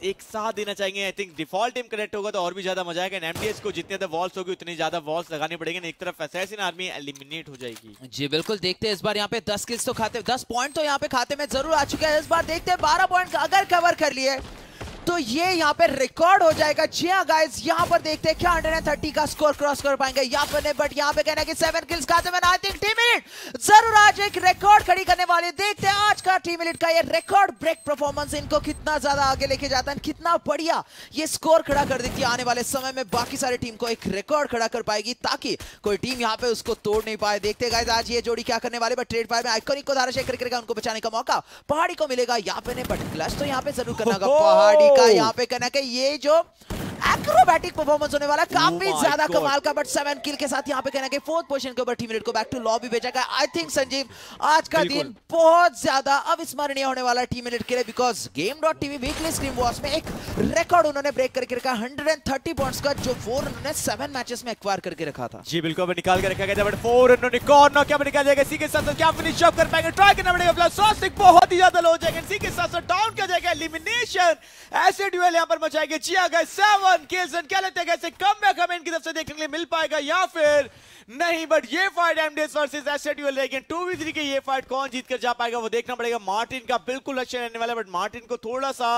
Speaker 1: एक साथ देना चाहिए I think default team connect होगा तो और भी ज्यादा मजा आएगा एम को जितने ज्यादा वॉल्स होगी उतनी ज्यादा वॉल्स लगानी पड़ेगी एक तरफ असैसिन आर्मी एलिमिनेट हो जाएगी जी
Speaker 2: बिल्कुल देखते हैं इस बार यहाँ पे दस किल्स तो खाते दस पॉइंट तो यहाँ पे खाते में जरूर आ चुके हैं इस बार देखते हैं बारह पॉइंट अगर कवर कर लिए तो ये यहाँ पे रिकॉर्ड हो जाएगा जी हाँ गाइज यहाँ पर देखते हैं क्या हंड्रेड एंड थर्टी का स्कोर क्रॉस कर पाएंगे यहाँ पर बट यहाँ पे कहना कि सेवन किल्स खाते में आई थिंक टीम इलिट जरूर आज एक रिकॉर्ड खड़ी करने वाले देखते हैं आज का टीम इलिट का ये रिकॉर्ड ब्रेक परफॉर्मेंस इनको कितना ज्यादा आगे लेके जाता है कितना बढ़िया ये स्कोर खड़ा कर देती है आने वाले समय में बाकी सारी टीम को एक रिकॉर्ड खड़ा कर पाएगी ताकि कोई टीम यहाँ पे उसको तोड़ नहीं पाए देखते गाइज आज ये जोड़ी क्या करने वाले बट ट्रेड फायर में आइकॉनिक को धारा शेयर करके उनको बचाने का मौका पहाड़ी को मिलेगा यहाँ पे बट क्लच तो यहाँ पे जरूर करना पहाड़ी का oh! यहाँ पे कहना है ये जो एक्रोबैटिक परफॉर्मेंस होने वाला oh काफी oh ज्यादा कमाल का बट सेवन किल के साथ यहाँ पे कहना कि फोर्थ पोजिशन के ऊपर टीम को बैक टू लॉबी भेजा गया आई थिंक संजीव आज का दिन बहुत ज्यादा अविस्मरणीय होने वाला टीम के लिए because game dot TV weekly screen watch में एक रिकॉर्ड उन्होंने ब्रेक करके रखा हंड्रेड एंड थर्टी पॉइंट्स का जो फोर
Speaker 1: उन्होंने सेवन मैचेस में एक्वायर करके रखा था जी बिल्कुल निकाल के रखा गया था बट फोर उन्होंने कॉर्नर क्या निकाल जाएगा इसी के साथ क्या फिनिश अप कर पाएंगे ट्राई करना पड़ेगा बहुत ही ज्यादा लो जाएगा इसी के साथ डाउन किया जाएगा एलिमिनेशन ऐसे ड्यूएल यहाँ पर मचाएंगे जिया गए सेवन किल्स एंड क्या लगता है कैसे कम बैक हमें इनकी तरफ से देखने के लिए मिल पाएगा या फिर नहीं बट ये फाइट एम डेज वर्सेज ऐसे ड्यूएल लेकिन टू वी थ्री के ये फाइट कौन जीत कर जा पाएगा वो देखना पड़ेगा मार्टिन का बिल्कुल अच्छे रहने वाला बट मार्टिन को थोड़ा सा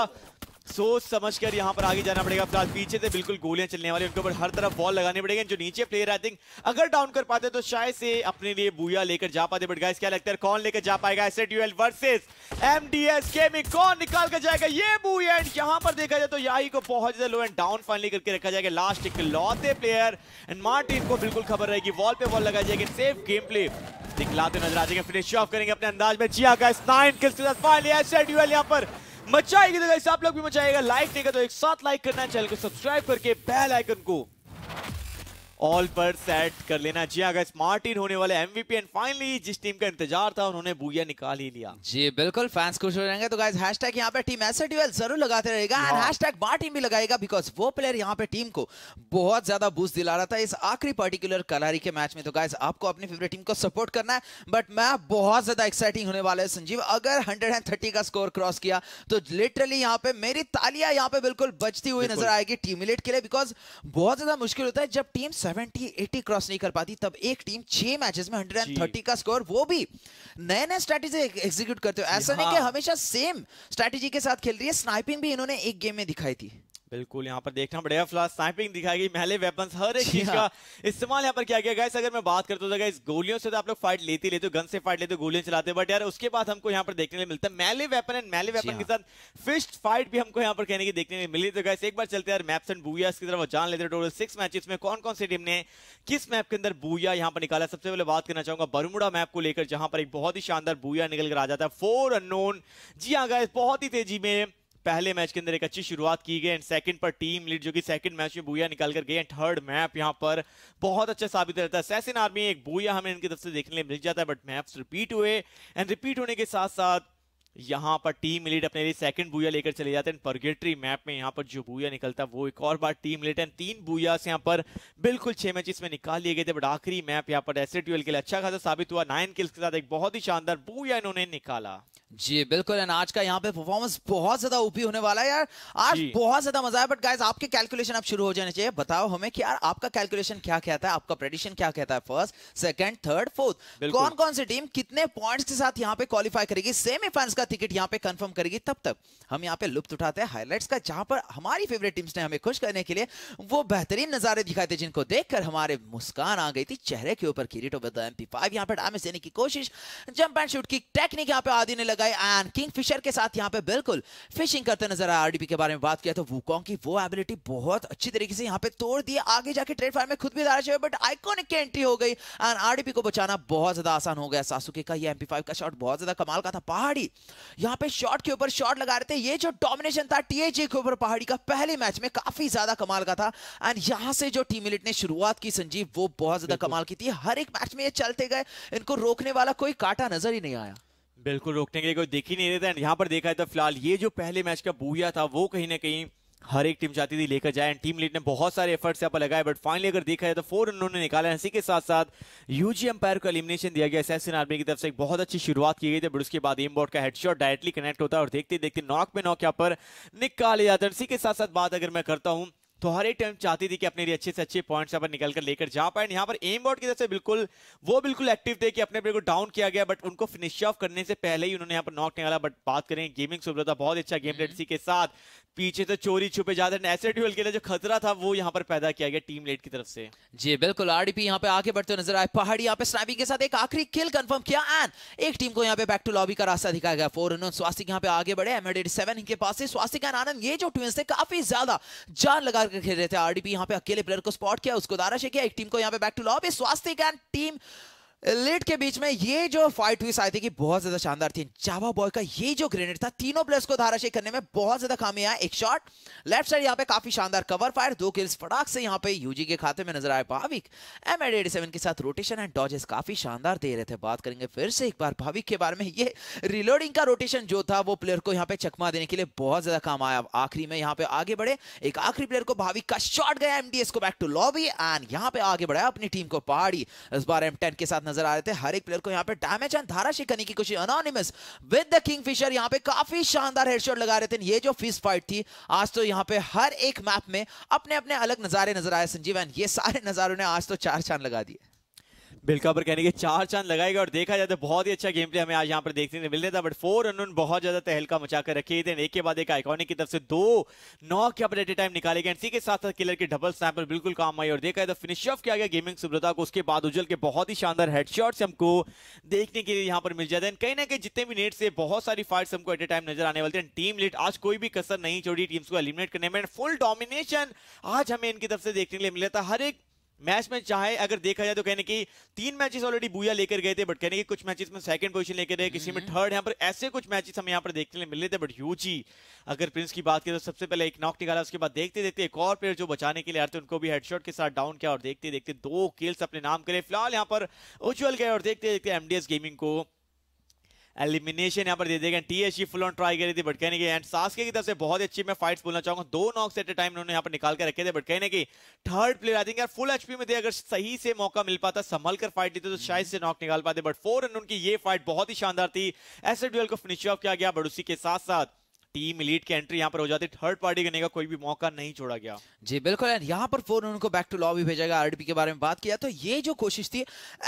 Speaker 1: सोच समझ कर यहाँ पर आगे जाना पड़ेगा फिलहाल पीछे से बिल्कुल गोलियां चलने वाली उनके ऊपर हर तरफ बॉल लगानी पड़ेगी जो नीचे प्लेयर आई थिंक अगर डाउन कर पाते तो शायद से अपने लिए बुया लेकर जा पाते बट गाइस क्या लगता है कौन लेकर जा पाएगा एसे ड्यूएल वर्सेस एमडीएस के में कौन निकाल कर जाएगा ये बुया एंड यहाँ पर देखा जाए तो याही को बहुत ज्यादा लो एंड डाउन फाइनली करके रखा जाएगा लास्ट एक लौते प्लेयर एंड मार्टिन को बिल्कुल खबर रहेगी वॉल पे बॉल लगाई जाएगी सेफ गेम प्ले दिखलाते नजर आ जाएगा फिनिश ऑफ करेंगे अपने अंदाज में जिया गाइस नाइन किल्स के साथ फाइनली एसे ड्यूएल यहाँ पर मचाएगी तो आप लोग भी मचाएगा लाइक देगा तो एक साथ लाइक करना चैनल को सब्सक्राइब करके बेल आइकन को ऑल पर सेट कर लेना जी अगर स्मार्ट इन होने वाले एमवीपी एंड फाइनली जिस टीम का इंतजार था उन्होंने बुगिया निकाल ही लिया जी बिल्कुल फैंस खुश हो जाएंगे तो गाइस हैशटैग यहां पे
Speaker 2: टीम एसर एसएट जरूर लगाते रहेगा एंड हैशटैग बा टीम भी लगाएगा बिकॉज वो प्लेयर यहां पे टीम को बहुत ज्यादा बूस्ट दिला रहा था इस आखिरी पर्टिकुलर कलारी के मैच में तो गाइज आपको अपनी फेवरेट टीम को सपोर्ट करना है बट मैं बहुत ज्यादा एक्साइटिंग होने वाला है संजीव अगर 130 का स्कोर क्रॉस किया तो लिटरली यहाँ पे मेरी तालियां यहाँ पे बिल्कुल बचती हुई नजर आएगी टीम के लिए बिकॉज बहुत ज्यादा मुश्किल होता है जब टीम सेवेंटी एटी क्रॉस नहीं कर पाती तब एक टीम छह मैचेस में हंड्रेड एंड थर्टी का स्कोर वो भी नए नए स्ट्रैटेजी एग्जीक्यूट करते हो ऐसा नहीं हाँ। कि हमेशा सेम स्ट्रैटेजी के साथ खेल रही है स्नाइपिंग भी इन्होंने एक गेम में दिखाई थी
Speaker 1: बिल्कुल यहाँ पर देखना पड़ेगा फ्लास स्नाइपिंग दिखाई गई महले वेपन्स हर एक चीज हाँ। का इस्तेमाल यहाँ पर किया गया गैस अगर मैं बात करता था गैस तो गोलियों से तो आप लोग फाइट लेते लेते हो गन से फाइट लेते हो गोलियां चलाते बट यार उसके बाद हमको यहाँ पर देखने मिलता है मैले वेपन एंड मैले वेपन के हाँ। साथ फिस्ट फाइट भी हमको यहाँ पर कहने की देखने में मिली तो गैस एक बार चलते यार मैप्स एंड बूया की तरफ जान लेते टोटल सिक्स मैचेस में कौन कौन सी टीम ने किस मैप के अंदर बुआया यहाँ पर निकाला सबसे पहले बात करना चाहूंगा बरमुड़ा मैप को लेकर जहां पर एक बहुत ही शानदार बूया निकल कर आ जाता है फोर अनोन जी हाँ गैस बहुत ही तेजी में पहले मैच के अंदर एक अच्छी शुरुआत की गई एंड सेकंड पर टीम लीड जो कि सेकंड मैच में बुया निकाल कर गई एंड थर्ड मैप यहां पर बहुत अच्छा साबित रहता है सैसिन आर्मी एक बुया हमें इनकी तरफ से देखने लिए मिल जाता है बट मैप्स रिपीट हुए एंड रिपीट होने के साथ साथ यहाँ पर टीम लीड अपने लिए सेकंड बुया लेकर चले जाते हैं परगेटरी मैप में यहाँ पर जो बुया निकलता है वो एक और बार टीम लीड एंड तीन बुया से यहाँ पर बिल्कुल छह मैच इसमें निकाल लिए गए थे बट आखिरी मैप यहाँ पर एसए के लिए अच्छा खासा साबित हुआ नाइन किल्स के साथ एक बहुत ही शानदार बुया इन्होंने निकाला जी बिल्कुल एंड आज का यहाँ पे परफॉर्मेंस बहुत
Speaker 2: ज्यादा ओपी होने वाला है यार आज बहुत ज्यादा मजा है बट गाइस आपके कैलकुलेशन अब शुरू हो जाने चाहिए बताओ हमें कि यार आपका कैलकुलेशन क्या कहता है आपका प्रेडिशन क्या कहता है फर्स्ट सेकंड थर्ड फोर्थ कौन कौन सी टीम कितने पॉइंट्स के साथ यहाँ पे क्वालिफाई करेगी सेमीफाइनल का टिकट यहाँ पे कंफर्म करेगी तब तक हम यहाँ पे लुप्त उठाते हैं हाईलाइट्स का जहां पर हमारी फेवरेट टीम्स ने हमें खुश करने के लिए वो बेहतरीन नजारे दिखाए थे जिनको देखकर हमारे मुस्कान आ गई थी चेहरे के ऊपर किरीटो बद एम पी फाइव यहाँ पे डैमेज देने की कोशिश जंप एंड शूट की टेक्निक यहाँ पे आदि ने गए एंड किंग फिशर के साथ यहाँ पे बिल्कुल फिशिंग करते नजर आया आरडीपी के बारे में बात किया तो वूकॉन्ग की वो एबिलिटी बहुत अच्छी तरीके से यहाँ पे तोड़ दी आगे जाके ट्रेड फायर में खुद भी दारा चाहिए बट आइकॉनिक की एंट्री हो गई एंड आरडीपी को बचाना बहुत ज्यादा आसान हो गया सासुके का ये एमपी का शॉट बहुत ज्यादा कमाल का था पहाड़ी यहाँ पे शॉर्ट के ऊपर शॉर्ट लगा रहे थे ये जो डोमिनेशन था टीएचए के ऊपर पहाड़ी का पहले मैच में काफी ज्यादा कमाल का था एंड यहाँ से जो टीम इलिट ने शुरुआत की संजीव वो बहुत ज्यादा कमाल की थी हर एक मैच में ये चलते गए इनको रोकने वाला कोई काटा नजर ही नहीं आया
Speaker 1: बिल्कुल रोकने के लिए कोई देख ही नहीं रहता एंड यहाँ पर देखा है तो फिलहाल ये जो पहले मैच का बूया था वो कहीं ना कहीं हर एक टीम चाहती थी लेकर जाए एंड टीम लीड ने बहुत सारे एफर्ट्स यहाँ पर लगाए बट फाइनली अगर देखा जाए तो फोर उन्होंने निकाला इसी के साथ साथ यूजी एम्पायर को एलिमिनेशन दिया गया एस आर्मी की तरफ से एक बहुत अच्छी शुरुआत की गई थी बट उसके बाद एम बोर्ड का हेडशॉट डायरेक्टली कनेक्ट होता है और देखते देखते नॉक पे नॉक यहाँ पर निकाले जाते हैं इसी के साथ साथ बात अगर मैं करता हूँ तो हर एक टीम चाहती थी कि अपने लिए अच्छे से अच्छे पॉइंट्स यहाँ पर निकल कर लेकर जा पाए यहाँ पर एम बोर्ड की तरफ से बिल्कुल वो बिल्कुल एक्टिव थे कि अपने प्लेयर को डाउन किया गया बट उनको फिनिश ऑफ करने से पहले ही उन्होंने यहाँ पर नॉक निकाला बट बात करें गेमिंग सुब्रता बहुत अच्छा गेम हम्म। लेट के साथ पीछे से चोरी छुपे जाते ऐसे ड्यूल के लिए जो खतरा था वो यहाँ पर पैदा किया गया टीम लेट की तरफ से जी बिल्कुल आरडीपी यहाँ पे आगे बढ़ते नजर आए पहाड़ी यहाँ पे स्नाइपिंग के साथ एक आखिरी खेल कंफर्म
Speaker 2: किया एंड एक टीम को यहाँ पे बैक टू लॉबी का रास्ता दिखाया गया फोर स्वास्थ्य यहाँ पे आगे बढ़े एम सेवन इनके पास स्वास्थ्य का आनंद ये जो ट्विंस थे काफी ज्यादा जान लगा निकाल कर खेल रहे थे आरडीपी यहाँ पे अकेले प्लेयर को स्पॉट किया उसको दारा से किया एक टीम को यहाँ पे बैक टू लॉ पे स्वास्थ्य टीम लेट के बीच में ये जो फाइट हुई थी कि बहुत ज्यादा शानदार थी जावा बॉय का ये जो ग्रेनेड था तीनों प्लेयर्स को शेख करने में बहुत ज्यादा खामी आया एक शॉट लेफ्ट साइड यहाँ पे काफी शानदार कवर फायर दो किल्स फटाक से यहाँ पे यूजी के खाते में नजर आए Bhavik M ed eighty seven के साथ रोटेशन एंड डॉजेस काफी शानदार दे रहे थे बात करेंगे फिर से एक बार भाविक के बारे में ये रिलोडिंग का रोटेशन जो था वो प्लेयर को यहाँ पे चकमा देने के लिए बहुत ज्यादा काम आया आखिरी में यहाँ पे आगे बढ़े एक आखिरी प्लेयर को भाविक का शॉट गया एम को बैक टू लॉबी एंड यहाँ पे आगे बढ़ाया अपनी टीम को पहाड़ी इस बार एम के साथ नजर आ रहे थे हर एक प्लेयर को यहाँ पे डैमेज एंड धारा शिकने की कोशिश anonymous with the kingfisher यहाँ पे काफी शानदार हेडशॉट लगा रहे थे ये जो फीस फाइट थी आज तो यहाँ पे हर एक मैप में अपने अपने अलग नजारे नजर आए संजीव एंड ये सारे नजारों ने आज तो चार चांद लगा दिए
Speaker 1: बिल्कुल पर कहने के चार चांद लगाएगा और देखा जाए तो बहुत ही अच्छा गेम प्ले हमें आज यहाँ पर देखने मिलने था बट फोर रन बहुत ज्यादा तहलका मचा कर रखे थे एक के बाद एक आइकॉनिक की तरफ से दो नॉक यहाँ पर एट ए टाइम निकाले गए इसी के साथ साथ किलर के डबल स्नैपर बिल्कुल काम आई और देखा तो फिनिश ऑफ किया गया गेमिंग सुब्रता को उसके बाद उज्जवल के बहुत ही शानदार हेडशॉट्स हमको देखने के लिए यहाँ पर मिल जाते हैं कहीं ना कहीं जितने भी नेट से बहुत सारी फाइट्स हमको एट ए टाइम नजर आने वाले हैं टीम लीड आज कोई भी कसर नहीं छोड़ी टीम्स को एलिमिनेट करने में फुल डोमिनेशन आज हमें इनकी तरफ से देखने के लिए मिला था हर एक मैच में चाहे अगर देखा जाए तो कहने की तीन मैचेस ऑलरेडी बुया लेकर गए थे बट कहने की कुछ मैचेस में सेकंड पोजीशन लेकर रहे किसी में थर्ड हम्म। यहाँ पर ऐसे कुछ मैचेस हमें यहाँ पर देखने मिल रहे थे बट जी अगर प्रिंस की बात करें तो सबसे पहले एक नॉक निकाला उसके बाद देखते देखते एक और प्लेयर जो बचाने के लिए आते उनको भी हेडशॉट के साथ डाउन किया और देखते देखते दो किल्स अपने नाम करे फिलहाल यहाँ पर उज्जवल गए और देखते देखते एमडीएस गेमिंग को एलिमिनेशन यहाँ पर दे देगा T H full on try करी थी भटकने की एंड सासके की तरफ से बहुत अच्छी मैं फाइट्स बोलना चाहूंगा दो नॉक्स एट ए टाइम उन्होंने यहाँ पर निकाल कर रखे थे भटकने की थर्ड प्लेयर आई थिंक यार फुल एचपी में थे अगर सही से मौका मिल पाता संभल कर फाइट लेते तो शायद से नॉक निकाल पाते बट फोर रन उनकी ये फाइट बहुत ही शानदार थी ऐसे ड्यूएल को फिनिश ऑफ किया गया उसी के साथ साथ टीम लीड की एंट्री यहाँ पर हो जाती थर्ड पार्टी करने का कोई भी मौका नहीं छोड़ा गया
Speaker 2: जी बिल्कुल यहाँ पर फोर उनको बैक टू लॉबी भेजा गया आरडीपी के बारे में बात किया तो ये जो कोशिश थी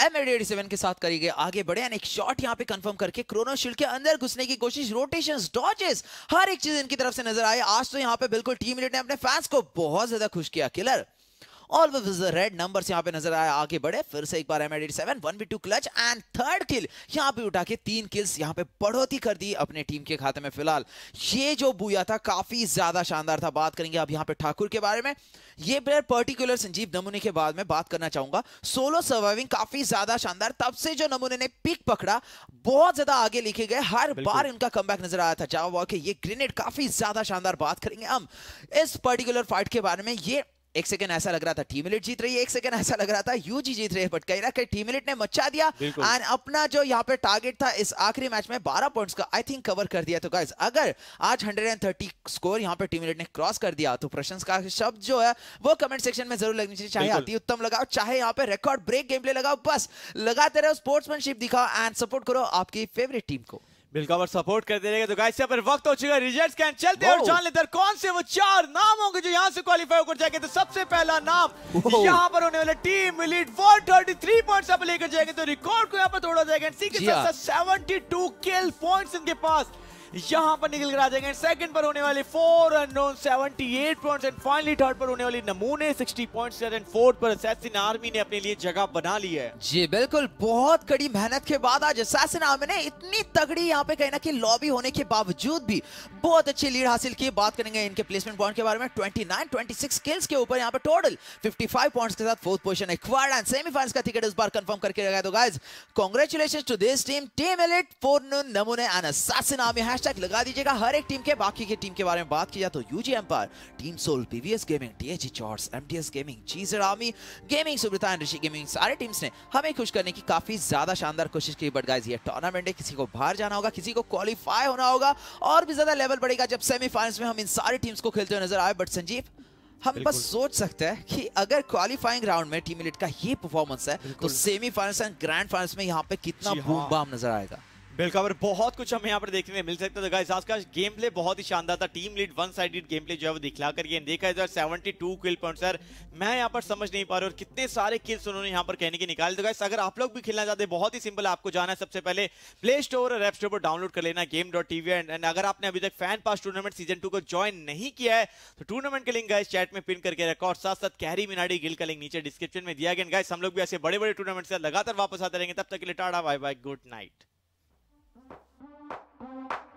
Speaker 2: एम एडी सेवन के साथ करी गई आगे बढ़े एंड एक शॉट यहाँ पे कंफर्म करके क्रोनो शील्ड के अंदर घुसने की कोशिश रोटेशन डॉचेस हर एक चीज इनकी तरफ से नजर आई आज तो यहाँ पे बिल्कुल टीम लीड ने अपने फैंस को बहुत ज्यादा खुश किया killer always the red numbers यहां पे नजर आया आगे बढ़े फिर से एक बार M AD seven one B two clutch and third kill यहां पे उठा के तीन किल्स यहां पे बढ़ोती कर दी अपने टीम के खाते में फिलहाल ये जो बुया था काफी ज्यादा शानदार था बात करेंगे अब यहाँ पे ठाकुर के बारे में ये प्लेयर पर्टिकुलर संजीव नमूने के बाद में बात करना चाहूंगा सोलो सर्वाइविंग काफी ज्यादा शानदार तब से जो नमूने ने पिक पकड़ा बहुत ज्यादा आगे लिखे गए हर बार इनका कम नजर आया था जावा वॉक ये ग्रेनेड काफी ज्यादा शानदार बात करेंगे हम इस पर्टिकुलर फाइट के बारे में ये एक सेकंड ऐसा लग रहा था टीम इलेट जीत रही है एक सेकंड ऐसा लग रहा था यूजी जीत रही है बट कहीं ना कहीं टीम इलेट ने मचा दिया एंड अपना जो यहाँ पे टारगेट था इस आखिरी मैच में 12 पॉइंट्स का आई थिंक कवर कर दिया तो गाइज अगर आज 130 स्कोर यहाँ पे टीम इलेट ने क्रॉस कर दिया तो प्रशंसा शब्द जो है वो कमेंट सेक्शन में जरूर लगनी चाहिए चाहे अति उत्तम लगाओ चाहे यहाँ पे रिकॉर्ड ब्रेक गेम प्ले लगाओ बस लगाते रहो स्पोर्ट्समैनशिप दिखाओ एंड
Speaker 1: सपोर्ट करो आपकी फेवरेट टीम को बिल्कुल सपोर्ट करते देगा तो गाइस यहाँ पर वक्त हो चुका है रिजल्ट्स कैन चलते हैं और जान लेते हैं कौन से वो चार नाम होंगे जो यहाँ से क्वालिफाई होकर जाएंगे तो सबसे पहला नाम यहाँ पर होने वाले team lead elite thirty three point लेकर जाएंगे तो रिकॉर्ड को यहाँ पर तोड़ा जाएगा इसी के किल पॉइंट्स इनके पास यहां पर निकल कर आ जाएंगे सेकंड पर होने वाले four seventy eight point and finally third पर होने वाली नमूने सिक्सटी पॉइंट एंड फोर्थ पर असैसिन आर्मी ने अपने लिए जगह बना ली है
Speaker 2: जी बिल्कुल बहुत कड़ी मेहनत के बाद आज असैसिन आर्मी ने इतनी तगड़ी यहाँ पे कहना की लॉबी होने के बावजूद भी बहुत अच्छी लीड हासिल की बात करेंगे इनके प्लेसमेंट पॉइंट के बारे में twenty nine twenty six skills के ऊपर यहाँ पर टोटल फिफ्टी फाइव पॉइंट के साथ fourth position acquired and semifinals का टिकट इस बार कंफर्म करके रखा तो guys congratulations to this team team elite four नमूने एंड असैसिन आर्मी हैशटैग लगा दीजिएगा हर एक टीम के बाकी के टीम के बारे में बात की जाए तो UG empire team soul PVS gaming THG चॉट्स एमटीएस गेमिंग चीजर army gaming Subrata and Rishi gaming सारे टीम्स ने हमें खुश करने की काफी ज्यादा शानदार कोशिश की बट गाइस ये टूर्नामेंट है किसी को बाहर जाना होगा किसी को क्वालिफाई होना होगा और भी ज्यादा लेवल बढ़ेगा जब सेमीफाइनल्स में हम इन सारे टीम्स को खेलते हुए नजर आए बट संजीव हम बस सोच सकते हैं कि अगर क्वालिफाइंग राउंड में टीम इलेट का ये परफॉर्मेंस है तो सेमीफाइनल्स एंड ग्रैंड फाइनल्स में यहाँ पे कितना बूम बाम हाँ। नजर
Speaker 1: आएगा बिल्कुल और बहुत कुछ हमें यहाँ पर देखने में मिल सकता था गाइस आज का गेम प्ले बहुत ही शानदार था team lead one sided game play जो है वो दिखला कर देखा जाए seventy two kill points मैं यहाँ पर समझ नहीं पा रहा और कितने सारे किल्स उन्होंने यहाँ पर कहने के निकाले तो गाइस अगर आप लोग भी खेलना चाहते हैं बहुत ही सिंपल आपको जाना है सबसे पहले प्ले स्टोर और एप स्टोर पर डाउनलोड कर लेना गेम डॉट टीवी एंड अगर आपने अभी तक fan pass tournament season two को ज्वाइन नहीं किया है तो टूर्नामेंट के लिंक गाइस चैट में पिन करके रखा और साथ साथ कैरी मिनाडी गिल का लिंक नीचे डिस्क्रिप्शन में दिया गया गाइस हम लोग भी ऐसे बड़े बड़े टूर्नामेंट से लगातार वापस आते रहेंगे तब तक के लिए tata bye bye good night Thank you.